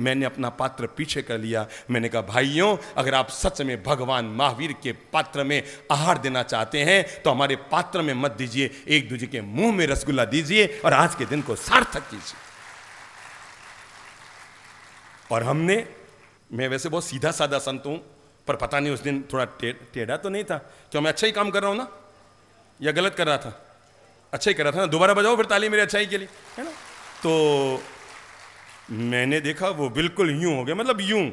Speaker 1: मैंने अपना पात्र पीछे कर लिया मैंने कहा भाइयों अगर आप सच में भगवान महावीर के पात्र में आहार देना चाहते हैं तो हमारे पात्र में मत दीजिए एक दूजे के मुंह में रसगुल्ला दीजिए और आज के दिन को सार्थक कीजिए और हमने मैं वैसे बहुत सीधा साधा संत हूं पर पता नहीं उस दिन थोड़ा टेढ़ा तो नहीं था क्यों मैं अच्छा ही काम कर रहा हूँ ना या गलत कर रहा था अच्छा ही कर रहा था ना दोबारा बजाओ फिर ताली मेरी अच्छाई के लिए है ना तो मैंने देखा वो बिल्कुल यूं हो गया मतलब यूं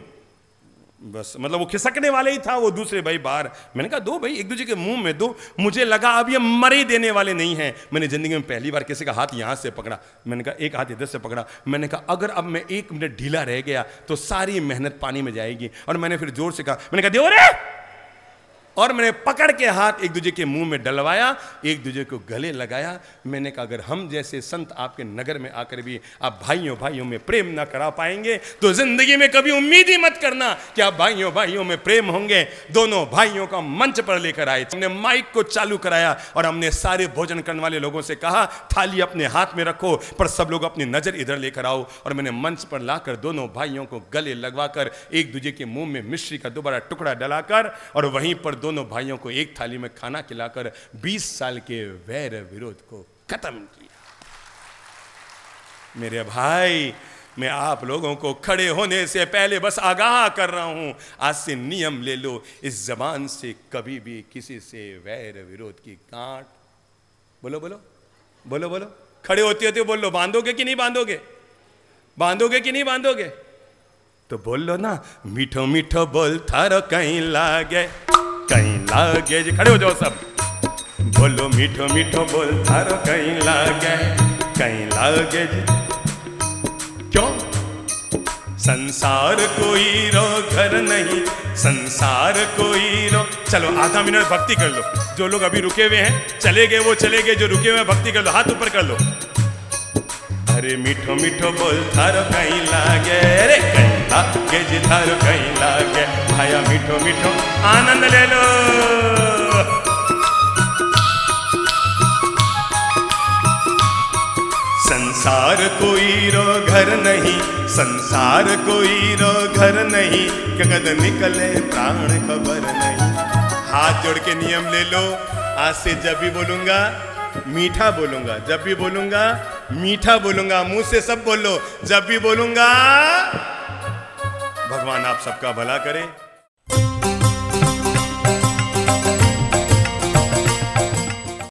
Speaker 1: बस मतलब वो खिसकने वाले ही था वो दूसरे भाई बाहर मैंने कहा दो भाई एक दूसरे के मुंह में दो मुझे लगा अब ये मरे देने वाले नहीं हैं मैंने ज़िंदगी में पहली बार किसी का हाथ यहाँ से पकड़ा मैंने कहा एक हाथ इधर से पकड़ा मैंने कहा अगर अब मैं एक मिनट ढीला रह गया तो सारी मेहनत पानी में जाएगी और मैंने फिर जोर से कहा मैंने कहा देवरे और मैंने पकड़ के हाथ एक दूजे के मुंह में डलवाया एक दूजे को गले लगाया मैंने कहा अगर हम जैसे संत आपके नगर में आकर भी आप भाइयों भाइयों में प्रेम ना करा पाएंगे तो जिंदगी में कभी उम्मीद ही मत करना कि आप भाइयों भाइयों में प्रेम होंगे दोनों भाइयों का मंच पर लेकर आए हमने माइक को चालू कराया और हमने सारे भोजन करने वाले लोगों से कहा थाली अपने हाथ में रखो पर सब लोग अपनी नजर इधर लेकर आओ और मैंने मंच पर लाकर दोनों भाइयों को गले लगवाकर एक दूजे के मुंह में मिश्री का दोबारा टुकड़ा डलाकर और वहीं पर दोनों भाइयों को एक थाली में खाना खिलाकर 20 साल के वैर विरोध को खत्म किया मेरे भाई मैं आप लोगों को खड़े होने से पहले बस आगाह कर रहा हूं आज से नियम ले लो इस जबान से कभी भी किसी से वैर विरोध की गांठ बोलो बोलो बोलो बोलो खड़े होते होते बोल लो बांधोगे कि नहीं बांधोगे बांधोगे कि नहीं बांधोगे तो बोल लो ना मीठो मीठो बोल थारो कहीं लागे कहीं लागे जी खड़े हो जाओ सब बोलो मीठो मीठो बोल थारो कहीं लागे कहीं लागे जी क्यों संसार कोई रो घर नहीं संसार कोई रो चलो आधा मिनट भक्ति कर लो जो लोग अभी रुके हुए हैं चले गए वो चले गए जो रुके हुए हैं भक्ति कर लो हाथ ऊपर कर लो अरे मीठो मीठो बोल थारो कहीं लागे अरे कहीं था के जिधारो कहीं लागे भाया मीठो मीठो आनंद ले लो संसार कोई रो घर नहीं संसार कोई रो घर नहीं कगद निकले प्राण खबर नहीं हाथ जोड़ के नियम ले लो आज से जब भी बोलूंगा मीठा बोलूंगा जब भी बोलूंगा मीठा बोलूंगा मुंह से सब बोलो जब भी बोलूंगा भगवान आप सबका भला करें